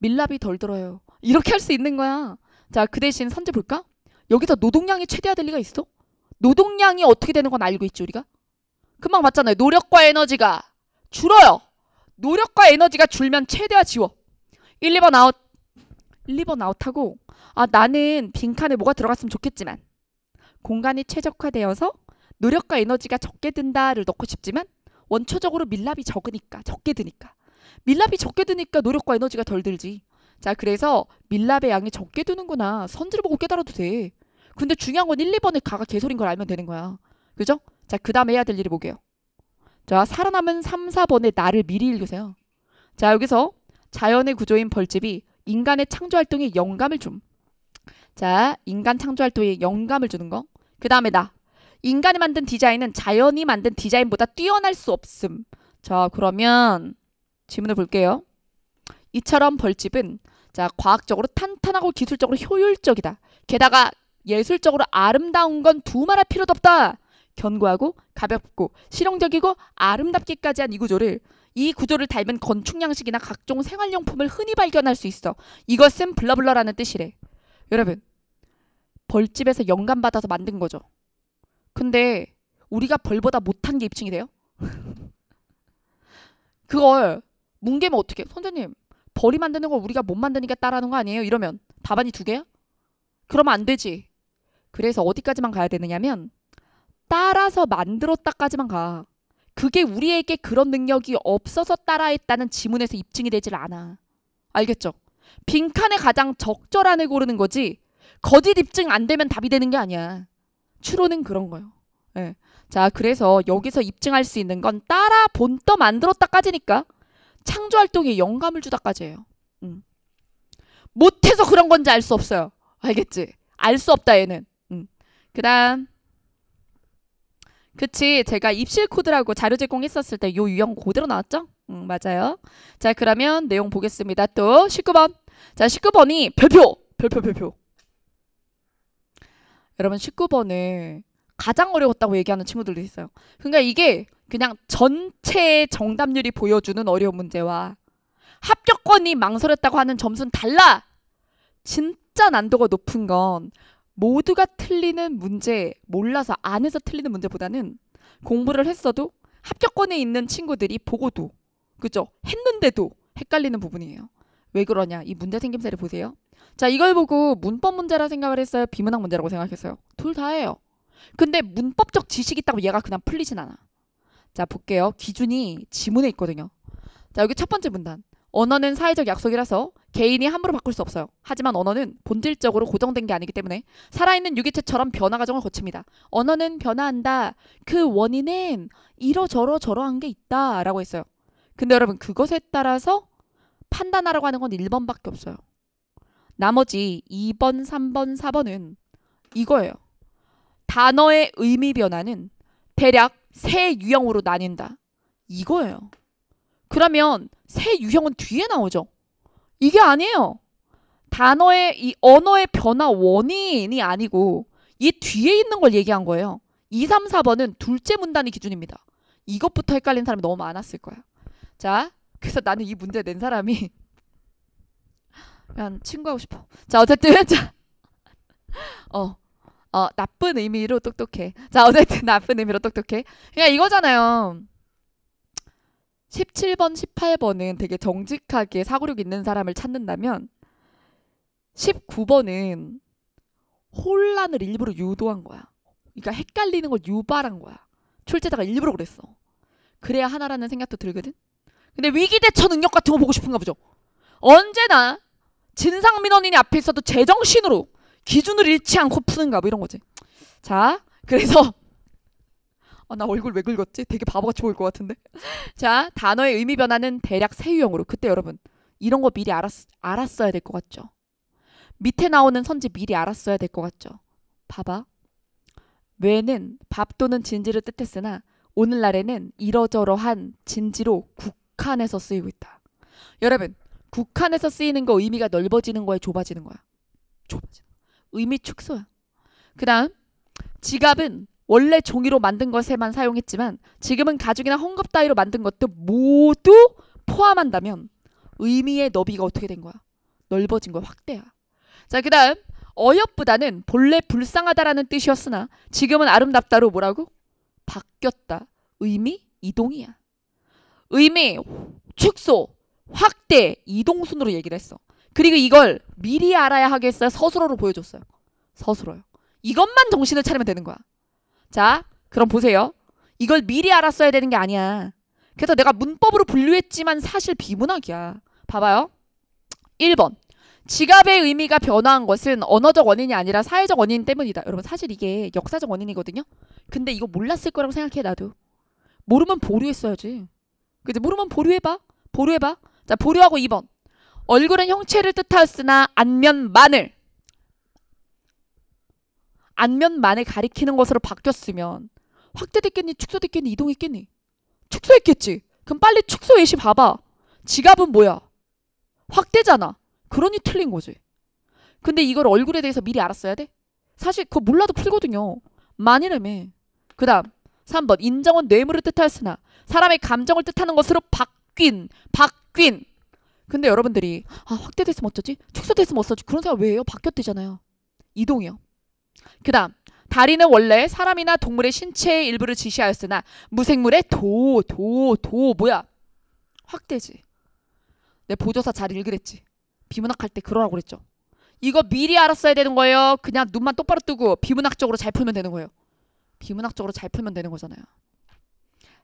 밀랍이 덜 들어요. 이렇게 할 수 있는 거야. 자, 그 대신 선제 볼까? 여기서 노동량이 최대화될 리가 있어? 노동량이 어떻게 되는 건 알고 있지, 우리가? 금방 봤잖아요. 노력과 에너지가 줄어요. 노력과 에너지가 줄면 최대화 지워. 1, 2번 아웃. 1, 2번 아웃하고 아 나는 빈칸에 뭐가 들어갔으면 좋겠지만 공간이 최적화되어서 노력과 에너지가 적게 든다를 넣고 싶지만 원초적으로 밀랍이 적으니까 적게 드니까 밀랍이 적게 드니까 노력과 에너지가 덜 들지. 자, 그래서 밀랍의 양이 적게 드는구나. 선지를 보고 깨달아도 돼. 근데 중요한 건 1, 2번에 가가 개소린 걸 알면 되는 거야. 그죠? 자, 그 다음에 해야 될 일이 뭐게요? 자, 살아남은 3, 4번의 나를 미리 읽으세요. 자, 여기서 자연의 구조인 벌집이 인간의 창조 활동에 영감을 줌. 자, 인간 창조 활동에 영감을 주는 거. 그 다음에 나. 인간이 만든 디자인은 자연이 만든 디자인보다 뛰어날 수 없음. 자, 그러면 질문을 볼게요. 이처럼 벌집은 자 과학적으로 탄탄하고 기술적으로 효율적이다. 게다가 예술적으로 아름다운 건 두말할 필요도 없다. 견고하고 가볍고 실용적이고 아름답기까지 한 이 구조를 이 구조를 닮은 건축 양식이나 각종 생활용품을 흔히 발견할 수 있어. 이것은 블러블러라는 뜻이래. 여러분 벌집에서 영감 받아서 만든 거죠. 근데 우리가 벌보다 못한 게 입증이 돼요? 그걸 뭉개면 어떻게? 선생님 벌이 만드는 걸 우리가 못 만드니까 따라하는 거 아니에요? 이러면 답안이 두 개야? 그러면 안 되지. 그래서 어디까지만 가야 되느냐면 따라서 만들었다까지만 가. 그게 우리에게 그런 능력이 없어서 따라했다는 지문에서 입증이 되질 않아. 알겠죠? 빈칸에 가장 적절한 애 고르는 거지 거짓 입증 안 되면 답이 되는 게 아니야. 추론은 그런 거예요. 예. 자, 그래서 여기서 입증할 수 있는 건 따라 본떠 만들었다까지니까 창조 활동에 영감을 주다까지 해요. 음. 못해서 그런 건지 알 수 없어요. 알겠지? 알 수 없다 얘는. 음. 그다음 그치 제가 입실 코드라고 자료 제공했었을 때 요 유형 고대로 나왔죠? 음, 맞아요. 자 그러면 내용 보겠습니다. 또 19번. 자 19번이 별표 별표 별표. 여러분 19번을 가장 어려웠다고 얘기하는 친구들도 있어요. 그러니까 이게 그냥 전체 정답률이 보여주는 어려운 문제와 합격권이 망설였다고 하는 점수는 달라. 진짜 난도가 높은 건 모두가 틀리는 문제, 몰라서 안에서 틀리는 문제보다는 공부를 했어도 합격권에 있는 친구들이 보고도 그죠? 했는데도 헷갈리는 부분이에요. 왜 그러냐? 이 문제 생김새를 보세요. 자, 이걸 보고 문법 문제라 생각을 했어요. 비문학 문제라고 생각했어요. 둘 다예요. 근데 문법적 지식이 있다고 얘가 그냥 풀리진 않아. 자, 볼게요. 기준이 지문에 있거든요. 자, 여기 첫 번째 문단. 언어는 사회적 약속이라서 개인이 함부로 바꿀 수 없어요. 하지만 언어는 본질적으로 고정된 게 아니기 때문에 살아있는 유기체처럼 변화 과정을 거칩니다. 언어는 변화한다. 그 원인은 이러저러 저러한 게 있다. 라고 했어요. 근데 여러분, 그것에 따라서 판단하라고 하는 건 1번밖에 없어요. 나머지 2번, 3번, 4번은 이거예요. 단어의 의미 변화는 대략 세 유형으로 나뉜다. 이거예요. 그러면 세 유형은 뒤에 나오죠. 이게 아니에요. 단어의 이 언어의 변화 원인이 아니고 이 뒤에 있는 걸 얘기한 거예요. 2, 3, 4번은 둘째 문단이 기준입니다. 이것부터 헷갈리는 사람이 너무 많았을 거야. 자, 그래서 나는 이 문제 낸 사람이 그냥 친구하고 싶어. 자, 어쨌든 자, 어 어, 나쁜 의미로 똑똑해. 자, 어쨌든 나쁜 의미로 똑똑해. 그냥 이거잖아요. 17번, 18번은 되게 정직하게 사고력 있는 사람을 찾는다면 19번은 혼란을 일부러 유도한 거야. 그러니까 헷갈리는 걸 유발한 거야. 출제자가 일부러 그랬어. 그래야 하나라는 생각도 들거든. 근데 위기 대처 능력 같은 거 보고 싶은가 보죠. 언제나 진상 민원인이 앞에 있어도 제정신으로 기준을 잃지 않고 푸는가 뭐 이런 거지. 자, 그래서 아, 나 얼굴 왜 긁었지? 되게 바보같이 보일 것 같은데. 자, 단어의 의미 변화는 대략 세 유형으로. 그때 여러분 이런 거 미리 알았, 알았어야 될 것 같죠? 밑에 나오는 선지 미리 알았어야 될 것 같죠? 봐봐. 외는밥 또는 진지를 뜻했으나 오늘날에는 이러저러한 진지로 국한에서 쓰이고 있다. 여러분, 국한에서 쓰이는 거 의미가 넓어지는 거에 좁아지는 거야. 좁아지는 의미 축소야. 그 다음 지갑은 원래 종이로 만든 것에만 사용했지만 지금은 가죽이나 헝겊 따위로 만든 것도 모두 포함한다면 의미의 너비가 어떻게 된 거야? 넓어진 거야. 확대야. 자, 그 다음 어여쁘다는 본래 불쌍하다라는 뜻이었으나 지금은 아름답다로 뭐라고? 바뀌었다. 의미 이동이야. 의미 축소, 확대, 이동순으로 얘기를 했어. 그리고 이걸 미리 알아야 하겠어요? 서술어로 보여줬어요. 서술어요. 이것만 정신을 차리면 되는 거야. 자, 그럼 보세요. 이걸 미리 알았어야 되는 게 아니야. 그래서 내가 문법으로 분류했지만 사실 비문학이야. 봐봐요. 1번. 지갑의 의미가 변화한 것은 언어적 원인이 아니라 사회적 원인 때문이다. 여러분 사실 이게 역사적 원인이거든요. 근데 이거 몰랐을 거라고 생각해 나도. 모르면 보류했어야지. 그지 모르면 보류해봐. 보류해봐. 자 보류하고 2번. 얼굴은 형체를 뜻하였으나 안면만을 안면만을 가리키는 것으로 바뀌었으면 확대됐겠니 축소됐겠니 이동했겠니 축소했겠지 그럼 빨리 축소 예시 봐봐 지갑은 뭐야 확대잖아 그러니 틀린 거지 근데 이걸 얼굴에 대해서 미리 알았어야 돼? 사실 그거 몰라도 풀거든요 만이라며 그 다음 3번 인정은 뇌물을 뜻하였으나 사람의 감정을 뜻하는 것으로 바뀐 바뀐 근데 여러분들이 아 확대됐으면 어쩌지? 축소됐으면 어쩌지? 그런 생각 왜 해요? 바뀌었대잖아요. 이동이요. 그 다음 다리는 원래 사람이나 동물의 신체의 일부를 지시하였으나 무생물의 도, 도, 도 뭐야? 확대지. 내 보조사 잘 읽으랬지. 비문학 할때 그러라고 그랬죠. 이거 미리 알았어야 되는 거예요. 그냥 눈만 똑바로 뜨고 비문학적으로 잘 풀면 되는 거예요. 비문학적으로 잘 풀면 되는 거잖아요.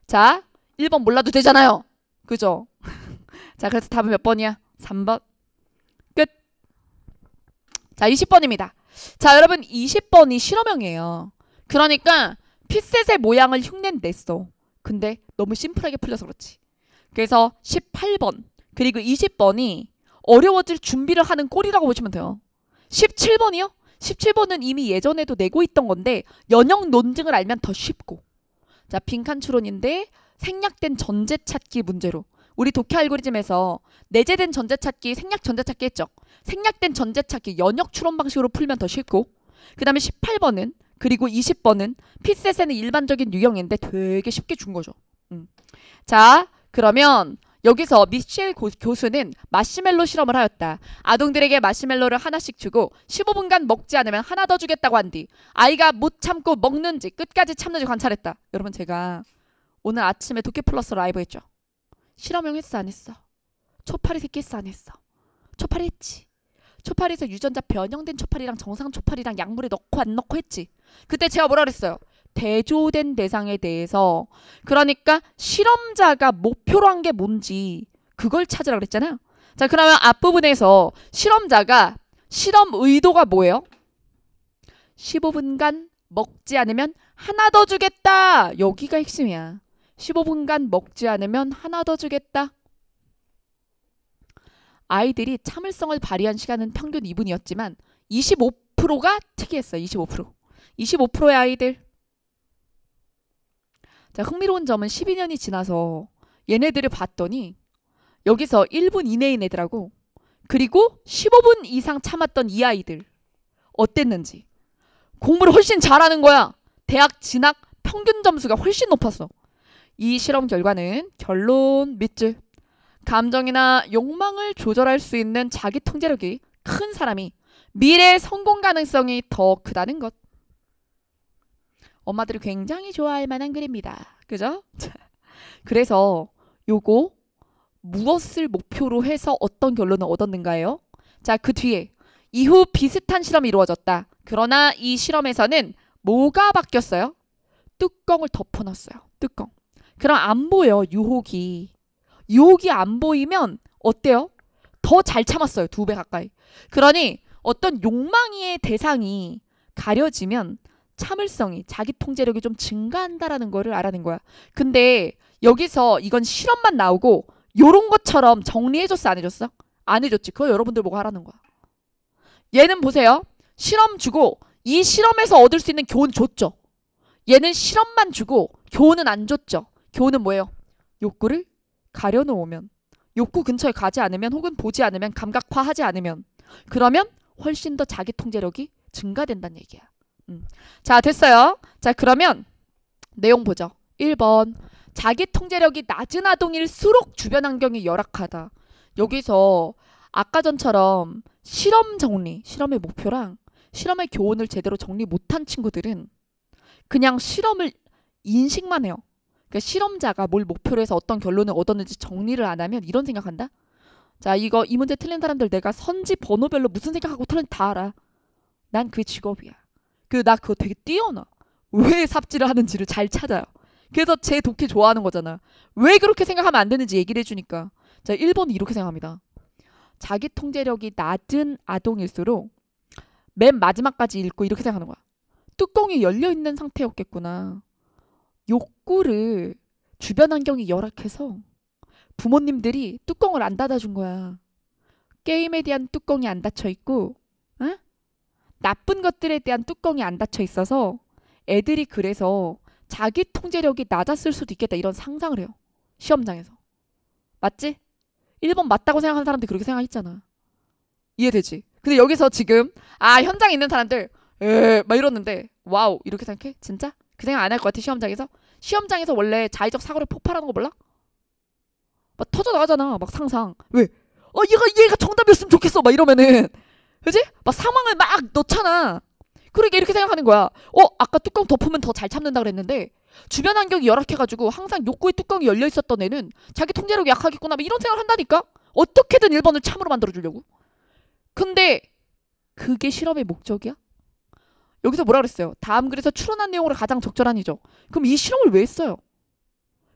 자, 1번 몰라도 되잖아요. 그죠? 자, 그래서 답은 몇 번이야? 3번. 끝. 자, 20번입니다. 자, 여러분 20번이 실험형이에요. 그러니까 핏셋의 모양을 흉낸 냈어. 근데 너무 심플하게 풀려서 그렇지. 그래서 18번 그리고 20번이 어려워질 준비를 하는 꼴이라고 보시면 돼요. 17번이요? 17번은 이미 예전에도 내고 있던 건데 연역 논증을 알면 더 쉽고 자 빈칸 추론인데 생략된 전제 찾기 문제로 우리 독해 알고리즘에서 내재된 전제찾기, 생략 전제찾기 했죠. 생략된 전제찾기 연역 추론 방식으로 풀면 더 쉽고 그 다음에 18번은 그리고 20번은 핏셋에는 일반적인 유형인데 되게 쉽게 준 거죠. 음. 자 그러면 여기서 미셸 교수는 마시멜로 실험을 하였다. 아동들에게 마시멜로를 하나씩 주고 15분간 먹지 않으면 하나 더 주겠다고 한 뒤 아이가 못 참고 먹는지 끝까지 참는지 관찰했다. 여러분 제가 오늘 아침에 도끼 플러스 라이브 했죠. 실험용 했어 안 했어? 초파리 새끼 했어 안 했어? 초파리 했지. 초파리에서 유전자 변형된 초파리랑 정상 초파리랑 약물에 넣고 안 넣고 했지. 그때 제가 뭐라 그랬어요? 대조된 대상에 대해서 그러니까 실험자가 목표로 한 게 뭔지 그걸 찾으라 그랬잖아요. 자 그러면 앞부분에서 실험자가 실험 의도가 뭐예요? 15분간 먹지 않으면 하나 더 주겠다. 여기가 핵심이야. 15분간 먹지 않으면 하나 더 주겠다. 아이들이 참을성을 발휘한 시간은 평균 2분이었지만 25%가 특이했어요. 25%. 25%의 아이들. 자, 흥미로운 점은 12년이 지나서 얘네들을 봤더니 여기서 1분 이내인 애들하고 그리고 15분 이상 참았던 이 아이들 어땠는지 공부를 훨씬 잘하는 거야. 대학 진학 평균 점수가 훨씬 높았어. 이 실험 결과는 결론 밑줄. 감정이나 욕망을 조절할 수 있는 자기 통제력이 큰 사람이 미래 성공 가능성이 더 크다는 것. 엄마들이 굉장히 좋아할 만한 글입니다. 그죠? 그래서 요거 무엇을 목표로 해서 어떤 결론을 얻었는가요? 자, 그 뒤에 이후 비슷한 실험이 이루어졌다. 그러나 이 실험에서는 뭐가 바뀌었어요? 뚜껑을 덮어놨어요. 뚜껑. 그럼 안 보여 유혹이. 유혹이 안 보이면 어때요? 더 잘 참았어요 두 배 가까이. 그러니 어떤 욕망의 대상이 가려지면 참을성이 자기 통제력이 좀 증가한다라는 거를 알아낸 거야. 근데 여기서 이건 실험만 나오고 요런 것처럼 정리해줬어 안 해줬어? 안 해줬지. 그거 여러분들 보고 하라는 거야. 얘는 보세요. 실험 주고 이 실험에서 얻을 수 있는 교훈 줬죠. 얘는 실험만 주고 교훈은 안 줬죠. 교훈은 뭐예요? 욕구를 가려놓으면 욕구 근처에 가지 않으면 혹은 보지 않으면 감각화하지 않으면 그러면 훨씬 더 자기 통제력이 증가된다는 얘기야. 음. 자 됐어요. 자 그러면 내용 보죠. 1번 자기 통제력이 낮은 아동일수록 주변 환경이 열악하다. 여기서 아까 전처럼 실험 정리, 실험의 목표랑 실험의 교훈을 제대로 정리 못한 친구들은 그냥 실험을 인식만 해요. 그러니까 실험자가 뭘 목표로 해서 어떤 결론을 얻었는지 정리를 안 하면 이런 생각한다. 자, 이거 이 문제 틀린 사람들 내가 선지 번호별로 무슨 생각하고 틀린지다 알아. 난 그게 직업이야. 그 나 그거 되게 뛰어나. 왜 삽질을 하는지를 잘 찾아요. 그래서 제 독해 좋아하는 거잖아. 왜 그렇게 생각하면 안 되는지 얘기를 해주니까. 자, 1번 이렇게 생각합니다. 자기 통제력이 낮은 아동일수록 맨 마지막까지 읽고 이렇게 생각하는 거야. 뚜껑이 열려 있는 상태였겠구나. 욕구를 주변 환경이 열악해서 부모님들이 뚜껑을 안 닫아준 거야. 게임에 대한 뚜껑이 안 닫혀 있고, 어? 나쁜 것들에 대한 뚜껑이 안 닫혀 있어서 애들이 그래서 자기 통제력이 낮았을 수도 있겠다 이런 상상을 해요. 시험장에서. 맞지? 1번 맞다고 생각하는 사람들이 그렇게 생각했잖아. 이해되지? 근데 여기서 지금 아 현장에 있는 사람들 에막 이러는데 와우 이렇게 생각해? 진짜? 그 생각 안 할 것 같아 시험장에서 시험장에서 원래 자의적 사고를 폭발하는 거 몰라? 막 터져 나가잖아 막 상상 왜? 어 얘가 얘가 정답이었으면 좋겠어 막 이러면은 그지? 막 상황을 막 넣잖아 그러게 그러니까 이렇게 생각하는 거야 어 아까 뚜껑 덮으면 더 잘 참는다 그랬는데 주변 환경이 열악해가지고 항상 욕구의 뚜껑이 열려 있었던 애는 자기 통제력이 약하겠구나 막 이런 생각을 한다니까 어떻게든 1번을 참으로 만들어 주려고 근데 그게 실험의 목적이야? 여기서 뭐라 그랬어요? 다음 글에서 추론한 내용으로 가장 적절한이죠. 그럼 이 실험을 왜 했어요?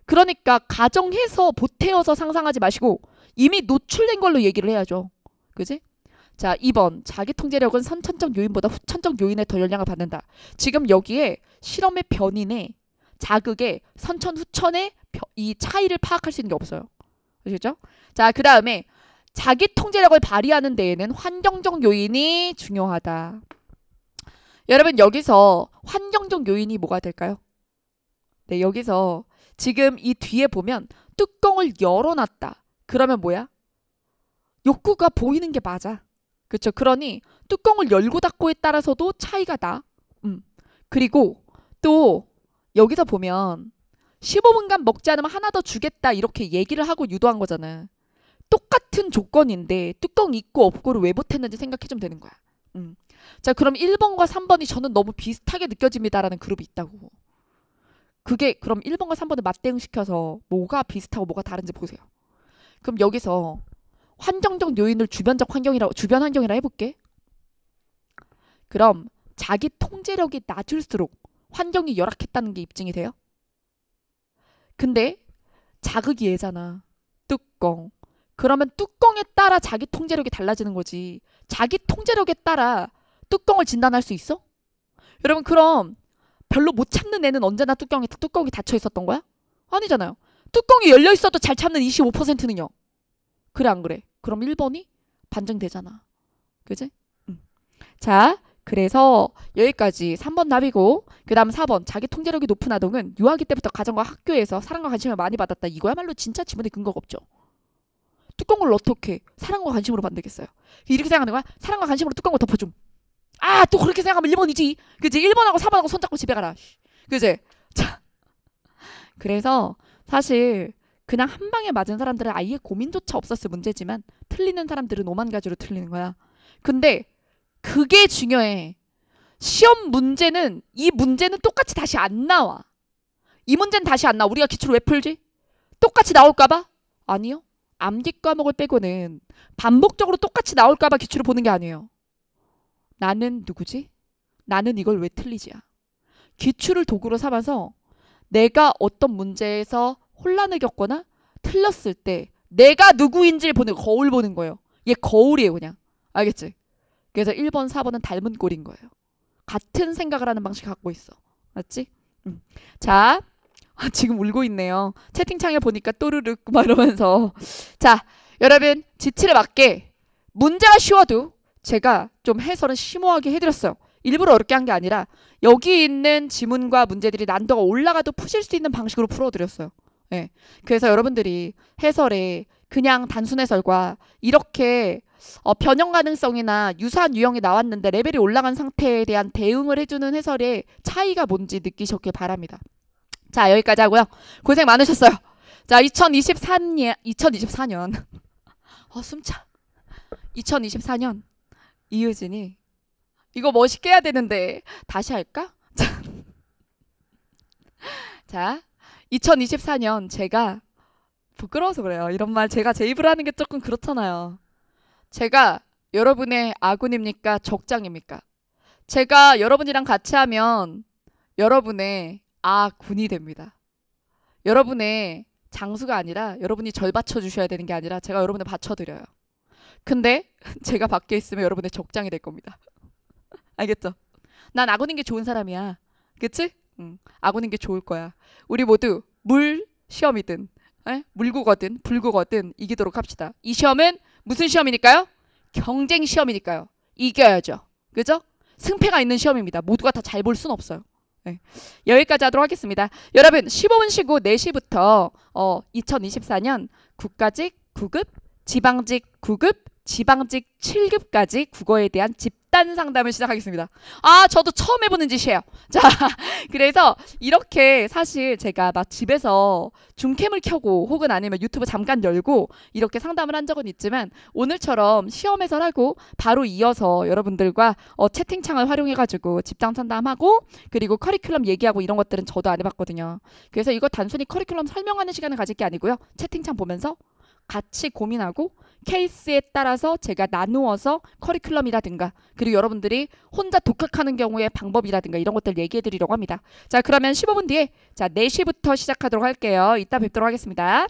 그러니까 가정해서 보태어서 상상하지 마시고 이미 노출된 걸로 얘기를 해야죠. 그지? 자, 2번. 자기 통제력은 선천적 요인보다 후천적 요인에 더열량을 받는다. 지금 여기에 실험의 변인에 자극에 선천 후천의 이 차이를 파악할 수 있는 게 없어요. 아시죠? 자, 그 다음에 자기 통제력을 발휘하는 데에는 환경적 요인이 중요하다. 여러분 여기서 환경적 요인이 뭐가 될까요? 네, 여기서 지금 이 뒤에 보면 뚜껑을 열어놨다. 그러면 뭐야? 욕구가 보이는 게 맞아. 그렇죠? 그러니 뚜껑을 열고 닫고에 따라서도 차이가 나. 음. 그리고 또 여기서 보면 15분간 먹지 않으면 하나 더 주겠다 이렇게 얘기를 하고 유도한 거잖아. 똑같은 조건인데 뚜껑 있고 없고를 왜 못했는지 생각해 좀 되는 거야. 음. 자, 그럼 1번과 3번이 저는 너무 비슷하게 느껴집니다라는 그룹이 있다고. 그게 그럼 1번과 3번을 맞대응시켜서 뭐가 비슷하고 뭐가 다른지 보세요. 그럼 여기서 환경적 요인을 주변적 환경이라고 주변 환경이라 해볼게. 그럼 자기 통제력이 낮을수록 환경이 열악했다는 게 입증이 돼요. 근데 자극이 예잖아 뚜껑. 그러면 뚜껑에 따라 자기 통제력이 달라지는 거지. 자기 통제력에 따라 뚜껑을 진단할 수 있어? 여러분 그럼 별로 못 참는 애는 언제나 뚜껑이 뚜껑이 닫혀 있었던 거야? 아니잖아요. 뚜껑이 열려 있어도 잘 참는 25%는요. 그래 안 그래? 그럼 1번이 반증되잖아. 그지? 응. 자, 그래서 여기까지 3번 답이고 그다음 4번 자기 통제력이 높은 아동은 유아기 때부터 가정과 학교에서 사랑과 관심을 많이 받았다. 이거야말로 진짜 지문의 근거가 없죠. 뚜껑을 어떻게 사랑과 관심으로 만들겠어요? 이렇게 생각하는 거야? 사랑과 관심으로 뚜껑을 덮어줌. 아, 또 그렇게 생각하면 1번이지. 그지? 1번하고 4번하고 손잡고 집에 가라. 그지? 자. 그래서 사실 그냥 한 방에 맞은 사람들은 아예 고민조차 없었을 문제지만 틀리는 사람들은 오만 가지로 틀리는 거야. 근데 그게 중요해. 시험 문제는 이 문제는 똑같이 다시 안 나와. 이 문제는 다시 안 나와. 우리가 기출왜 풀지? 똑같이 나올까봐? 아니요. 암기 과목을 빼고는 반복적으로 똑같이 나올까봐 기출을 보는 게 아니에요. 나는 누구지? 나는 이걸 왜 틀리지야. 기출을 도구로 삼아서 내가 어떤 문제에서 혼란을 겪거나 틀렸을 때 내가 누구인지를 보는 거울 보는 거예요. 얘 거울이에요, 그냥. 알겠지? 그래서 1번, 4번은 닮은 꼴인 거예요. 같은 생각을 하는 방식 갖고 있어. 맞지? 음. 자, 아, 지금 울고 있네요. 채팅창에 보니까 또르륵 막 이러면서. 자, 여러분, 지치를 맞게 문제가 쉬워도 제가 좀 해설은 심오하게 해드렸어요. 일부러 어렵게 한 게 아니라 여기 있는 지문과 문제들이 난도가 올라가도 푸실 수 있는 방식으로 풀어드렸어요. 예. 네. 그래서 여러분들이 해설에 그냥 단순 해설과 이렇게 어, 변형 가능성이나 유사한 유형이 나왔는데 레벨이 올라간 상태에 대한 대응을 해주는 해설의 차이가 뭔지 느끼셨길 바랍니다. 자 여기까지 하고요. 고생 많으셨어요. 자 2023년 2024년 어 숨차 2024년 이유진이 이거 멋있게 해야 되는데 다시 할까? 자, 2024년 제가 부끄러워서 그래요. 이런 말 제가 제 입으로 하는 게 조금 그렇잖아요. 제가 여러분의 아군입니까? 적장입니까? 제가 여러분이랑 같이 하면 여러분의 아군이 됩니다. 여러분의 장수가 아니라 여러분이 절 받쳐주셔야 되는 게 아니라 제가 여러분을 받쳐드려요. 근데 제가 밖에 있으면 여러분의 적장이 될 겁니다. 알겠죠? 난 아군인 게 좋은 사람이야. 그치? 응. 아군인 게 좋을 거야. 우리 모두 물 시험이든 에? 물고거든불고거든 이기도록 합시다. 이 시험은 무슨 시험이니까요? 경쟁 시험이니까요. 이겨야죠. 그죠? 승패가 있는 시험입니다. 모두가 다 잘 볼 순 없어요. 네. 여기까지 하도록 하겠습니다. 여러분 15분 쉬고 4시부터 어, 2024년 국가직 9급, 지방직 9급, 지방직 7급까지 국어에 대한 집단 상담을 시작하겠습니다. 아, 저도 처음 해보는 짓이에요. 자, 그래서 이렇게 사실 제가 막 집에서 줌캠을 켜고 혹은 아니면 유튜브 잠깐 열고 이렇게 상담을 한 적은 있지만 오늘처럼 시험 해설하고 바로 이어서 여러분들과 어, 채팅창을 활용해가지고 집단 상담하고 그리고 커리큘럼 얘기하고 이런 것들은 저도 안 해봤거든요. 그래서 이거 단순히 커리큘럼 설명하는 시간을 가질 게 아니고요. 채팅창 보면서 같이 고민하고 케이스에 따라서 제가 나누어서 커리큘럼이라든가 그리고 여러분들이 혼자 독학하는 경우의 방법이라든가 이런 것들 얘기해 드리려고 합니다. 자 그러면 15분 뒤에 자 4시부터 시작하도록 할게요. 이따 뵙도록 하겠습니다.